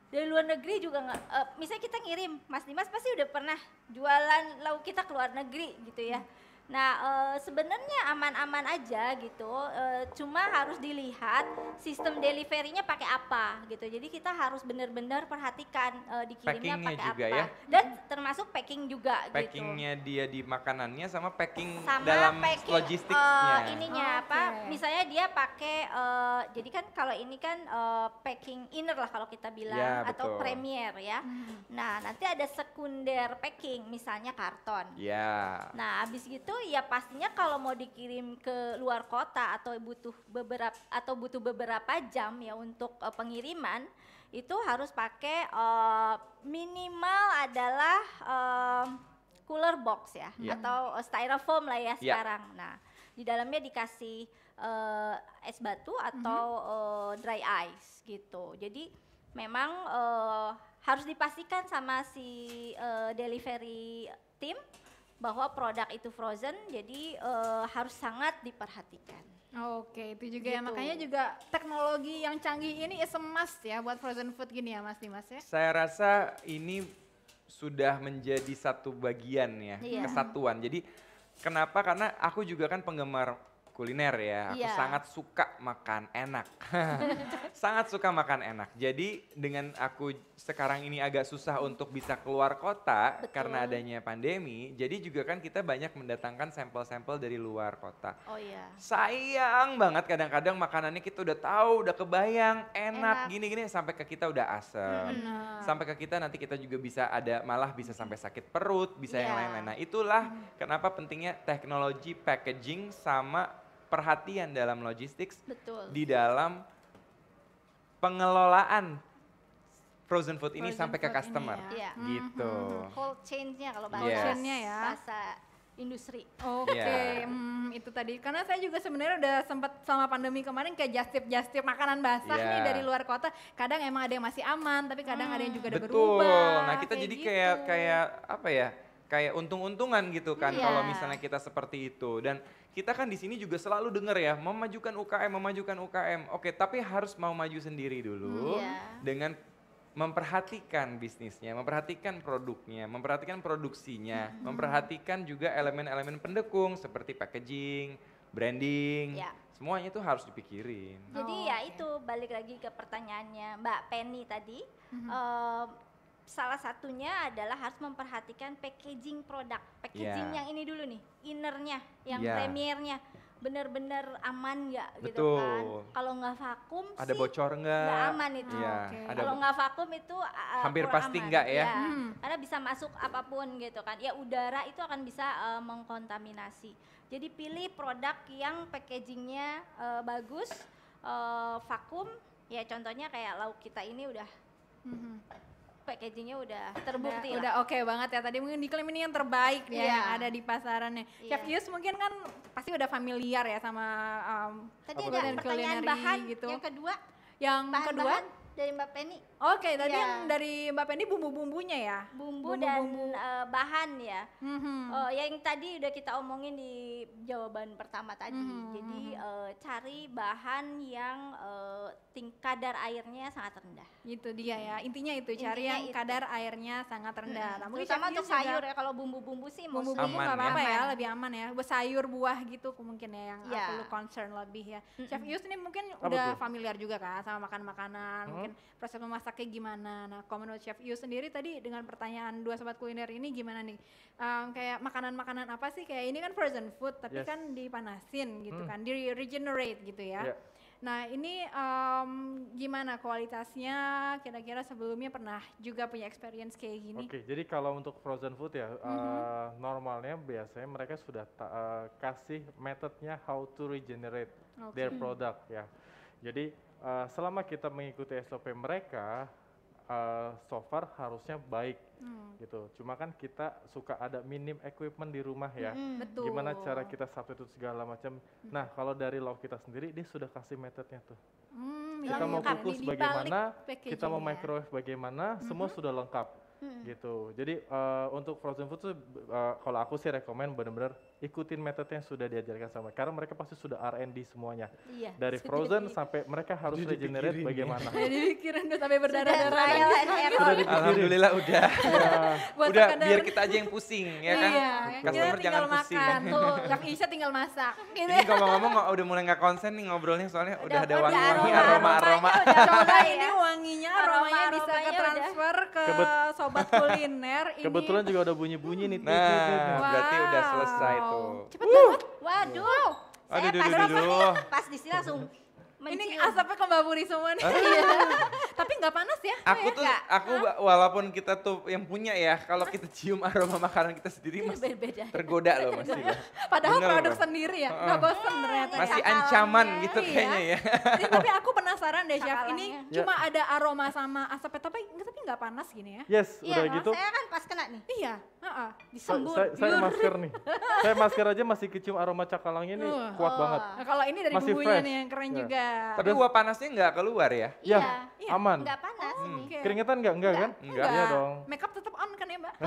dari luar negeri juga nggak uh, misalnya kita ngirim Mas Dimas pasti udah pernah jualan lauk kita ke luar negeri gitu ya hmm Nah, e, sebenarnya aman-aman aja gitu. E, cuma harus dilihat sistem deliverynya pakai apa gitu. Jadi kita harus benar-benar perhatikan e, dikirimnya pakai apa. Ya? Dan termasuk packing juga gitu. Packingnya gitu. dia di makanannya sama packing sama dalam packing, logistiknya. E, ininya oh, apa? Okay. Misalnya dia pakai e, jadi kan kalau ini kan e, packing inner lah kalau kita bilang ya, atau betul. premier ya. Hmm. Nah, nanti ada sekunder packing misalnya karton. Ya. Nah, abis gitu ya pastinya kalau mau dikirim ke luar kota atau butuh beberapa atau butuh beberapa jam ya untuk uh, pengiriman itu harus pakai uh, minimal adalah uh, cooler box ya yeah. atau uh, styrofoam lah ya yeah. sekarang. Nah, di dalamnya dikasih uh, es batu atau mm -hmm. uh, dry ice gitu. Jadi memang uh, harus dipastikan sama si uh, delivery tim bahwa produk itu frozen jadi uh, harus sangat diperhatikan. Oke, itu juga ya. gitu. ya makanya juga teknologi yang canggih ini is a must ya buat frozen food gini ya Mas Dimas ya. Saya rasa ini sudah menjadi satu bagian ya, yeah. kesatuan. Jadi kenapa? Karena aku juga kan penggemar kuliner ya. Aku yeah. sangat suka makan enak. sangat suka makan enak. Jadi dengan aku sekarang ini agak susah untuk bisa keluar kota Betul. karena adanya pandemi. Jadi juga kan kita banyak mendatangkan sampel-sampel dari luar kota. Oh iya. Yeah. Sayang banget kadang-kadang makanannya kita udah tahu, udah kebayang enak gini-gini sampai ke kita udah asem. Mm. Sampai ke kita nanti kita juga bisa ada malah bisa sampai sakit perut, bisa yeah. yang iya. lain-lain. Nah, itulah mm. kenapa pentingnya teknologi packaging sama perhatian dalam logistik, di dalam pengelolaan frozen food frozen ini sampai food ke customer, ya. Iya. gitu. Mm-hmm. Whole chain-nya kalau bahasa yes. chain-nya ya. Bahasa industri. Oke, okay. Iya. yeah. hmm, itu tadi. Karena saya juga sebenarnya udah sempat selama pandemi kemarin kayak justip-justip makanan basah yeah. nih iya. dari luar kota. Kadang emang ada yang masih aman, tapi kadang hmm. ada yang hmm. juga udah Betul. Nah kita kayak jadi gitu. kayak kayak apa ya? kayak untung-untungan gitu kan yeah. kalau misalnya kita seperti itu dan kita kan di sini juga selalu dengar ya memajukan UKM memajukan UKM oke tapi harus mau maju sendiri dulu hmm, yeah. dengan memperhatikan bisnisnya, memperhatikan produknya, memperhatikan produksinya, hmm. memperhatikan juga elemen-elemen pendukung seperti packaging, branding, yeah. semuanya itu harus dipikirin. Jadi ya oh, ya okay. itu balik lagi ke pertanyaannya Mbak Penny tadi, mm-hmm. uh, salah satunya adalah harus memperhatikan packaging produk. Packaging yeah. yang ini dulu nih, innernya, yang yeah. premiernya benar-benar aman nggak gitu kan kalau nggak vakum ada sih, bocor nggak aman itu oh, iya, okay. kalau nggak vakum itu uh, hampir pasti nggak ya, ya. Hmm. karena bisa masuk apapun gitu kan ya udara itu akan bisa uh, mengkontaminasi jadi pilih produk yang packagingnya uh, bagus uh, vakum ya contohnya kayak lauk kita ini udah hmm packagingnya udah terbukti udah, udah oke okay banget ya tadi mungkin diklaim ini yang terbaik yeah. ya yang ada di pasarannya yeah. Chef Yus mungkin kan pasti udah familiar ya sama um, tadi ada pertanyaan bahan gitu. yang kedua yang bahan -bahan kedua dari Mbak Penny Oke, okay, tadi yeah. yang dari Mbak Pendi bumbu-bumbunya ya? Bumbu, bumbu dan bumbu. Uh, eh, bahan ya. Mm-hmm. Uh, yang tadi udah kita omongin di jawaban pertama tadi. Mm-hmm. Jadi uh, cari bahan yang uh, ting- kadar airnya sangat rendah. Itu dia ya. Mhm. Intinya itu cari yang itu. kadar airnya sangat rendah. Mm-hmm. Terutama untuk sayur ya kalau bumbu-bumbu sih bumbu-bumbu ya. apa-apa ya. lebih aman ya. Buat sayur buah gitu mungkin ya yang yeah. perlu concern lebih ya. Mm-hmm. Chef Yus ini mungkin apa udah tuh? familiar juga kan sama makan makanan, hmm? mungkin proses memasak masaknya gimana. Nah, Commonwealth Chef You sendiri tadi dengan pertanyaan dua sobat kuliner ini gimana nih? Um, kayak makanan-makanan apa sih? Kayak ini kan frozen food, tapi yes. kan dipanasin gitu hmm. kan, di regenerate gitu ya. Yeah. Nah, ini um, gimana kualitasnya? Kira-kira sebelumnya pernah juga punya experience kayak gini? Oke, okay, jadi kalau untuk frozen food ya, mm -hmm. uh, normalnya biasanya mereka sudah uh, kasih metodenya how to regenerate okay. their product ya. Jadi uh, selama kita mengikuti SOP mereka, uh, so far harusnya baik hmm. gitu. Cuma kan kita suka ada minim equipment di rumah ya. Hmm, betul. Gimana cara kita substitute segala macam. Hmm. Nah, kalau dari law kita sendiri dia sudah kasih metodenya tuh. Hmm, kita mau kukus bagaimana, kita mau ya. microwave bagaimana, hmm. semua sudah lengkap. Hmm. gitu. Jadi uh, untuk frozen food tuh uh, kalau aku sih rekomend benar-benar ikutin metode yang sudah diajarkan sama karena mereka pasti sudah R&D semuanya iya, dari Frozen jadi, sampai mereka harus jadi regenerate ya. bagaimana ya. jadi pikiran udah sampai berdarah-darah ya. alhamdulillah udah ya. udah biar kita aja yang pusing ya kan iya, customer jangan makan, pusing tuh yang Isya tinggal masak gitu. ini ngomong-ngomong udah mulai nggak konsen nih ngobrolnya soalnya udah, udah ada wangi-wangi aroma-aroma aroma, coba ini ya. wanginya aromanya bisa ke transfer ke sobat kuliner kebetulan juga udah bunyi-bunyi nih nah berarti udah selesai Wow. Tuh. Gitu. Cepet banget. Waduh. Aduh, aduh, aduh, aduh. Pas di sini langsung ini asapnya kembaburi semua nih. Ah. Iya. Tapi nggak panas ya? Aku ya? tuh, gak? aku Hah? walaupun kita tuh yang punya ya, kalau kita cium aroma makanan kita sendiri iya, masih beda, beda. tergoda loh masih. Ya. Padahal Bener produk loh. sendiri ya, nggak bosen ternyata. Masih ya. ancaman gitu iya. kayaknya ya. Tapi aku penasaran deh Chef, ini ya. cuma ada aroma sama asapnya, tapi tapi nggak panas gini ya? Yes, iya, udah gitu. Saya kan pas kena nih. Iya, uh-uh, disembur. Saya, saya masker nih, saya masker aja masih kecium aroma cakalangnya nih uh. kuat banget. Nah, kalau ini dari bumbunya nih yang keren juga. Iya. Tapi uap panasnya nggak keluar ya? Iya. iya. iya Aman. Nggak panas. Hmm. Okay. Keringetan nggak? Nggak kan? Nggak. Iya dong. Makeup tetap on kan ya mbak?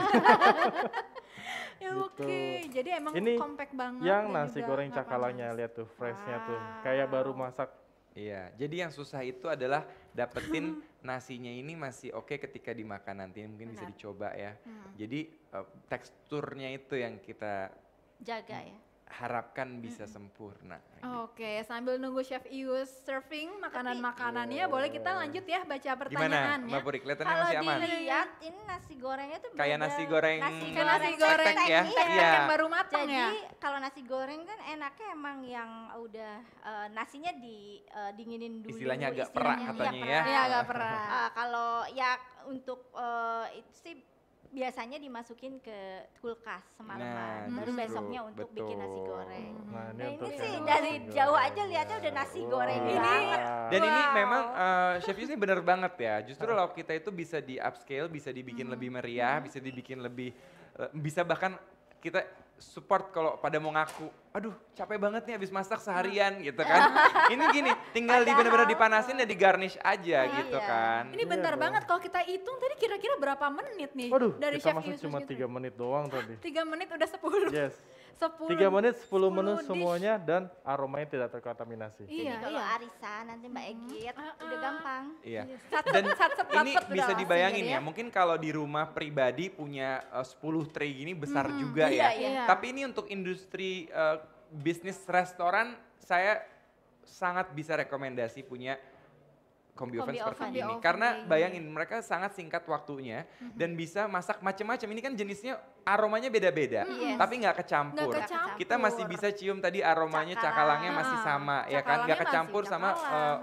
ya gitu. oke. Okay. Jadi emang Ini compact banget. Yang nasi goreng cakalanya lihat tuh freshnya wow. tuh. Kayak baru masak Iya, jadi yang susah itu adalah dapetin nasinya ini masih oke okay ketika dimakan nanti mungkin Benar. bisa dicoba ya. Hmm. Jadi uh, teksturnya itu yang kita jaga ya harapkan bisa hmm. sempurna. Gitu. Oke, okay, gitu. sambil nunggu Chef Ius serving makanan-makanannya, oh. boleh kita iya. lanjut ya baca pertanyaan Gimana, Mbak Puri, kelihatannya masih aman? Kalau dilihat, ini nasi gorengnya tuh kayak nasi goreng nasi goreng, nasi goreng tek ya, tek ya. Iya. iya. yang baru matang Jadi, ya. Jadi kalau nasi goreng kan enaknya emang yang udah uh, nasinya di uh, dinginin dulu. Istilahnya agak istilahnya perak katanya ya. Iya, agak perak. Uh, kalau ya untuk uh, itu sih biasanya dimasukin ke kulkas semalaman nah, baru besoknya untuk betul. bikin nasi goreng. Nah, ini, nah, ini sih dari jauh aja lihatnya udah nasi wow. goreng ini. Dan ini memang uh, chef ini bener banget ya. Justru lauk kita itu bisa di upscale, bisa dibikin hmm. lebih meriah, hmm. bisa dibikin lebih uh, bisa bahkan kita support kalau pada mau ngaku, aduh capek banget nih abis masak seharian hmm. gitu kan. Ini gini, tinggal di bener-bener dipanasin dan digarnish aja iya, gitu iya. kan. Ini bentar iya, banget kalau kita hitung tadi kira-kira berapa menit nih? Waduh, dari kita chef cuma gitu? tiga menit doang tadi. Tiga menit udah sepuluh. Yes. 10 3 menit, 10, 10 menu dish. semuanya dan aromanya tidak terkontaminasi. Iya, Jadi kalau iya. arisan nanti Mbak Egi uh, uh, udah gampang. Iya. iya dan ini bisa dibayangin ya, ya, mungkin kalau di rumah pribadi punya eh, uh, 10 tray gini besar hmm, juga iya, ya. Iya. Tapi ini untuk industri uh, bisnis restoran saya sangat bisa rekomendasi punya kombi oven seperti ini. Kombi Karena bayangin iya. mereka sangat singkat waktunya mm-hmm. dan bisa masak macam-macam. Ini kan jenisnya aromanya beda-beda, mm-hmm. tapi nggak kecampur. Gak kecampur. Kita masih bisa cium tadi aromanya Cakalang. cakalangnya masih sama cakalangnya ya kan, nggak kecampur sama uh,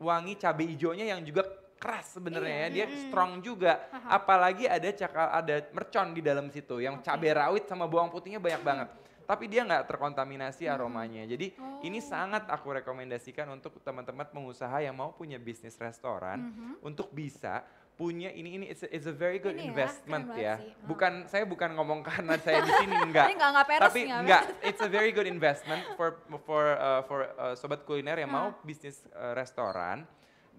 wangi cabai hijaunya yang juga keras sebenarnya ya. Iya. Dia mm. strong juga. Apalagi ada cakal ada mercon di dalam situ yang okay. cabai rawit sama bawang putihnya banyak mm-hmm. banget tapi dia nggak terkontaminasi hmm. aromanya. Jadi oh. ini sangat aku rekomendasikan untuk teman-teman pengusaha yang mau punya bisnis restoran -hmm. untuk bisa punya ini ini it's a, it's a very good ini ya, investment ya. ya. Bukan hmm. saya bukan ngomong karena saya di sini enggak. enggak peres, tapi enggak, it's a very good investment for for uh, for uh, sobat kuliner yang hmm. mau bisnis uh, restoran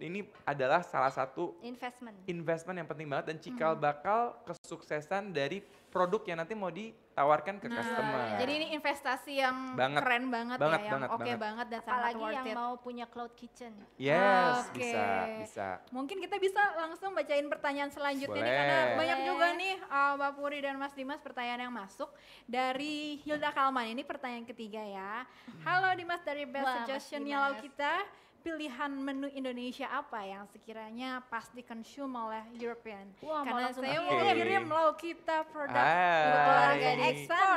ini adalah salah satu investment investment yang penting banget dan cikal hmm. bakal kesuksesan dari produk yang nanti mau ditawarkan ke nah, customer. Iya. Jadi ini investasi yang banget, keren banget, banget ya, banget, yang oke okay banget. banget dan Apalagi sangat worth yang mau punya cloud kitchen. Yes, okay. bisa, bisa. Mungkin kita bisa langsung bacain pertanyaan selanjutnya Boleh. nih karena banyak juga nih uh, Mbak Puri dan Mas Dimas pertanyaan yang masuk dari Hilda Kalman ini pertanyaan ketiga ya. Hmm. Halo Dimas dari Best Suggestion Yalau kita pilihan menu Indonesia apa yang sekiranya pas dikonsum oleh European. Wah, Karena saya mau okay. kirim Lauk kita produk ah, keluarga iya. ekspor.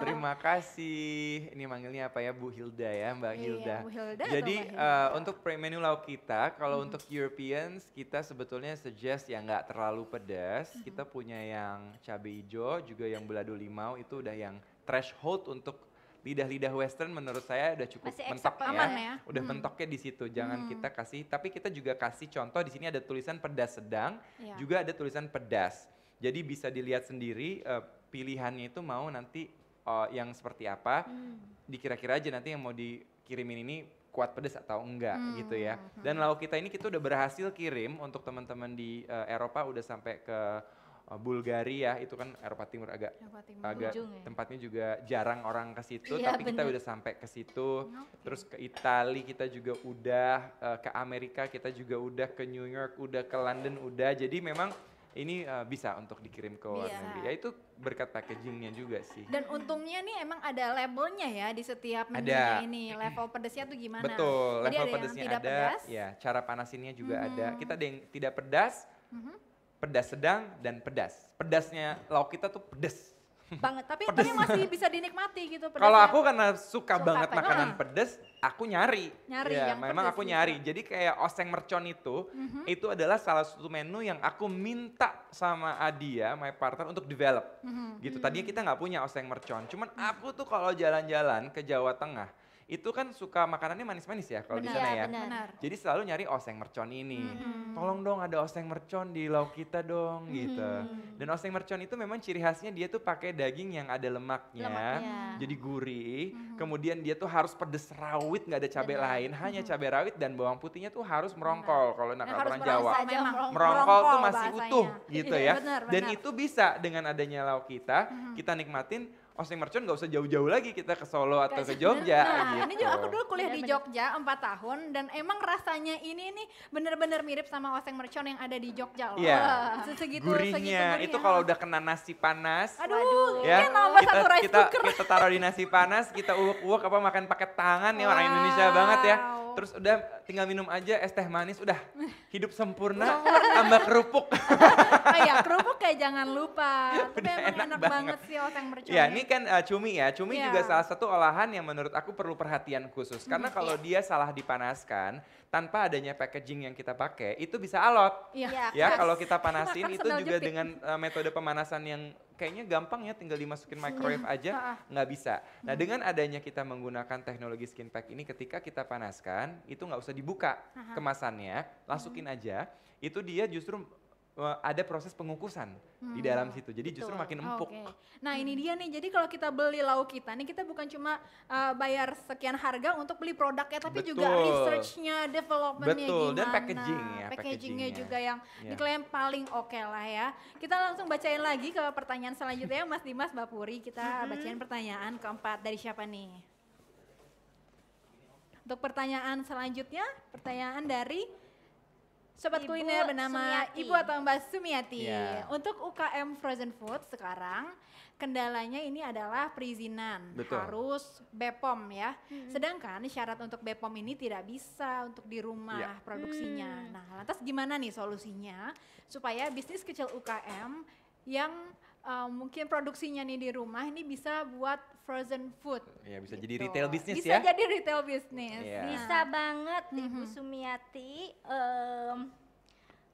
Terima kasih. Ini manggilnya apa ya Bu Hilda ya Mbak iya, Hilda. Bu Hilda Jadi Hilda? Uh, untuk menu lauk kita, kalau hmm. untuk Europeans kita sebetulnya suggest yang nggak terlalu pedas. Hmm. Kita punya yang cabai hijau, juga yang belado limau itu udah yang threshold untuk lidah-lidah western menurut saya udah cukup Masih mentok ya. ya. Udah hmm. mentoknya di situ. Jangan hmm. kita kasih, tapi kita juga kasih contoh di sini ada tulisan pedas sedang, ya. juga ada tulisan pedas. Jadi bisa dilihat sendiri uh, pilihannya itu mau nanti uh, yang seperti apa. Hmm. Dikira-kira aja nanti yang mau dikirimin ini kuat pedas atau enggak hmm. gitu ya. Hmm. Dan lauk kita ini kita udah berhasil kirim untuk teman-teman di uh, Eropa udah sampai ke Eh, Bulgaria itu kan Eropa Timur agak Eropa Timur. agak Ujung, ya? tempatnya juga jarang orang ke situ ya, tapi bener. kita udah sampai ke situ okay. terus ke Italia kita juga udah uh, ke Amerika kita juga udah ke New York udah ke London udah jadi memang ini uh, bisa untuk dikirim ke luar yeah. negeri. Ya itu berkat packagingnya juga sih. Dan untungnya nih emang ada labelnya ya di setiap menu ada. ini. Level pedasnya tuh gimana? Betul. Jadi level ada pedesnya ada. Ya, cara panasinnya juga hmm. ada. Kita ada yang tidak pedas. Mhm pedas sedang dan pedas. Pedasnya lauk kita tuh pedas. Banget, tapi pedes. tapi masih bisa dinikmati gitu Kalau aku karena suka, suka banget apa? makanan ah. pedas, aku nyari. Nyari ya, yang memang aku juga. Gitu. nyari. Jadi kayak oseng mercon itu, mm-hmm. itu adalah salah satu menu yang aku minta sama Adia, my partner untuk develop. Mm-hmm. Gitu. Tadinya mhm. kita nggak punya oseng mercon, cuman aku tuh kalau jalan-jalan ke Jawa Tengah, itu kan suka makanannya manis-manis ya kalau di sana ya. Benar. Jadi selalu nyari oseng mercon ini. Hmm. Tolong dong ada oseng mercon di lauk kita dong hmm. gitu. Dan oseng mercon itu memang ciri khasnya dia tuh pakai daging yang ada lemaknya. lemaknya. Jadi gurih. Hmm. Kemudian dia tuh harus pedes rawit nggak ada cabai Benar. lain, hmm. hanya mm-hmm. cabai rawit dan bawang putihnya tuh harus merongkol kalau nak nah, orang Jawa. Merongkol, merongkol tuh masih bahasanya. utuh gitu iya, ya. Benar, benar. Dan itu bisa dengan adanya lauk kita, hmm. kita nikmatin Oseng Mercon gak usah jauh-jauh lagi kita ke Solo atau Kasih, ke Jogja. Nah, gitu. ini juga aku dulu kuliah iya, bener, di Jogja bener. 4 tahun dan emang rasanya ini nih bener-bener mirip sama Oseng Mercon yang ada di Jogja loh. Iya. Yeah. Segitu, gurihnya, segitu itu kalau udah kena nasi panas. Aduh, ya, ini nambah kita, satu rice cooker. Kita taruh di nasi panas, kita uwek-uwek apa makan pakai tangan wow. orang Indonesia banget ya terus udah tinggal minum aja es teh manis udah hidup sempurna tambah kerupuk. oh iya kerupuk kayak jangan lupa. Tapi udah emang enak, enak banget. banget sih oteng mercon. Ya ini kan uh, cumi ya, cumi yeah. juga salah satu olahan yang menurut aku perlu perhatian khusus karena hmm, kalau yeah. dia salah dipanaskan tanpa adanya packaging yang kita pakai itu bisa alot. Iya. Yeah. Ya, ya kalau kita panasin itu juga jepit. dengan uh, metode pemanasan yang kayaknya gampang ya tinggal dimasukin iya, microwave aja nggak bisa. Nah dengan adanya kita menggunakan teknologi skin pack ini ketika kita panaskan itu nggak usah dibuka kemasannya, masukin aja. Itu dia justru Eh, ada proses pengukusan hmm. di dalam situ. Jadi Betul. justru makin empuk. Okay. Nah, ini dia nih. Jadi kalau kita beli lauk kita nih kita bukan cuma uh, bayar sekian harga untuk beli produknya tapi Betul. juga researchnya, developmentnya Betul. gimana. dan packaging ya, packagingnya packagingnya juga yang yeah. diklaim paling oke okay lah ya. Kita langsung bacain lagi ke pertanyaan selanjutnya Mas Dimas Mbak Puri Kita bacain pertanyaan keempat dari siapa nih? Untuk pertanyaan selanjutnya, pertanyaan dari Sobat Ibu kuliner bernama Sumiati. Ibu atau Mbak Sumiati. Yeah. Untuk UKM frozen food sekarang kendalanya ini adalah perizinan, Betul. harus BPOM ya. Hmm. Sedangkan syarat untuk BPOM ini tidak bisa untuk di rumah yeah. produksinya. Hmm. Nah, lantas gimana nih solusinya supaya bisnis kecil UKM yang uh, mungkin produksinya nih di rumah ini bisa buat frozen food. Iya, gitu. Ya bisa gitu. jadi retail bisnis ya. Bisa jadi retail bisnis. Yeah. Bisa nah. banget Ibu mm -hmm. Bu Sumiati um,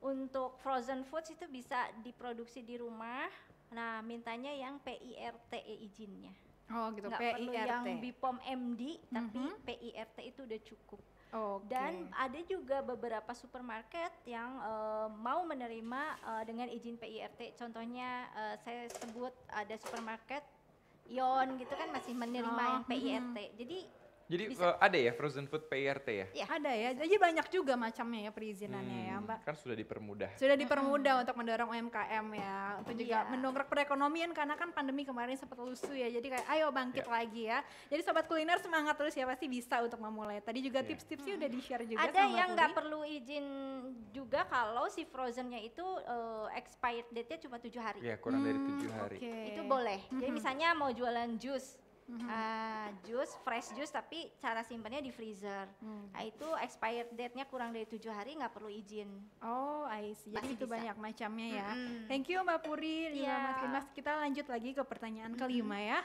untuk frozen food itu bisa diproduksi di rumah. Nah, mintanya yang PIRT e izinnya. Oh, gitu. Nggak perlu yang BPOM MD, tapi mm -hmm. PIRT itu udah cukup okay. Dan ada juga beberapa supermarket yang uh, mau menerima uh, dengan izin PIRT. Contohnya uh, saya sebut ada supermarket Ion gitu kan masih menerima oh, yang PIRT. Hmm. Jadi jadi Bisa. Eh, ada ya frozen food PRT ya? ya? Ada ya. Jadi banyak juga macamnya ya perizinannya ya, hmm, ya, Mbak. Kan sudah dipermudah. Sudah dipermudah hmm. untuk mendorong UMKM ya, untuk iya. juga iya. mendongkrak perekonomian karena kan pandemi kemarin sempat lusuh ya. Jadi kayak ayo bangkit ya. lagi ya. Jadi sobat kuliner semangat terus ya pasti bisa untuk memulai. Tadi juga ya. tips-tipsnya hmm. udah di-share juga Ada sama yang nggak perlu izin juga kalau si frozennya itu uh, expired date-nya cuma tujuh hari. Iya, kurang hmm, dari tujuh hari. Okay. Itu boleh. -hmm. Jadi misalnya mau jualan jus mm-hmm. uh, jus fresh jus tapi cara simpannya di freezer mm. nah itu expired date-nya kurang dari tujuh hari nggak perlu izin oh I see jadi Masih itu bisa. banyak macamnya ya mm-hmm. thank you mbak Puri yeah. Iya. mas Limas kita lanjut lagi ke pertanyaan mm-hmm. kelima ya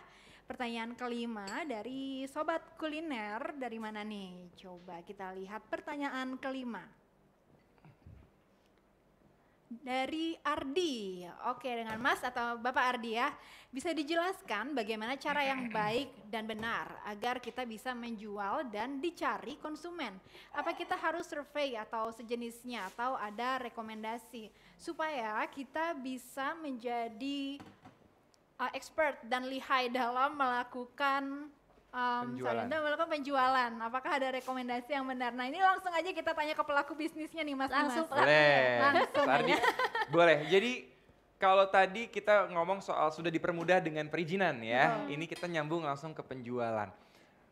pertanyaan kelima dari sobat kuliner dari mana nih coba kita lihat pertanyaan kelima dari Ardi. Oke, dengan Mas atau Bapak Ardi ya. Bisa dijelaskan bagaimana cara yang baik dan benar agar kita bisa menjual dan dicari konsumen? Apa kita harus survei atau sejenisnya atau ada rekomendasi supaya kita bisa menjadi uh, expert dan lihai dalam melakukan um, penjualan. melakukan penjualan. Apakah ada rekomendasi yang benar? Nah ini langsung aja kita tanya ke pelaku bisnisnya nih mas. Langsung mas. Boleh. Langsung Tardi, boleh. Jadi kalau tadi kita ngomong soal sudah dipermudah dengan perizinan ya, hmm. ini kita nyambung langsung ke penjualan.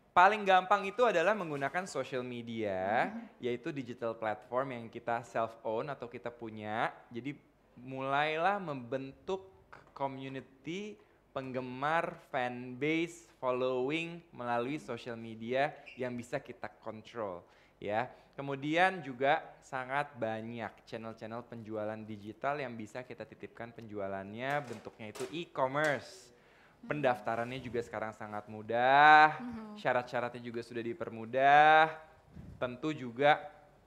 Paling gampang itu adalah menggunakan social media, hmm. yaitu digital platform yang kita self own atau kita punya. Jadi mulailah membentuk community penggemar, fanbase, following melalui social media yang bisa kita kontrol ya. Kemudian juga sangat banyak channel-channel penjualan digital yang bisa kita titipkan penjualannya bentuknya itu e-commerce. Hmm. Pendaftarannya juga sekarang sangat mudah, hmm. syarat-syaratnya juga sudah dipermudah. Tentu juga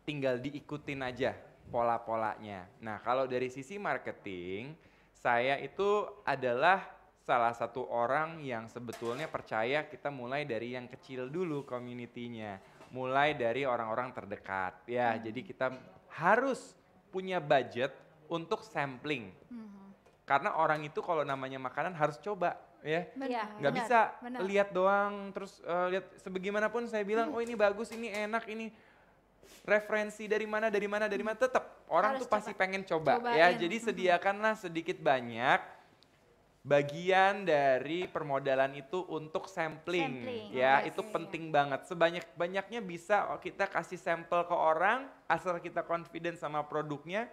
tinggal diikutin aja pola-polanya. Nah, kalau dari sisi marketing, saya itu adalah salah satu orang yang sebetulnya percaya kita mulai dari yang kecil dulu komunitinya, mulai dari orang-orang terdekat. Ya, hmm. jadi kita harus punya budget untuk sampling. Hmm. Karena orang itu kalau namanya makanan harus coba, ya. Iya. Nggak bisa bener. lihat doang terus uh, lihat sebagaimanapun saya bilang, hmm. "Oh, ini bagus, ini enak, ini referensi dari mana dari mana dari mana tetap orang Harus tuh coba. pasti pengen coba Cobain. ya hmm. jadi sediakanlah sedikit banyak bagian dari permodalan itu untuk sampling, sampling ya oh, yes, iya itu iya. penting banget sebanyak banyaknya bisa oh, kita kasih sampel ke orang asal kita confident sama produknya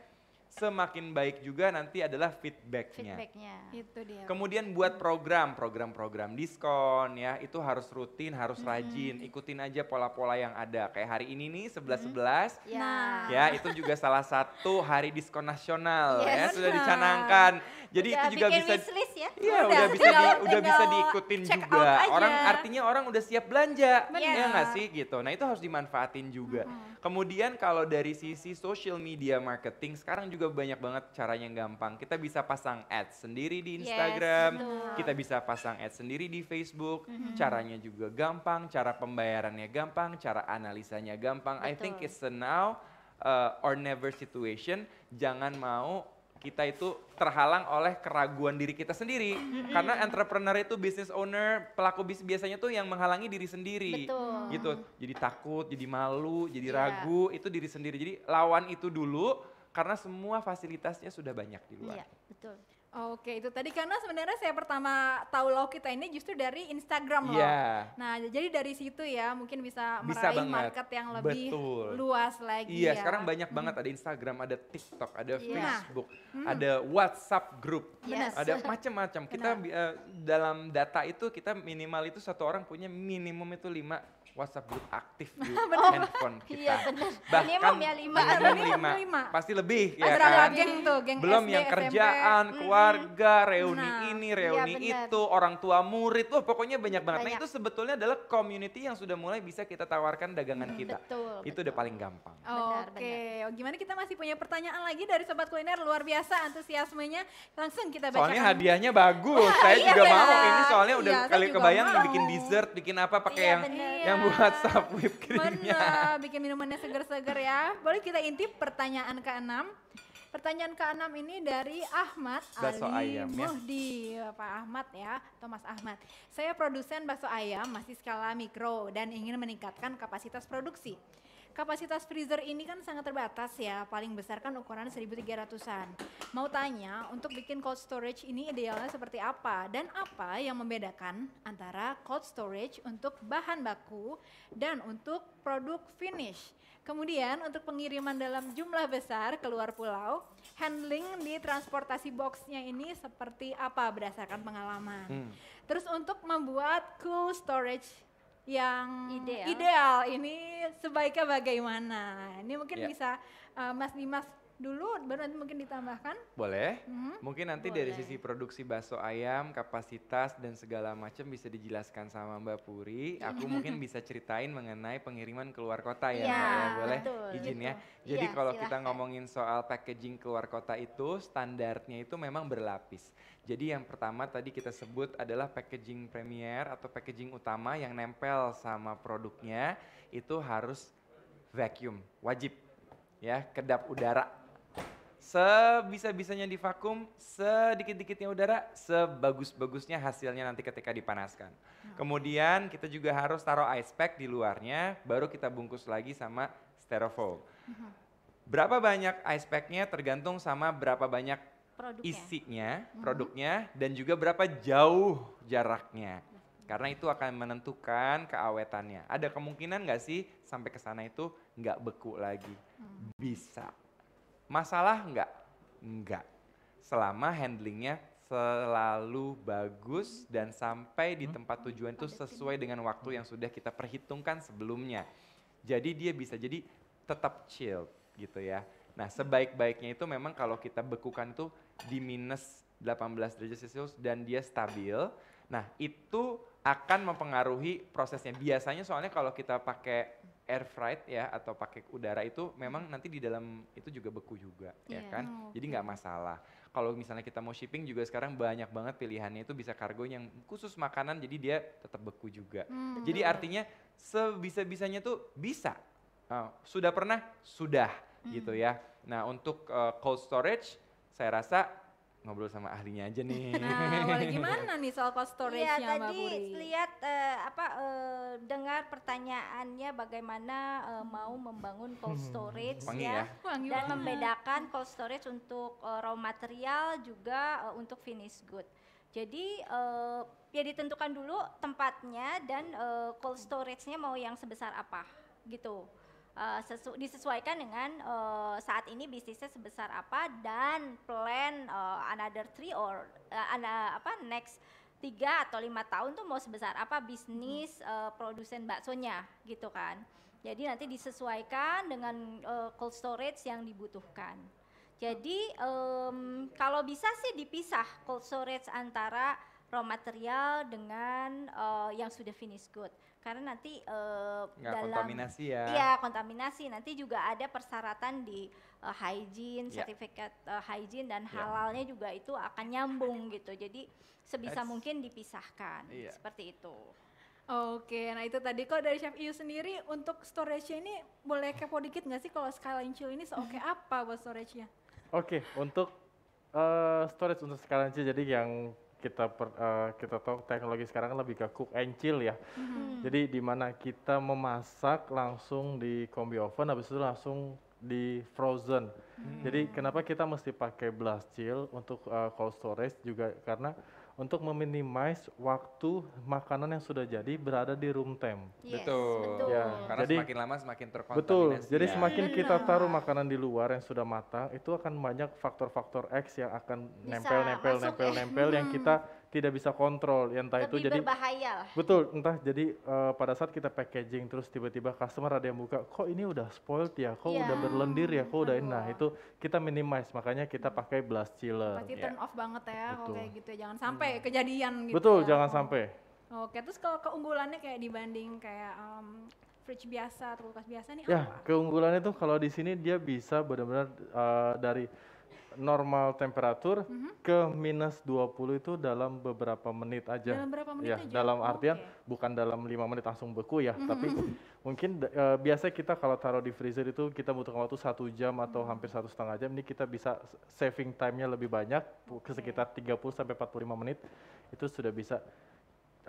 semakin baik juga nanti adalah feedbacknya. Feedbacknya. Itu dia. Kemudian buat program, program-program diskon ya, itu harus rutin, harus hmm. rajin, ikutin aja pola-pola yang ada. Kayak hari ini nih 11 11. Hmm. Ya. Nah. Ya, itu juga salah satu hari diskon nasional ya, yes, ya, sudah dicanangkan. Jadi udah itu juga bisa wishlist ya. Iya, udah, udah bisa di, udah bisa diikutin juga. Orang artinya orang udah siap belanja. Benar. Ya nggak sih gitu. Nah, itu harus dimanfaatin juga. Hmm. Kemudian kalau dari sisi social media marketing sekarang juga juga banyak banget caranya yang gampang. Kita bisa pasang ads sendiri di Instagram, yes, kita bisa pasang ads sendiri di Facebook. Mm-hmm. Caranya juga gampang, cara pembayarannya gampang, cara analisanya gampang. Betul. I think it's a now uh, or never situation. Jangan mau kita itu terhalang oleh keraguan diri kita sendiri. Mhm. Karena entrepreneur itu business owner, pelaku bisnis biasanya tuh yang menghalangi diri sendiri. Betul. Gitu. Jadi takut, jadi malu, jadi yeah. ragu, itu diri sendiri. Jadi lawan itu dulu karena semua fasilitasnya sudah banyak di luar. Iya, betul. Oke, itu tadi karena sebenarnya saya pertama tahu loh kita ini justru dari Instagram loh. Yeah. Nah, jadi dari situ ya mungkin bisa, bisa meraih banget. market yang lebih Betul. luas lagi. Iya, ya. sekarang banyak banget hmm. ada Instagram, ada TikTok, ada yeah. Facebook, hmm. ada WhatsApp group, yes. ada macam-macam. Kita uh, dalam data itu kita minimal itu satu orang punya minimum itu lima WhatsApp grup aktif di oh, handphone iya, kita. Iya benar. Nah, Bahkan ya, lima. lima. lima. Pasti lebih ya kan. geng tuh, geng Belum SD, yang kerjaan, SMP. keluarga, reuni nah, ini, iya, reuni iya, itu, orang tua murid. Wah pokoknya banyak banget. Nah, banyak. Nah itu sebetulnya adalah community yang sudah mulai bisa kita tawarkan dagangan hmm, kita. Betul. Itu udah paling gampang. Oh, Oke, okay. Oh, gimana kita masih punya pertanyaan lagi dari Sobat Kuliner. Luar biasa antusiasmenya. Langsung kita bacakan. Soalnya hadiahnya bagus. Wah, saya iya juga mau ini soalnya udah iya, kali kebayang bikin dessert, bikin apa pakai iya, yang buat whipped creamnya. Bener, bikin minumannya segar seger ya. Boleh kita intip pertanyaan ke enam. Pertanyaan ke enam ini dari Ahmad bakso Ali ayam, ya. Muhdi, Pak Ahmad ya, Thomas Ahmad. Saya produsen bakso ayam masih skala mikro dan ingin meningkatkan kapasitas produksi kapasitas freezer ini kan sangat terbatas ya, paling besar kan ukuran 1300-an. Mau tanya, untuk bikin cold storage ini idealnya seperti apa? Dan apa yang membedakan antara cold storage untuk bahan baku dan untuk produk finish? Kemudian untuk pengiriman dalam jumlah besar keluar pulau, handling di transportasi boxnya ini seperti apa berdasarkan pengalaman? Hmm. Terus untuk membuat cool storage yang ideal, ideal ini sebaiknya bagaimana? Ini mungkin yeah. bisa uh, Mas Dimas dulu baru nanti mungkin ditambahkan? Boleh. hmm Mungkin nanti Boleh. dari sisi produksi bakso ayam, kapasitas dan segala macam bisa dijelaskan sama Mbak Puri. Iya. Aku mungkin bisa ceritain mengenai pengiriman keluar kota ya, ya, ya. Boleh? Betul, Izin gitu. ya. Jadi ya, kalau kita ngomongin soal packaging keluar kota itu standarnya itu memang berlapis. Jadi yang pertama tadi kita sebut adalah packaging premier atau packaging utama yang nempel sama produknya itu harus vacuum, wajib ya kedap udara sebisa-bisanya divakum, sedikit-dikitnya udara, sebagus-bagusnya hasilnya nanti ketika dipanaskan. Kemudian kita juga harus taruh ice pack di luarnya, baru kita bungkus lagi sama styrofoam. Mhm. Berapa banyak ice packnya tergantung sama berapa banyak produknya. isinya, mhm. produknya, dan juga berapa jauh jaraknya. Karena itu akan menentukan keawetannya. Ada kemungkinan nggak sih sampai ke sana itu nggak beku lagi? Hmm. Bisa Masalah enggak? Enggak. Selama handlingnya selalu bagus dan sampai di hmm? tempat tujuan itu sesuai dengan waktu yang sudah kita perhitungkan sebelumnya. Jadi dia bisa jadi tetap chill gitu ya. Nah hmm. sebaik-baiknya itu memang kalau kita bekukan itu di minus 18 derajat Celcius dan dia stabil. Nah itu akan mempengaruhi prosesnya. Biasanya soalnya kalau kita pakai air fried ya atau pakai udara itu memang nanti di dalam itu juga beku juga yeah, ya iya, kan okay. Oh, jadi nggak masalah kalau misalnya kita mau shipping juga sekarang banyak banget pilihannya itu bisa kargo yang khusus makanan jadi dia tetap beku juga hmm, jadi artinya sebisa bisanya tuh bisa uh, sudah pernah sudah gitu hmm. gitu ya nah untuk uh, cold storage saya rasa ngobrol sama ahlinya aja nih. Nah, gimana nih soal cost iya, storage ya, Mbak tadi lihat uh, apa uh, dengar pertanyaannya bagaimana uh, mau membangun cold hmm, storage hmm, ya, ya. dan membedakan cold storage untuk uh, raw material juga uh, untuk finished good. Jadi uh, ya ditentukan dulu tempatnya dan uh, cold storage-nya mau yang sebesar apa gitu Eh, sesu disesuaikan dengan uh, saat ini bisnisnya sebesar apa dan plan uh, another three or uh, ana, apa next tiga atau lima tahun tuh mau sebesar apa bisnis hmm. uh, produsen baksonya gitu kan. Jadi nanti disesuaikan dengan uh, cold storage yang dibutuhkan. Jadi um, kalau bisa sih dipisah cold storage antara raw material dengan uh, yang sudah finish good karena nanti uh, Nggak dalam kontaminasi ya. Iya, kontaminasi. Nanti juga ada persyaratan di uh, hygiene, yeah. sertifikat uh, hygiene dan yeah. halalnya juga itu akan nyambung gitu. Jadi sebisa That's, mungkin dipisahkan. Yeah. Seperti itu. Oke, nah itu tadi kok dari Chef Iu sendiri untuk storage-nya ini boleh kepo dikit nggak sih kalau Skyline Chill ini seoke apa buat storage-nya? Oke, okay, untuk uh, storage untuk Skyline Chill jadi yang kita per, uh, kita tahu teknologi sekarang lebih ke cook and chill ya. Hmm. Jadi di mana kita memasak langsung di kombi oven habis itu langsung di frozen. Hmm. Jadi kenapa kita mesti pakai blast chill untuk uh, cold storage juga karena untuk meminimais waktu makanan yang sudah jadi berada di room temp. Yes, betul. betul. Ya, karena jadi, semakin lama semakin terkontaminasi. Betul. Jadi ya. semakin iya, Benar. kita taruh makanan di luar yang sudah matang, itu akan banyak faktor-faktor X yang akan nempel-nempel nempel-nempel ya. nempel, yang kita tidak bisa kontrol ya, entah Lebih itu jadi berbahaya lah. betul entah jadi uh, pada saat kita packaging terus tiba-tiba customer ada yang buka kok ini udah spoiled ya kok yeah. udah berlendir ya kok udah enak itu kita minimize makanya kita hmm. pakai blast chiller pasti yeah. off banget ya kalau kayak gitu ya. jangan sampai hmm. kejadian gitu betul ya. jangan sampai oke terus kalau keunggulannya kayak dibanding kayak um, fridge biasa, atau kulkas biasa nih ya, apa? keunggulannya tuh kalau di sini dia bisa benar-benar uh, dari normal temperatur mm-hmm. ke minus 20 itu dalam beberapa menit aja. Dalam berapa menit ya, aja? Dalam artian okay. bukan dalam 5 menit langsung beku ya, mm-hmm. tapi mhm. mungkin e, biasanya kita kalau taruh di freezer itu kita butuh waktu satu jam atau mhm. hampir satu setengah jam. Ini kita bisa saving time-nya lebih banyak, okay. sekitar 30 sampai 45 menit itu sudah bisa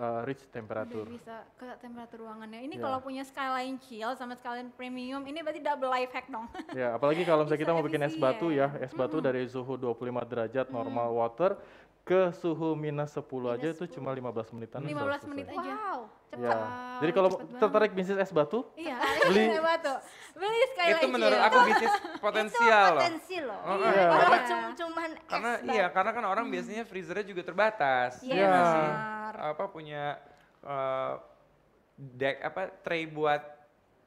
uh, reach temperatur. Udah bisa ke temperatur ruangannya. Ini yeah. kalau punya skyline chill sama skyline premium, ini berarti double life hack dong. ya, yeah, apalagi kalau misalnya kita mau bikin es batu ya, ya es mm batu dari suhu 25 derajat normal mm water ke suhu minus 10 aja itu cuma 15 menitan. 15 belas menit aja. Wow, iya. cepat. Ya. Jadi kalau tertarik bisnis es batu, iya. beli es batu. Beli sekali lagi. Itu menurut aku bisnis potensial itu potensi loh. Oh, iya. cuman es karena iya, karena kan orang biasanya freezernya juga terbatas. Iya. iya apa punya eh, deck apa tray buat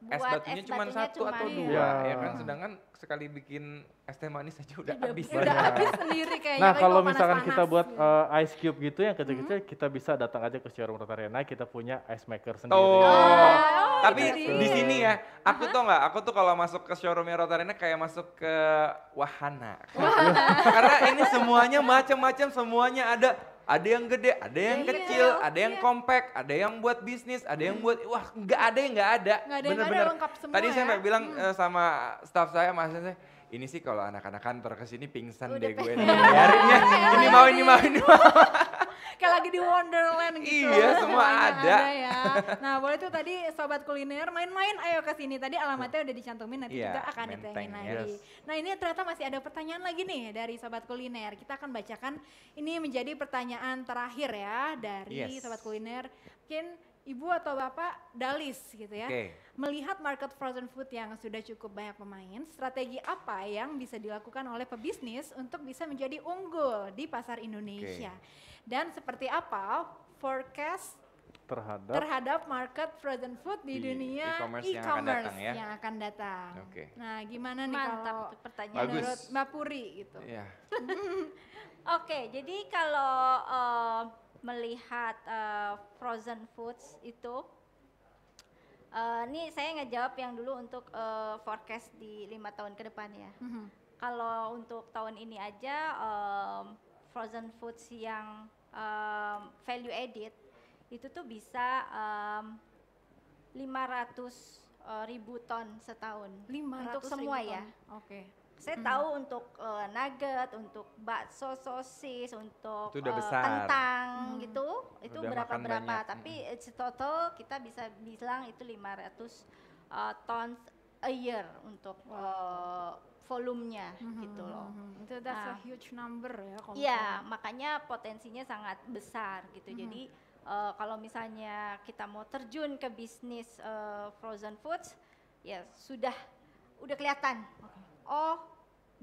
buat es batunya cuma satu cuman atau dua ya. ya kan sedangkan sekali bikin es teh manis aja udah habis udah habis sendiri kayaknya nah kalau misalkan panas, kita buat uh, ice cube gitu yang kecil-kecil hmm. kita bisa datang aja ke showroom Rotariana, kita punya ice maker sendiri oh, oh, oh tapi di sini ya aku uh -huh. tuh nggak aku tuh kalau masuk ke showroom Rotariana kayak masuk ke wahana, wahana. karena ini semuanya macam-macam semuanya ada ada yang gede, ada yang, yeah, kecil, yeah, ada yang iya. compact, ada yang buat bisnis, ada yang buat wah nggak ada yang nggak ada. Nggak ada bener lengkap semua. Tadi ya? saya bilang hmm. Eh, sama staff saya, maksudnya saya ini sih kalau anak-anak kantor kesini pingsan Udah deh gue nih. Iya, ini mau, ini mau, iya. ini mau. kayak lagi di Wonderland gitu. Iya, semua ada. ada ya. Nah, boleh tuh tadi sobat kuliner main-main ayo ke sini. Tadi alamatnya udah dicantumin nanti yeah, juga akan ditanyain lagi. Yes. Nah, ini ternyata masih ada pertanyaan lagi nih dari sobat kuliner. Kita akan bacakan ini menjadi pertanyaan terakhir ya dari yes. sobat kuliner. Mungkin ibu atau bapak dalis gitu ya. Okay. Melihat market frozen food yang sudah cukup banyak pemain, strategi apa yang bisa dilakukan oleh pebisnis untuk bisa menjadi unggul di pasar Indonesia? Okay dan seperti apa forecast terhadap terhadap market frozen food di, di dunia e-commerce, e-commerce yang akan datang ya. Yang akan datang. Oke. Okay. Nah, gimana nih Mantap kalau pertanyaan Bagus. menurut Mbak Puri gitu. Iya. Yeah. Oke, okay, jadi kalau uh, melihat uh, frozen foods itu Uh, ini saya ngejawab yang dulu untuk uh, forecast di lima tahun ke depan ya. Mm -hmm. Kalau untuk tahun ini aja um, frozen foods yang um, value added itu tuh bisa um, 500 uh, ribu ton setahun 500 untuk semua ya. Oke. Okay. Saya hmm. tahu untuk uh, nugget, untuk bakso, sosis, untuk uh, kentang hmm. gitu, itu berapa-berapa. Tapi hmm. total kita bisa bilang itu 500 uh, tons a year untuk wow. uh, volumenya mm-hmm. gitu mm-hmm, loh. Mm-hmm. Itu that's nah, a ah. huge number ya kalau Iya, makanya potensinya sangat besar gitu. Mm-hmm. Jadi uh, kalau misalnya kita mau terjun ke bisnis uh, frozen foods ya sudah udah kelihatan. Okay. Oh,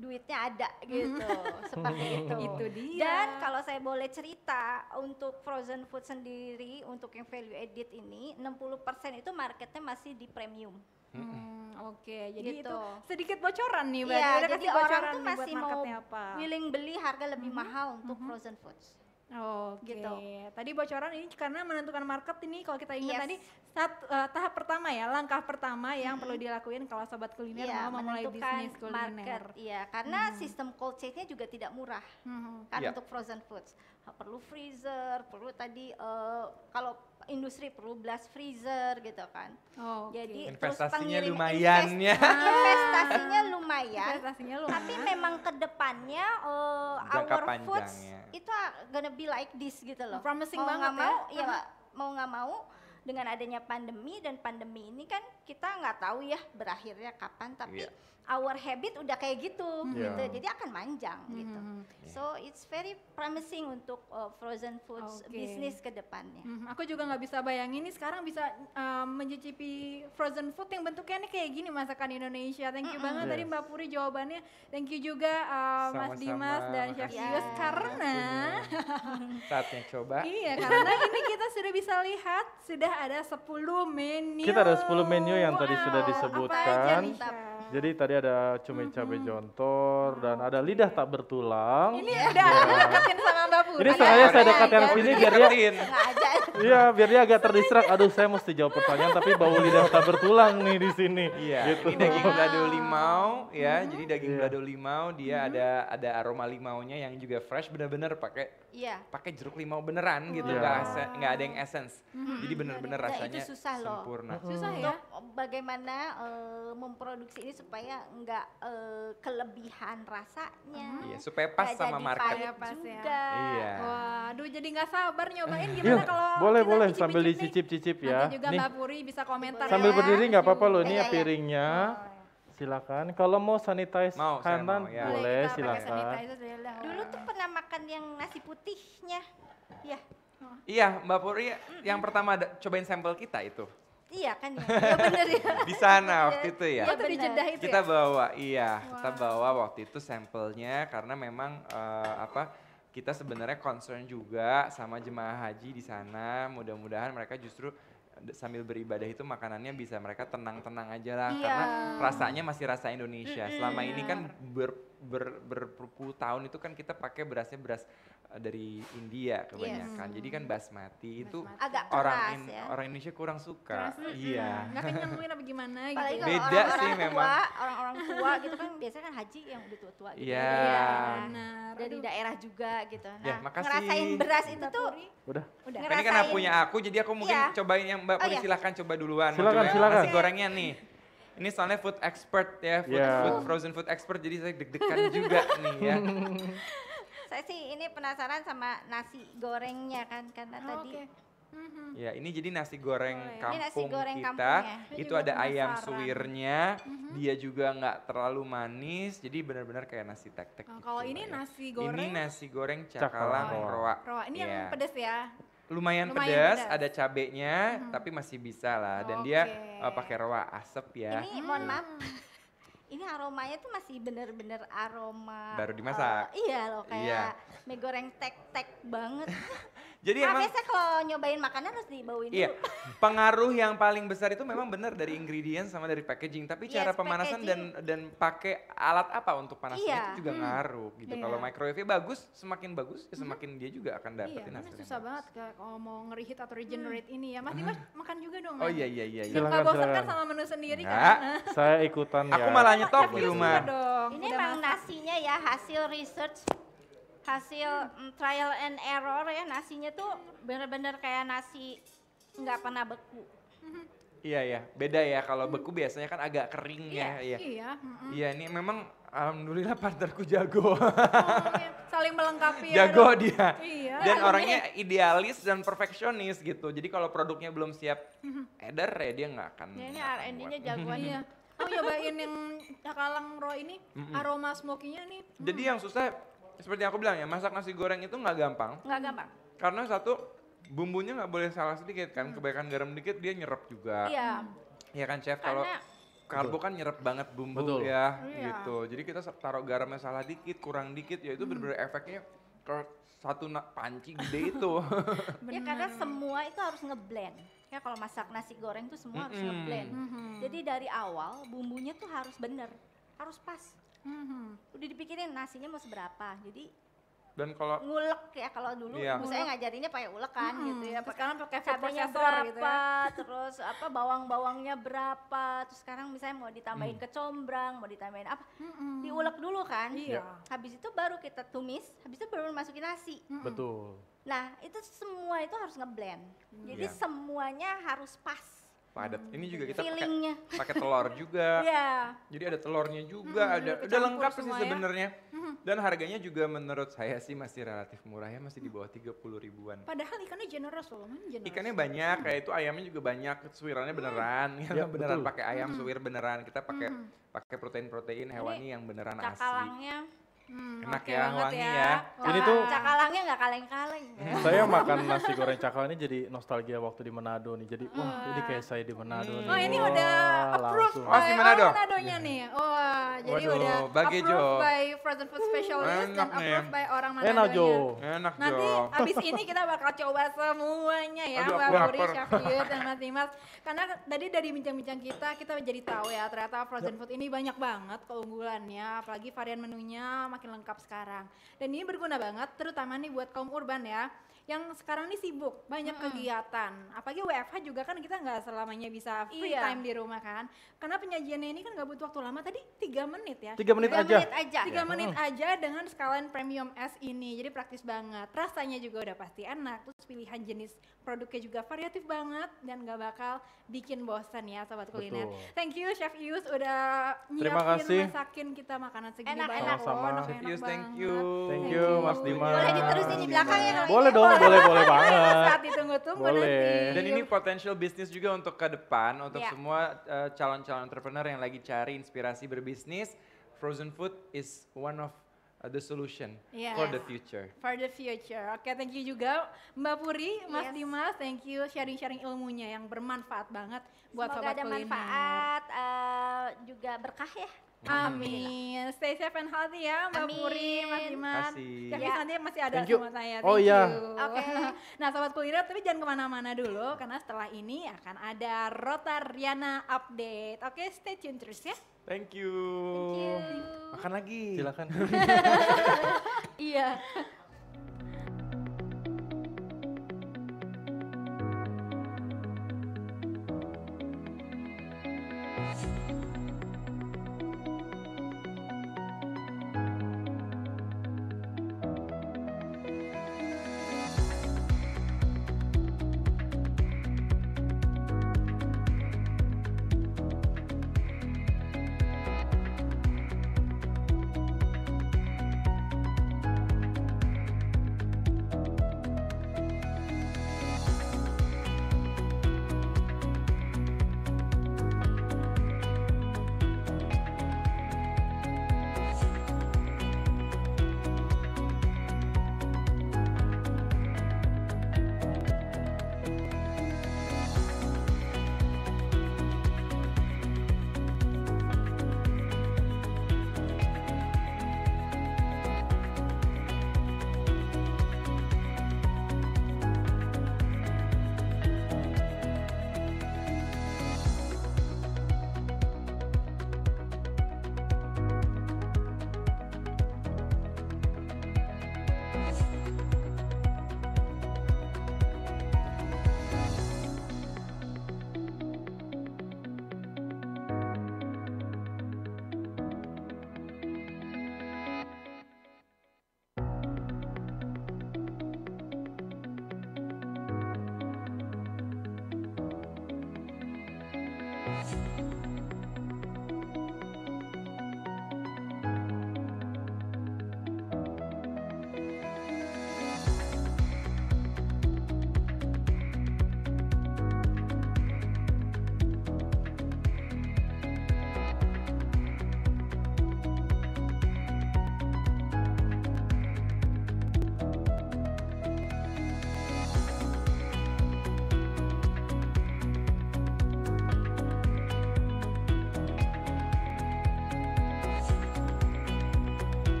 duitnya ada gitu seperti itu. itu dia. Dan kalau saya boleh cerita untuk frozen food sendiri untuk yang value edit ini 60% itu marketnya masih di premium. Hmm, Oke, okay. jadi gitu. itu sedikit bocoran nih, Mbak. ya, Udah jadi kasih orang tuh masih mau apa. willing beli harga lebih -hmm. mahal untuk -hmm. frozen foods. Oh, okay. gitu. Tadi bocoran ini karena menentukan market ini kalau kita ingat yes. tadi saat, uh, eh, tahap pertama ya, langkah pertama yang hmm. perlu dilakuin kalau sobat kuliner ya, mau memulai bisnis kuliner. iya, karena hmm. sistem cold chain-nya juga tidak murah. Hmm. Kan yeah. untuk frozen foods perlu freezer, perlu tadi uh, kalau industri perlu blast freezer gitu kan. Oh, okay. Jadi investasinya terus lumayan invest, ya. Investasinya ah. lumayan. investasinya lumayan. Tapi memang kedepannya uh, eh, Jangka our foods itu gonna be like this gitu loh. Promising mau banget gak ya. mau, ya. ya mau nggak mau dengan adanya pandemi dan pandemi ini kan kita nggak tahu ya berakhirnya kapan tapi yeah. our habit udah kayak gitu mm. Yeah. gitu iya. jadi akan manjang mm. gitu hmm, hmm. so it's very promising untuk uh, frozen foods okay. bisnis ke depannya -hmm. aku juga nggak bisa bayangin nih sekarang bisa um, mencicipi frozen food yang bentuknya nih kayak gini masakan Indonesia thank you mm -hmm. banget yes. tadi Mbak Puri jawabannya thank you juga uh, Sama -sama. Mas Dimas dan Chef yeah. Yus karena iya. saatnya coba iya karena ini kita sudah bisa lihat sudah ada 10 menu kita ada 10 menu yang tadi sudah disebutkan. Apa aja, jadi tadi ada cumi cabai jontor dan ada lidah tak bertulang. Ini udah ya. sama Mbak Putri. Ini sengaja saya ya? dekatin sini biar dia Iya, biar dia agak terdistrak. Aduh, saya mesti jawab pertanyaan tapi bau lidah tak bertulang nih di sini. Iya. Gitu. Ini daging belado limau ya. Hmm. Jadi daging yeah. limau dia hmm. ada ada aroma limaunya yang juga fresh bener-bener pakai Iya. Pakai jeruk limau beneran gitu enggak yeah. enggak ada yang essence. Hmm. Jadi bener-bener iya, rasanya itu susah loh. sempurna. Mm-hmm. Susah ya. Iya. Untuk bagaimana uh, memproduksi ini supaya nggak uh, kelebihan rasanya. Hmm. Iya, supaya pas sama jadi market pahit pas ya. juga. Ya. Iya. Waduh, jadi nggak sabar nyobain iya. gimana kalau Boleh, boleh cicip sambil dicicip-cicip ya. juga Nih. Mbak Puri bisa komentar. Sambil berdiri nggak apa-apa loh, ini iya, ya, iya. piringnya. Oh, silakan. Kalau mau sanitize mau, kanan mau, ya. boleh Kita silakan. Ya. Dulu tuh pernah makan yang nasi putihnya. Ya. Oh. Iya, Mbak Puri mm -hmm. yang pertama cobain sampel kita itu. Iya kan ya, ya bener ya. di sana iya. waktu itu ya. Iya, di Jeddah itu Kita ya? bawa, iya wow. kita bawa waktu itu sampelnya karena memang uh, apa kita sebenarnya concern juga sama jemaah haji di sana. Mudah-mudahan mereka justru eh, sambil beribadah itu makanannya bisa mereka tenang-tenang aja lah Iya. karena rasanya masih rasa Indonesia. Selama ini kan ber ber, berpuluh tahun itu kan kita pakai berasnya beras eh, dari India kebanyakan. Yes. Jadi kan hmm. basmati itu basmati. agak keras, orang in, ya. orang Indonesia kurang suka. iya. nggak kenyang mungkin apa gimana gitu. Apalagi Beda orang -orang sih tua, memang. Orang-orang tua gitu kan biasanya kan haji yang udah tua-tua gitu. Iya. Yeah. Ya, Dari Aduh. daerah juga gitu. Ya, nah, ya, makasih. ngerasain beras itu tuh. Udah. Udah. Ini karena kan punya aku jadi aku mungkin yeah. cobain yang Mbak oh, Puri iya. silahkan coba duluan. Silakan, silakan. Nasi gorengnya nih ini soalnya food expert ya, food, yeah. food frozen food expert jadi saya deg-degan juga nih ya. Saya sih ini penasaran sama nasi gorengnya kan karena oh, tadi okay. Mm-hmm. Ya, ini jadi nasi goreng oh, iya. kampung nasi goreng kita. Kampung Itu ada penasaran. ayam suwirnya, mm-hmm. dia juga nggak terlalu manis, jadi benar-benar kayak nasi tek-tek. Oh, gitu kalau ini ya. nasi goreng. Ini nasi goreng cakalang roa. Roa. Ini yeah. yang iya. pedes ya lumayan, lumayan pedas, ada cabenya hmm. tapi masih bisa lah dan okay. dia uh, pakai roa asap ya. Ini hmm. mohon maaf. Ini aromanya tuh masih bener-bener aroma baru dimasak. Uh, iya loh iya. kayak iya. mie goreng tek-tek banget. Jadi nah, emang biasanya kalau nyobain makanan harus dibauin. iya, dulu. Pengaruh yang paling besar itu memang benar dari ingredient sama dari packaging, tapi yes, cara pemanasan packaging. dan dan pakai alat apa untuk panasnya iya. itu juga hmm. ngaruh gitu. Kalau microwave bagus, semakin bagus ya semakin hmm. dia juga akan dapetin iya, hasilnya. susah banget kayak kalau mau ngerihit atau regenerate hmm. ini ya. Mas Dimas makan juga dong. Oh iya iya iya. iya. Silakan, bosan kan sama menu sendiri kan. saya ikutan ya. Aku malah nyetok di rumah. Ini emang nasinya ya hasil research hasil mm, trial and error ya nasinya tuh bener-bener kayak nasi nggak pernah beku. Iya ya, beda ya kalau beku biasanya kan agak kering ya. Iya. Iya, iya. iya ini memang alhamdulillah partnerku jago. oh, iya. Saling melengkapi. Ya, jago ya, dia. Iya. Dan iya. orangnya idealis dan perfeksionis gitu. Jadi kalau produknya belum siap mm-hmm. edar ya dia nggak akan. Ya, ini R&D-nya jagoan ya. Oh nyobain iya, yang cakalang raw ini mm -mm. aroma smokinya nih. Jadi yang susah seperti yang aku bilang ya, masak nasi goreng itu nggak gampang. Nggak gampang. Karena satu bumbunya nggak boleh salah sedikit kan, hmm. kebaikan garam dikit dia nyerap juga. Iya. Iya kan chef kalau karbo kan nyerap banget bumbu Betul. ya iya. gitu. Jadi kita taruh garamnya salah dikit, kurang dikit ya itu hmm. benar-benar efeknya kalau satu nak panci gede itu. ya karena semua itu harus ngeblend. Ya kalau masak nasi goreng tuh semua mm -hmm. harus ngeblend. Mm -hmm. Jadi dari awal bumbunya tuh harus bener, harus pas hmm. udah dipikirin nasinya mau seberapa jadi dan kalau ngulek ya kalau dulu iya. ibu saya ngajarinnya pakai ulekan hmm, gitu ya sekarang pakai cabenya berapa gitu ya. terus apa bawang-bawangnya berapa terus sekarang misalnya mau ditambahin hmm. kecombrang mau ditambahin apa hmm. diulek dulu kan iya. habis itu baru kita tumis habis itu baru masukin nasi hmm. betul nah itu semua itu harus ngeblend jadi yeah. semuanya harus pas padat. Ini juga kita pakai pakai telur juga. yeah. Jadi ada telurnya juga, hmm, ada udah lengkap sih ya. sebenarnya. Dan harganya juga menurut saya sih masih relatif murah ya, masih di bawah tiga puluh ribuan. Padahal ikannya generous loh, generous. Ikannya banyak, hmm. kayak itu ayamnya juga banyak, suwirannya mm. beneran. Hmm. Ya, beneran pakai ayam hmm. suwir beneran. Kita pakai hmm. pakai protein-protein hewani Jadi, yang beneran asli. Ya. Hmm, Enak okay ya, wangi ya. ya. Cakal, jadi tuh cakalangnya nggak kaleng-kaleng. Ya. Saya makan nasi goreng cakal ini jadi nostalgia waktu di Manado nih. Jadi wah wah hmm. ini kayak saya di Manado hmm. nih. Oh ini wah, udah approved langsung. Oh, by oh, Manado. Oh, Manadonya yeah. nih. Wah, jadi Waduh, udah bagi approved jo. by frozen food specialist dan nih. approved by orang Manado. Enak Jo. Enak Jo. Nanti abis ini kita bakal coba semuanya ya Aduh, Mbak Puri, dan Mas Dimas. Karena tadi dari bincang-bincang kita, kita jadi tahu ya ternyata frozen ya. food ini banyak banget keunggulannya. Apalagi varian menunya makin lengkap sekarang. Dan ini berguna banget terutama nih buat kaum urban ya yang sekarang ini sibuk banyak hmm. kegiatan apalagi WFH juga kan kita nggak selamanya bisa free iya. time di rumah kan karena penyajiannya ini kan nggak butuh waktu lama tadi tiga menit ya tiga menit menit aja tiga iya. menit hmm. aja dengan sekalian premium S ini jadi praktis banget rasanya juga udah pasti enak terus pilihan jenis produknya juga variatif banget dan nggak bakal bikin bosan ya sobat kuliner Betul. thank you chef Ius udah Terima kasih. masakin kita makanan segini enak, enak. Sama-sama. Oh, enak thank you. Thank you, Mas Dimas. Boleh diterusin di belakang ya kalau Boleh gitu? dong boleh boleh banget. Saat ditunggu-tunggu nanti. Dan ini potensial bisnis juga untuk ke depan untuk yeah. semua calon eh, calon-calon entrepreneur yang lagi cari inspirasi berbisnis. Frozen food is one of uh, the solution yes. for the future. For the future. Oke, okay, thank you juga Mbak Puri, Mas yes. Dimas, thank you sharing-sharing ilmunya yang bermanfaat banget buat Semoga sobat ada kuliner. manfaat uh, juga berkah ya Amin. Stay safe and healthy ya Mbak Amin. Puri, Mas Dimas. Kevin ya. nanti masih ada Thank sama saya. Oh, Thank oh iya. Oke. Okay. nah Sobat Kuliner tapi jangan kemana-mana dulu karena setelah ini akan ada Rotariana Update. Oke okay, stay tune terus ya. Thank you. Thank you. Makan lagi. Silakan. iya.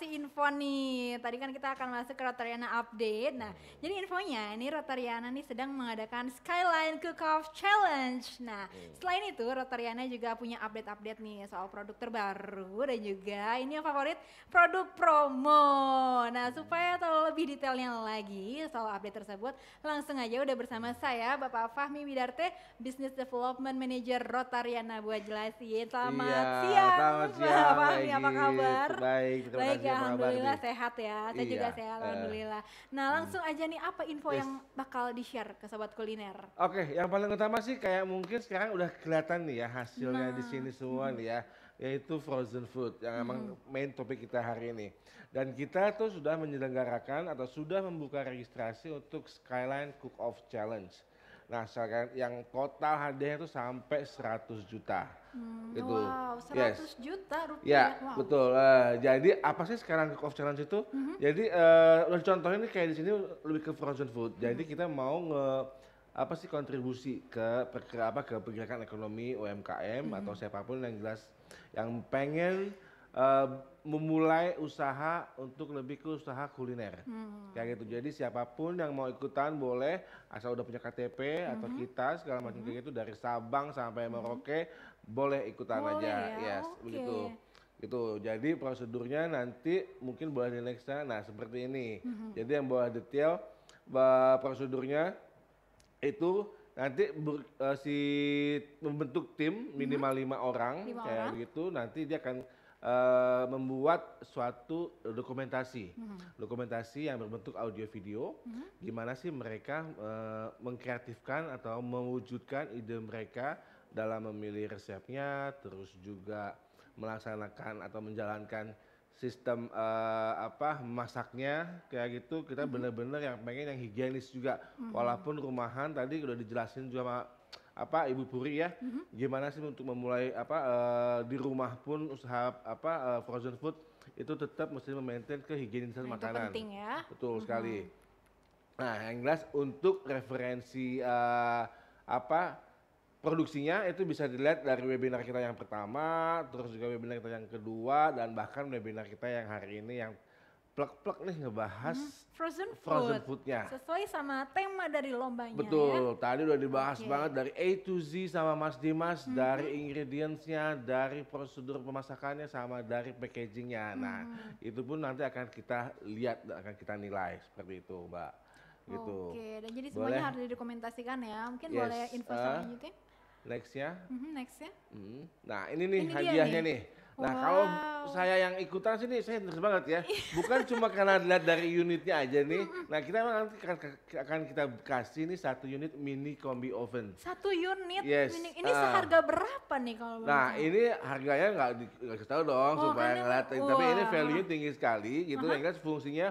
kasih info nih. Tadi kan kita akan masuk ke Rotariana Update. Nah, jadi info semuanya, ini Rotariana nih sedang mengadakan Skyline Cook-Off Challenge. Nah, hmm. selain itu Rotariana juga punya update-update nih soal produk terbaru dan juga ini yang favorit produk promo. Nah, hmm. supaya tahu lebih detailnya lagi soal update tersebut, langsung aja udah bersama saya Bapak Fahmi Widarte, Business Development Manager Rotariana buat jelasin. Selamat iya, siang. Selamat siang. Bapak Fahmi, apa kabar? Baik, Baik, alhamdulillah sehat ya. Saya iya, juga sehat, eh. alhamdulillah. nah, langsung hmm. aja nih apa info yes. yang bakal di-share ke sobat kuliner? Oke, okay, yang paling utama sih kayak mungkin sekarang udah kelihatan nih ya hasilnya nah. di sini semua hmm. nih ya, yaitu frozen food yang hmm. emang main topik kita hari ini. Dan kita tuh sudah menyelenggarakan atau sudah membuka registrasi untuk Skyline Cook Off Challenge. Nah, sekarang yang total hadiahnya itu sampai 100 juta. Hmm, gitu. Wow, 100 yes. juta rupiah. Ya, wow. betul. Uh, jadi apa sih sekarang kick off challenge itu? Mm -hmm. Jadi uh, eh, contohnya ini kayak di sini lebih ke frozen food. Mm. Jadi mm-hmm. kita mau nge apa sih kontribusi ke perkara apa ke pergerakan ekonomi UMKM mm -hmm. atau siapapun yang jelas yang pengen Eh, memulai usaha untuk lebih ke usaha kuliner. Hmm. Kayak gitu. Jadi siapapun yang mau ikutan boleh asal udah punya KTP hmm. atau kita segala macam hmm. kayak gitu dari Sabang sampai hmm. Merauke boleh ikutan boleh aja. Ya? Yes, okay. begitu. Gitu. Jadi prosedurnya nanti mungkin boleh di nextnya nah seperti ini. Hmm. Jadi yang bawah detail eh, prosedurnya itu nanti ber, uh, si membentuk tim minimal hmm. lima hmm. orang kayak gitu nanti dia akan uh, membuat suatu dokumentasi, hmm dokumentasi yang berbentuk audio video, hmm gimana sih mereka uh, mengkreatifkan atau mewujudkan ide mereka dalam memilih resepnya, terus juga melaksanakan atau menjalankan sistem uh, apa masaknya kayak gitu kita mm-hmm. yang pengen yang higienis juga mm-hmm. walaupun rumahan tadi udah dijelasin juga sama apa Ibu Puri ya, mm-hmm. gimana sih untuk memulai apa uh, di rumah pun usaha apa uh, frozen food itu tetap mesti memaintain kehigienisan nah, makanan. Itu penting ya. Betul mm-hmm. sekali. Nah, yang jelas untuk referensi uh, apa produksinya itu bisa dilihat dari webinar kita yang pertama, terus juga webinar kita yang kedua dan bahkan webinar kita yang hari ini yang plek-plek nih ngebahas hmm, frozen, food. frozen foodnya. Sesuai sama tema dari lombanya Betul, ya? tadi udah dibahas okay. banget dari A to Z sama Mas Dimas, hmm. dari ingredientsnya, dari prosedur pemasakannya, sama dari packagingnya. Hmm. Nah, itu pun nanti akan kita lihat, akan kita nilai seperti itu Mbak. Gitu. Oke, okay. dan jadi semuanya boleh. harus didokumentasikan ya. Mungkin yes. boleh info uh, selanjutnya. Nextnya. Mm -hmm, nextnya. Mm -hmm. Nah ini nih ini hadiahnya nih. nih Nah wow. kalau saya yang ikutan sini saya interest banget ya. Iya. Bukan cuma karena lihat dari unitnya aja nih. Nah kita memang nanti akan kita kasih nih satu unit mini kombi oven. Satu unit? Yes. Mini, ini uh. seharga berapa nih kalau Nah bener. ini harganya nggak nggak tahu dong oh, supaya ngeliatin. Tapi ini value tinggi sekali gitu. Uh-huh. Yang uh -huh. jelas fungsinya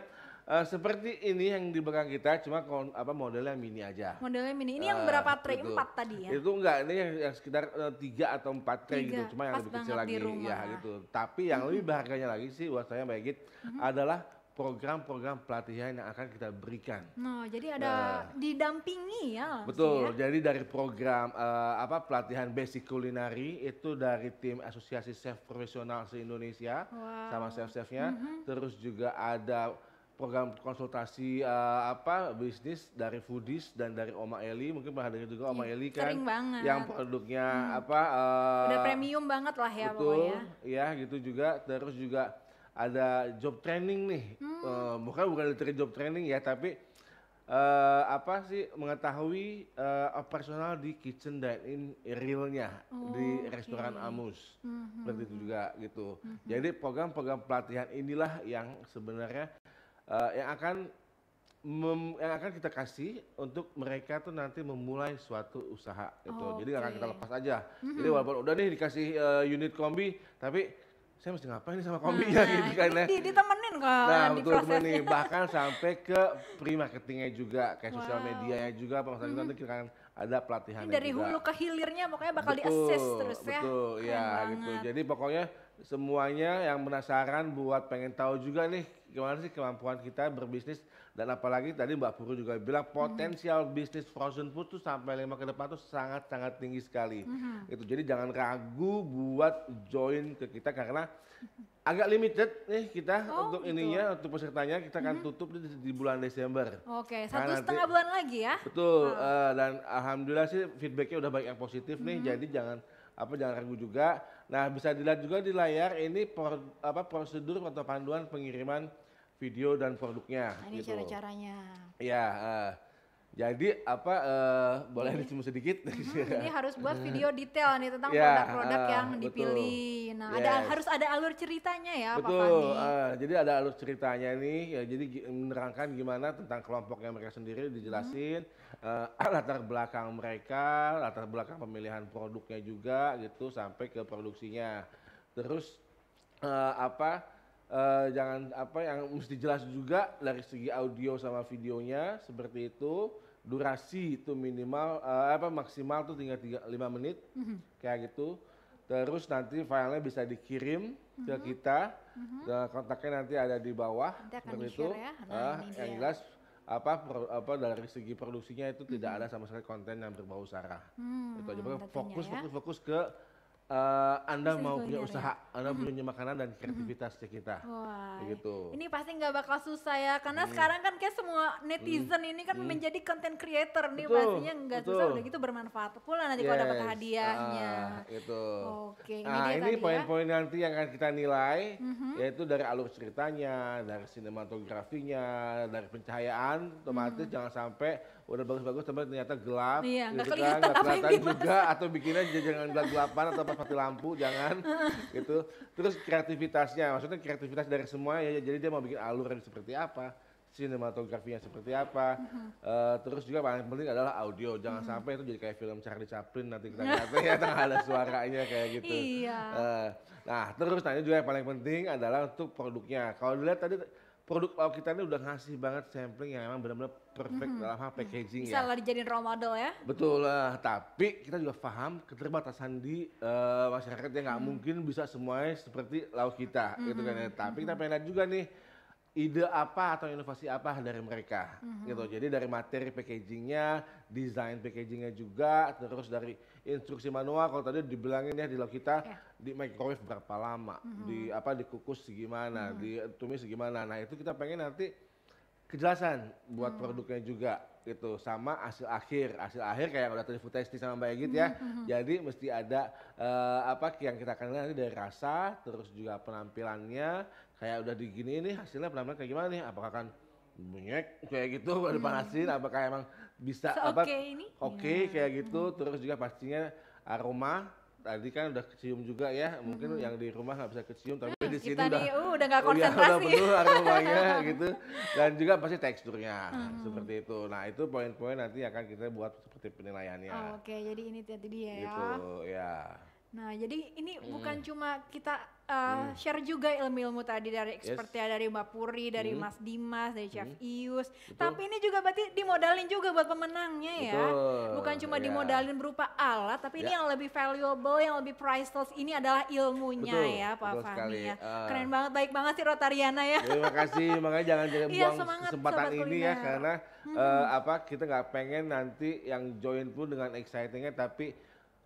uh, seperti ini yang di belakang kita cuma kon, apa modelnya mini aja. Modelnya mini. Ini uh, yang eh, berapa tray? Gitu. Empat tadi ya? Itu enggak, ini yang, yang sekitar uh, tiga atau empat tray tiga. gitu. Cuma yang Pas lebih kecil lagi. Ya gitu. Tapi yang mm -hmm. lebih berharganya lagi sih buat saya Mbak Egit mm -hmm. adalah program-program pelatihan yang akan kita berikan. nah jadi ada nah, didampingi ya. Betul. Ya? Jadi dari program uh, apa pelatihan basic kulinari itu dari tim Asosiasi Chef Profesional se-Indonesia wow. sama chef-chefnya, mm -hmm. terus juga ada program konsultasi uh, apa bisnis dari Foodies dan dari Oma Eli mungkin pernah dengar juga Oma Eli kan Sering banget. yang produknya hmm. apa uh, udah premium banget lah ya betul, pokoknya ya gitu juga terus juga ada job training nih hmm. uh, bukan bukan dari job training ya tapi uh, apa sih mengetahui uh, operasional di kitchen dan in realnya oh, di restoran okay. Amus hmm, hmm, seperti itu hmm. juga gitu hmm, hmm. jadi program-program pelatihan inilah yang sebenarnya uh, yang akan mem, yang akan kita kasih untuk mereka tuh nanti memulai suatu usaha gitu. Oh, Jadi okay. akan kita lepas aja. Mm-hmm. Jadi walaupun udah nih dikasih uh, unit kombi, tapi saya mesti ngapain nih sama kombi nah, ya gitu kan ya. Ditemenin kok. Kan nah, di betul temenin bahkan sampai ke pre-marketingnya juga, kayak wow. sosial medianya juga, apa mm-hmm. nanti kita akan ada pelatihan dari juga. hulu ke hilirnya pokoknya bakal betul, di-assist terus betul, ya. Betul, ya gitu. Jadi pokoknya semuanya yang penasaran buat pengen tahu juga nih gimana sih kemampuan kita berbisnis dan apalagi tadi Mbak Puru juga bilang mm-hmm. potensial mm-hmm. bisnis frozen food tuh sampai lima ke depan tuh sangat sangat tinggi sekali. Mm-hmm. Itu jadi jangan ragu buat join ke kita karena agak limited nih kita oh, untuk gitu. ininya untuk pesertanya kita akan mm-hmm. tutup di, di bulan Desember. Oke, okay, nah, satu nanti, setengah bulan lagi ya. Betul wow. uh, ah. eh, dan alhamdulillah sih feedbacknya udah banyak yang positif mm-hmm. nih jadi jangan apa jangan ragu juga Nah, bisa dilihat juga di layar ini por, apa prosedur atau panduan pengiriman video dan produknya. Nah, ini gitu. cara-caranya. ya Uh, jadi apa uh, boleh disebut sedikit? Hmm, ini harus buat video detail nih tentang iya, produk-produk yeah, uh, yang dipilih. Nah, yes. ada harus ada alur ceritanya ya, betul, Pak Fani. Uh, ah, jadi ada alur ceritanya ini. Ya, jadi menerangkan gimana tentang kelompok yang mereka sendiri dijelasin hmm. uh, latar belakang mereka, latar belakang pemilihan produknya juga gitu sampai ke produksinya. Terus uh, apa? uh, jangan apa yang mesti jelas juga dari segi audio sama videonya seperti itu durasi itu minimal uh, apa maksimal tuh tinggal tiga, lima menit mm-hmm. kayak gitu terus nanti filenya bisa dikirim mm-hmm. ke mhm. kita mm-hmm. kontaknya nanti ada di bawah seperti itu ya. uh, yang jelas apa pro, apa dari segi produksinya itu mm-hmm. tidak mhm. ada sama sekali konten yang berbau sara hmm, itu aja fokus ya. fokus fokus ke uh, Anda Bisa mau punya ya? usaha, ya? Anda hmm. punya makanan dan kreativitas hmm. kita. Wah. Gitu. Ini pasti nggak bakal susah ya, karena hmm. sekarang kan kayak semua netizen hmm. ini kan hmm. menjadi content creator nih pastinya nggak susah udah gitu bermanfaat pula nanti yes. kalau dapat hadiahnya. Ah, itu. Oke. Ini nah, ini ya. poin-poin ya. nanti yang akan kita nilai hmm. yaitu dari alur ceritanya, dari sinematografinya, dari pencahayaan, otomatis hmm. jangan sampai udah bagus-bagus tapi ternyata gelap iya, gitu gak kan, kelihatan, kan, gak kelihatan juga atau bikinnya jangan gelap-gelapan atau pas mati lampu jangan gitu terus kreativitasnya maksudnya kreativitas dari semua ya jadi dia mau bikin alur yang seperti apa sinematografinya seperti apa. uh -huh. Uh, terus juga paling penting adalah audio. Jangan uh mm-hmm. -huh. sampai itu jadi kayak film Charlie Chaplin nanti kita lihat ya ada suaranya kayak gitu. Iya. Uh, nah, terus tanya juga yang paling penting adalah untuk produknya. Kalau dilihat tadi produk lauk kita ini udah ngasih banget sampling yang emang benar-benar perfect mm-hmm. dalam hal packaging Bisa ya. Bisa dijadiin role model ya. Betul lah, tapi kita juga paham keterbatasan di uh, masyarakat yang nggak mm-hmm. mungkin bisa semuanya seperti lauk kita mm-hmm. gitu kan ya. mm-hmm. Tapi mm-hmm. kita pengen lihat juga nih ide apa atau inovasi apa dari mereka mm-hmm. gitu. Jadi dari materi packagingnya, desain packagingnya juga, terus dari instruksi manual. Kalau tadi dibilangin ya di lo kita yeah. di microwave berapa lama, mm-hmm. di apa dikukus gimana, mm-hmm. ditumis gimana. Nah itu kita pengen nanti kejelasan buat mm-hmm. produknya juga gitu sama hasil akhir hasil akhir kayak udah tadi Futesti sama Mbak Egit ya mm-hmm, mm-hmm. jadi mesti ada uh, apa yang kita kenal nanti dari rasa terus juga penampilannya kayak udah digini ini hasilnya pelan-pelan kayak gimana nih apakah akan menyek kayak gitu hmm. dipanasin apakah emang bisa so, apa oke okay ini oke okay, ya. yeah. kayak gitu hmm. terus juga pastinya aroma tadi kan udah kecium juga ya mungkin hmm. yang di rumah nggak bisa kecium tapi hmm, di sini udah nih, uh, udah nggak iya, konsentrasi ya, udah penuh aromanya gitu dan juga pasti teksturnya hmm. seperti itu nah itu poin-poin nanti akan kita buat seperti penilaiannya oh, oke okay. jadi ini tadi dia ya gitu ya Nah, jadi ini hmm. bukan cuma kita uh, hmm. share juga ilmu-ilmu tadi dari expert yes. ya dari Mbak Puri, dari hmm. Mas Dimas, dari Chef hmm. Ius. Betul. Tapi ini juga berarti dimodalin juga buat pemenangnya ya. Betul. ya. Bukan cuma yeah. dimodalin berupa alat, tapi yeah. ini ya. yang lebih valuable, yang lebih priceless ini adalah ilmunya Betul. ya, Pak Betul Fahmi sekali. ya. Uh. Keren banget, baik banget sih Rotariana ya. Terima kasih, makanya jangan iya, buang iya, semangat, kesempatan ini ya, kuliner. ya karena hmm. uh, apa kita nggak pengen nanti yang join pun dengan excitingnya tapi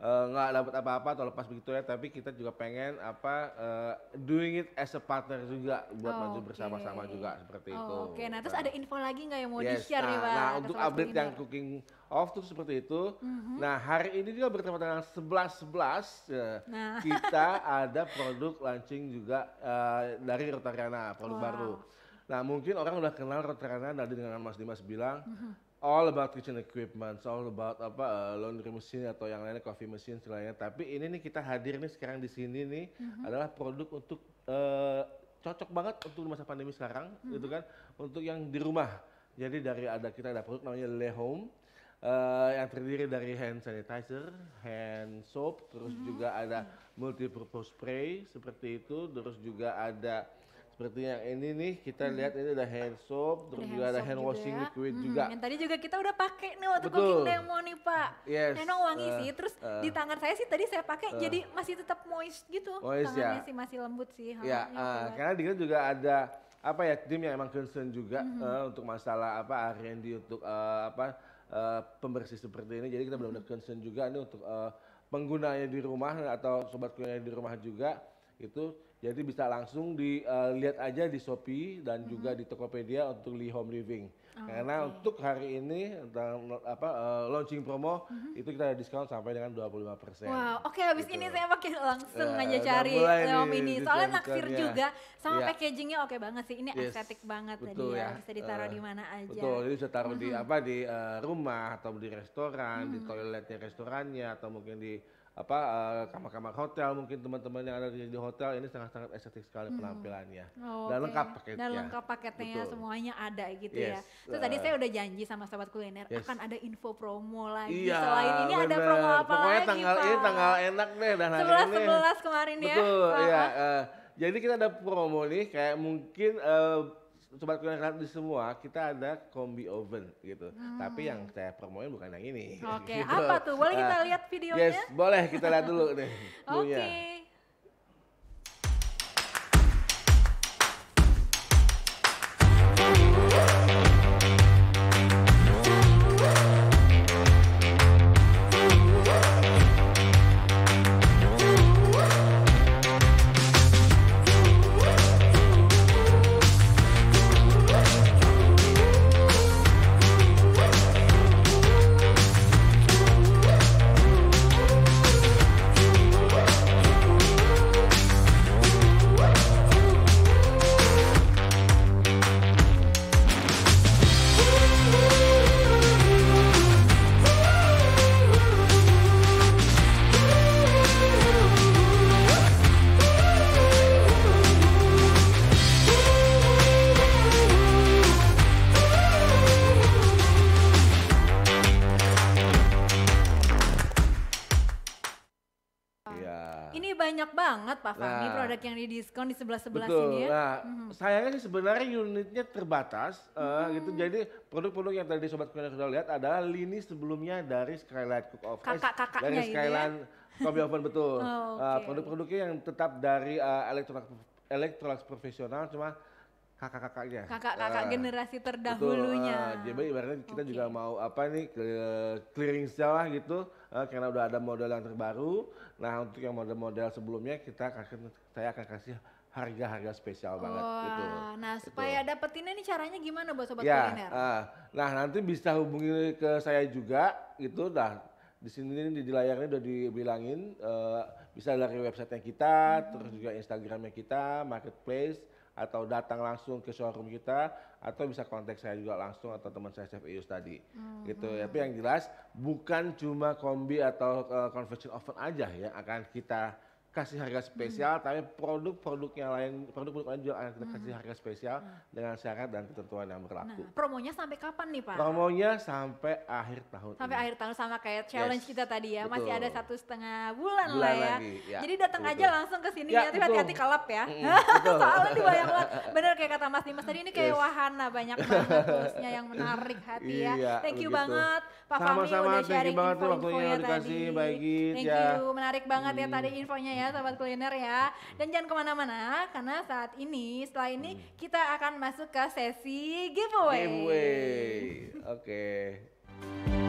Eh, nggak uh, dapat apa-apa atau lepas begitu ya tapi kita juga pengen apa uh, doing it as a partner juga buat oh, maju okay. bersama-sama juga seperti oh, itu. Oke, okay. nah terus nah. ada info lagi nggak yang mau yes, di-share nah, nih Pak? Nah, untuk update kuliner. yang cooking off tuh seperti itu. Mm-hmm. Nah, hari ini juga bertemu dengan 11 11 ya, nah. kita ada produk launching juga uh, dari Rotariana, produk wow. baru. Nah, mungkin orang udah kenal Rotariana dari dengan Mas Dimas bilang mm-hmm all about kitchen equipment, all about apa uh, laundry mesin atau yang lainnya coffee mesin selainnya. Tapi ini nih kita hadir nih sekarang di sini nih mm-hmm. adalah produk untuk uh, cocok banget untuk masa pandemi sekarang, mm-hmm. gitu kan? Untuk yang di rumah. Jadi dari ada kita ada produk namanya Le Home uh, yang terdiri dari hand sanitizer, hand soap, terus mm-hmm. juga ada multi purpose spray seperti itu, terus juga ada seperti yang ini nih kita hmm. lihat ini ada hand soap terus juga ada hand washing juga. liquid hmm. juga yang tadi juga kita udah pakai nih waktu Betul. cooking demo nih pak yes. enak wangi uh, sih terus uh, di tangan saya sih tadi saya pakai uh, jadi masih tetap moist gitu moist, ya. tangannya ya. sih masih lembut sih ya, uh, uh karena di juga ada apa ya tim yang emang concern juga mm -hmm. uh, untuk masalah apa R&D untuk uh, apa uh, pembersih seperti ini jadi kita benar-benar hmm. concern juga ini untuk uh, penggunanya di rumah atau sobat kuliner di rumah juga itu jadi bisa langsung dilihat eh, uh, aja di Shopee dan juga mm-hmm. di Tokopedia untuk Lee Home Living. Oh, Karena untuk hari ini dan apa uh, launching promo mm-hmm. itu kita ada diskon sampai dengan 25%. Wow, oke okay, habis gitu. ini saya pakai langsung uh, aja cari Leom ini. Soalnya naksir juga sama yeah. packagingnya oke okay banget sih. Ini yes. estetik banget betul, tadi ya, ya. Bisa ditaruh uh, di mana aja. Betul, jadi bisa taruh mm-hmm. di mhm. apa di uh, rumah atau di restoran, mm-hmm. di mhm. toiletnya restorannya atau mungkin di apa kamar kamar-kamar hotel mungkin teman-teman yang ada di, di hotel ini sangat-sangat estetik sekali mhm. penampilannya. hmm. oh, dan okay. lengkap paketnya dan lengkap paketnya Betul. semuanya ada gitu ya. yes. ya Terus tadi saya nah. udah janji sama sobat kuliner yes. akan ada info promo lagi. Iya, Selain ini bener. ada promo apa Pokoknya lagi, tanggal ini tanggal enak deh dan hari 11, ini. 11 kemarin ya. Betul, iya. Uh, jadi kita ada promo nih kayak mungkin uh, eh, sobat kuliner di semua kita ada kombi oven gitu. Hmm. Tapi yang saya promoin bukan yang ini. Oke, okay. gitu. apa tuh? Boleh kita ah. lihat videonya? Yes, boleh kita lihat dulu nih. Oke. Okay. kan di sebelah-sebelah sini ya. Nah, hmm. sayangnya sih sebenarnya unitnya terbatas hmm. uh, gitu. Jadi produk-produk yang tadi sobat kuliner sudah lihat adalah lini sebelumnya dari Skyline Cook Off. Kakak-kakaknya dari Skyline ya? Coffee Oven betul. Ah, oh, okay. uh, produk-produknya yang tetap dari uh, eh, elektronik elektronik profesional cuma kakak-kakaknya. Kakak-kakak uh, generasi terdahulunya. Betul, uh, ah, jadi ibaratnya kita okay. juga mau apa nih ke clearing sale gitu uh, karena udah ada model yang terbaru. Nah, untuk yang model-model sebelumnya kita akan saya akan kasih harga-harga spesial Wah, banget gitu. Nah, gitu. supaya gitu. dapetinnya nih caranya gimana buat sobat ya, kuliner? Uh, nah, nanti bisa hubungi ke saya juga gitu. Nah, di sini di, di layarnya udah dibilangin uh, bisa dari websitenya kita, hmm. terus juga Instagramnya kita, marketplace atau datang langsung ke showroom kita atau bisa kontak saya juga langsung atau teman saya Chef Ius tadi hmm. gitu hmm. tapi yang jelas bukan cuma kombi atau uh, eh, convection oven aja yang akan kita kasih harga spesial, hmm. tapi produk-produk yang lain, produk-produk lain juga akan kasih hmm. harga spesial hmm. dengan syarat dan ketentuan yang berlaku. Nah, promonya sampai kapan nih Pak? Promonya sampai akhir tahun. Sampai ini. akhir tahun sama kayak challenge yes. kita tadi ya, betul. masih ada satu setengah bulan, bulan lah ya. Lagi, ya. Jadi datang aja langsung ke sini ya, ya. tapi hati-hati kalap ya. Soalnya dibayang banget. Bener kayak kata Mas Dimas tadi ini kayak yes. wahana banyak banget khususnya yang menarik hati ya. Iya, Thank you begitu. banget Pak Sama-sama, Fahmi udah sharing banget info waktunya ya dikasih, tadi. Mbak thank ya. you, menarik banget ya hmm. ya tadi infonya ya sahabat kuliner ya. Dan jangan kemana-mana karena saat ini, setelah ini hmm. kita akan masuk ke sesi giveaway. Giveaway, oke. Okay.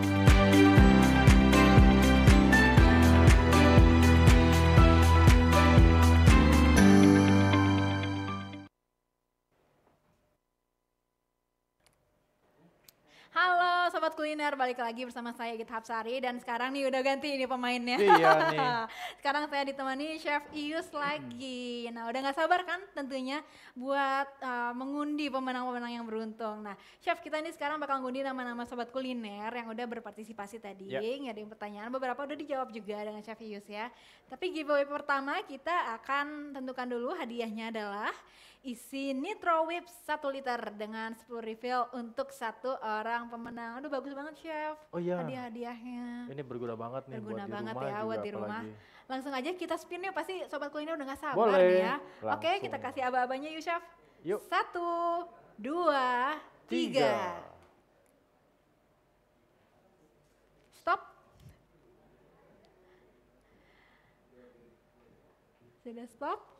Halo Sobat Kuliner, balik lagi bersama saya Gita Hapsari dan sekarang nih udah ganti ini pemainnya. Iya nih. sekarang saya ditemani Chef Ius lagi. Nah udah gak sabar kan tentunya buat uh, mengundi pemenang-pemenang yang beruntung. Nah Chef kita ini sekarang bakal ngundi nama-nama Sobat Kuliner yang udah berpartisipasi tadi. Yep. Iya. yang pertanyaan, beberapa udah dijawab juga dengan Chef Ius ya. Tapi giveaway pertama kita akan tentukan dulu hadiahnya adalah isi Nitro Whip satu liter dengan 10 refill untuk satu orang pemenang. Aduh bagus banget chef. Oh iya. Hadiah-hadiahnya. Ini berguna banget nih berguna buat banget di rumah ya buat di rumah. Apalagi. Langsung aja kita spinnya, pasti sobat kuliner udah gak sabar Boleh. nih ya. Langsung. Oke, kita kasih aba-abanya yuk chef. Yuk. Satu, dua, tiga. tiga. Stop. Sudah stop.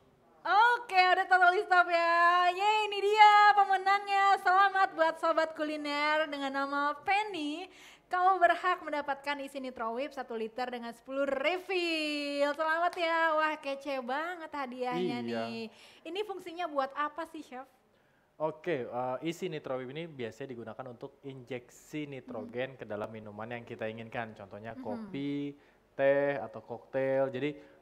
Oke, udah total list up ya. ini dia pemenangnya. Selamat buat sobat kuliner dengan nama Penny. Kamu berhak mendapatkan isi Nitro Whip 1 liter dengan 10 refill. Selamat ya. Wah, kece banget hadiahnya iya. nih. Ini fungsinya buat apa sih, Chef? Oke, uh, isi nitrowip ini biasanya digunakan untuk injeksi nitrogen hmm. ke dalam minuman yang kita inginkan. Contohnya hmm. kopi, teh, atau koktail. Jadi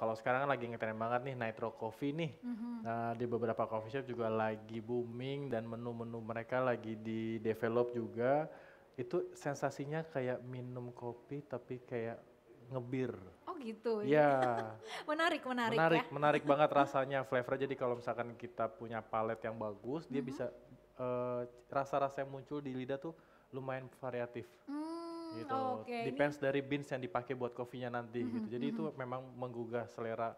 kalau sekarang lagi ngetren banget nih nitro coffee nih. Mm-hmm. Nah, di beberapa coffee shop juga lagi booming dan menu-menu mereka lagi di develop juga. Itu sensasinya kayak minum kopi tapi kayak ngebir. Oh gitu. Ya. menarik, iya. menarik. Menarik, ya? menarik banget rasanya flavor. Jadi kalau misalkan kita punya palet yang bagus, mm-hmm. dia mhm. bisa uh, rasa-rasa yang muncul di lidah tuh lumayan variatif. Mm gitu. Okay, Depends ini... dari beans yang dipakai buat kopinya nanti mm-hmm, gitu. Jadi mm-hmm. itu memang menggugah selera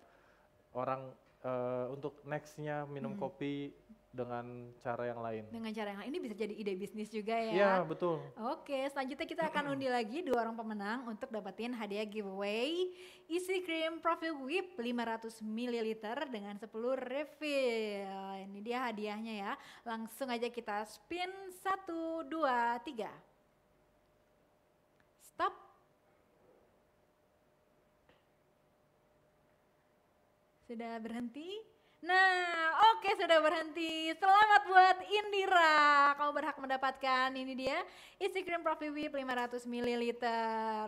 orang uh, untuk nextnya minum mm-hmm. kopi dengan cara yang lain. Dengan cara yang lain ini bisa jadi ide bisnis juga ya. Iya, betul. Oke, selanjutnya kita akan undi lagi dua orang pemenang untuk dapetin hadiah giveaway isi krim profil whip 500 ml dengan 10 refill. Ini dia hadiahnya ya. Langsung aja kita spin satu dua tiga Sudah berhenti? Nah, oke okay, sudah berhenti. Selamat buat Indira. Kamu berhak mendapatkan ini dia isi krim Profi Whip 500 ml.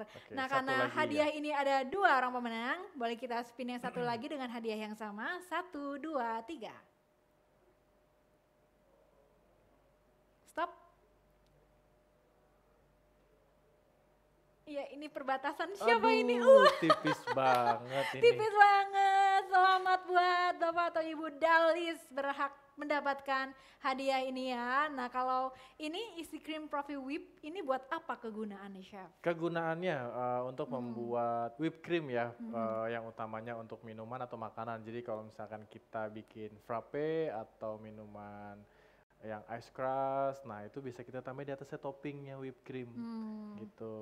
Okay, nah, karena hadiah ya. ini ada dua orang pemenang, boleh kita spin yang satu lagi dengan hadiah yang sama. Satu, dua, tiga. Iya ini perbatasan siapa Aduh, ini? Uh. Tipis banget ini. Tipis banget. Selamat buat Bapak atau Ibu Dalis berhak mendapatkan hadiah ini ya. Nah kalau ini isi krim profi whip ini buat apa kegunaannya chef? Kegunaannya uh, untuk hmm. membuat whip cream ya hmm. uh, yang utamanya untuk minuman atau makanan. Jadi kalau misalkan kita bikin frappe atau minuman yang ice crust. Nah, itu bisa kita tambah di atasnya toppingnya whipped cream hmm. gitu.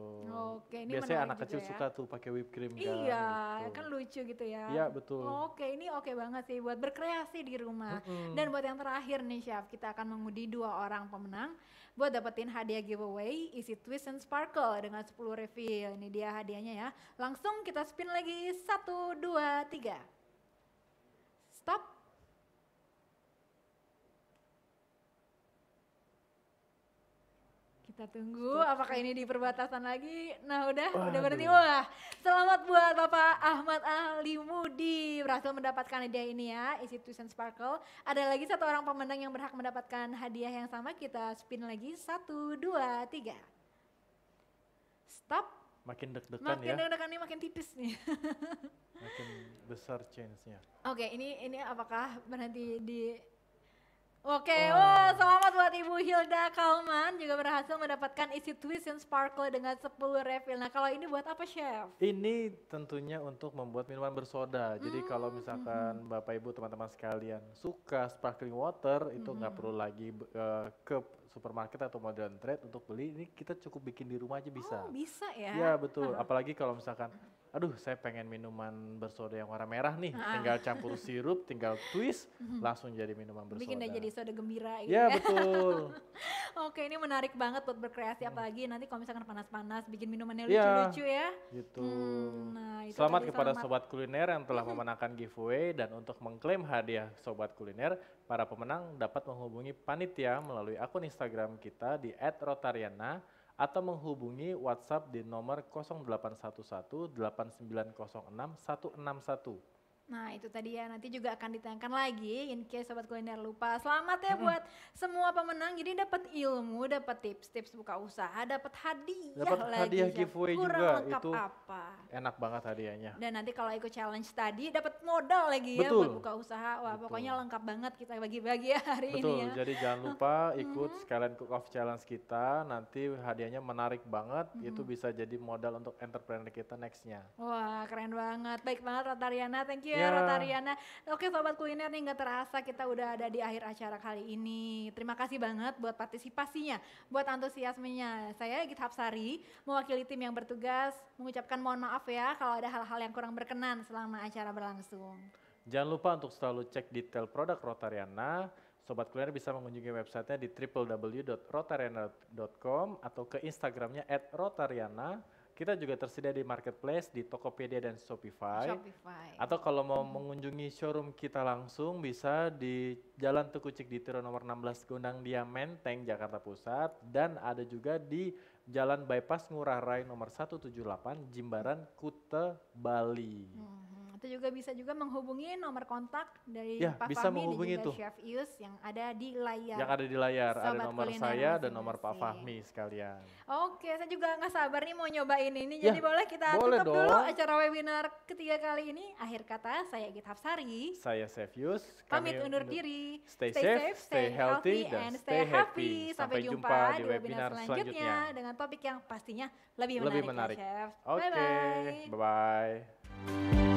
Oke, ini biasanya anak kecil ya? suka tuh pakai whipped cream iya, kan. Iya, gitu. kan lucu gitu ya. Iya, betul. Oke, ini oke banget sih buat berkreasi di rumah. hmm Dan buat yang terakhir nih, Chef, kita akan mengundi dua orang pemenang buat dapetin hadiah giveaway isi twist and sparkle dengan 10 refill. Ini dia hadiahnya ya. Langsung kita spin lagi. satu dua tiga kita tunggu apakah ini di perbatasan lagi. Nah udah, udah berarti Wah, selamat buat Bapak Ahmad Ali Mudi berhasil mendapatkan hadiah ini ya, Institution Sparkle. Ada lagi satu orang pemenang yang berhak mendapatkan hadiah yang sama, kita spin lagi. Satu, dua, tiga. Stop. Makin deg-degan ya. Makin deg-degan nih, makin tipis nih. makin besar chance-nya. Oke, okay, ini ini apakah berhenti di Oke, okay, oh. selamat buat Ibu Hilda Kalman juga berhasil mendapatkan isi yang sparkle dengan 10 refill. Nah kalau ini buat apa Chef? Ini tentunya untuk membuat minuman bersoda. Hmm. Jadi kalau hmm, misalkan hmm. Bapak Ibu teman-teman sekalian suka sparkling water itu hmm, nggak hmm. perlu lagi uh, ke supermarket atau modern trade untuk beli ini kita cukup bikin di rumah aja bisa. Oh, bisa ya. Iya betul. Apalagi kalau misalkan aduh saya pengen minuman bersoda yang warna merah nih, ah. tinggal campur sirup, tinggal twist, mhm. langsung jadi minuman bersoda. Bikin jadi soda gembira gitu. Ya, ya. betul. Oke ini menarik banget buat berkreasi, hmm. apalagi nanti kalau misalkan panas-panas bikin minuman ya, lucu-lucu ya. Lucu ya. Gitu. Hmm, nah, itu selamat kepada selamat. sobat kuliner yang telah mhm. memenangkan giveaway dan untuk mengklaim hadiah sobat kuliner, para pemenang dapat menghubungi panitia melalui akun Instagram kita di @rotariana atau menghubungi WhatsApp di nomor 0811 8906 161 Nah itu tadi ya nanti juga akan ditayangkan lagi in case sobat kuliner lupa. Selamat ya hmm. buat semua pemenang. Jadi dapat ilmu, dapat tips-tips buka usaha, dapat hadiah dapet lagi. hadiah giveaway Kurang juga lengkap itu. apa? Enak banget hadiahnya. Dan nanti kalau ikut challenge tadi dapat modal lagi ya Betul. ya buat buka usaha. Wah Betul. pokoknya lengkap banget kita bagi-bagi ya hari Betul. ini ya. Jadi jangan lupa ikut sekalian cook off challenge kita. Nanti hadiahnya menarik banget. Hmm. Itu bisa jadi modal untuk entrepreneur kita nextnya. Wah keren banget. Baik banget ratariana Thank you. Ya Iya. Rotariana, Rotariana. Oke sobat kuliner nih nggak terasa kita udah ada di akhir acara kali ini. Terima kasih banget buat partisipasinya, buat antusiasmenya. Saya Gita Hapsari, mewakili tim yang bertugas mengucapkan mohon maaf ya kalau ada hal-hal yang kurang berkenan selama acara berlangsung. Jangan lupa untuk selalu cek detail produk Rotariana. Sobat Kuliner bisa mengunjungi websitenya di www.rotariana.com atau ke Instagramnya at Rotariana kita juga tersedia di marketplace di Tokopedia dan Shopify. Shopify. Atau kalau mau mengunjungi showroom kita langsung bisa di Jalan Tukucik di Tiro nomor 16 Gondang Dia Menteng Jakarta Pusat dan ada juga di Jalan Bypass Ngurah Rai nomor 178 Jimbaran Kute Bali. Hmm atau juga bisa juga menghubungi nomor kontak dari ya, Pak bisa Fahmi menghubungi dan juga itu. Chef Ius yang ada di layar. Yang ada di layar, Sobat ada nomor saya dan nomor Pak Fahmi sekalian. Oke, saya juga nggak sabar nih mau nyobain ini. Ya, Jadi ya, boleh kita boleh tutup dong. dulu acara webinar ketiga kali ini. Akhir kata, saya Gita Hafsari. Saya Chef Ius. Pamit undur, undur diri. Stay, stay safe, stay healthy, dan stay happy. happy. Sampai, jumpa di webinar selanjutnya, selanjutnya dengan topik yang pastinya lebih menarik, lebih ya, menarik. Chef. Oke, okay. bye-bye.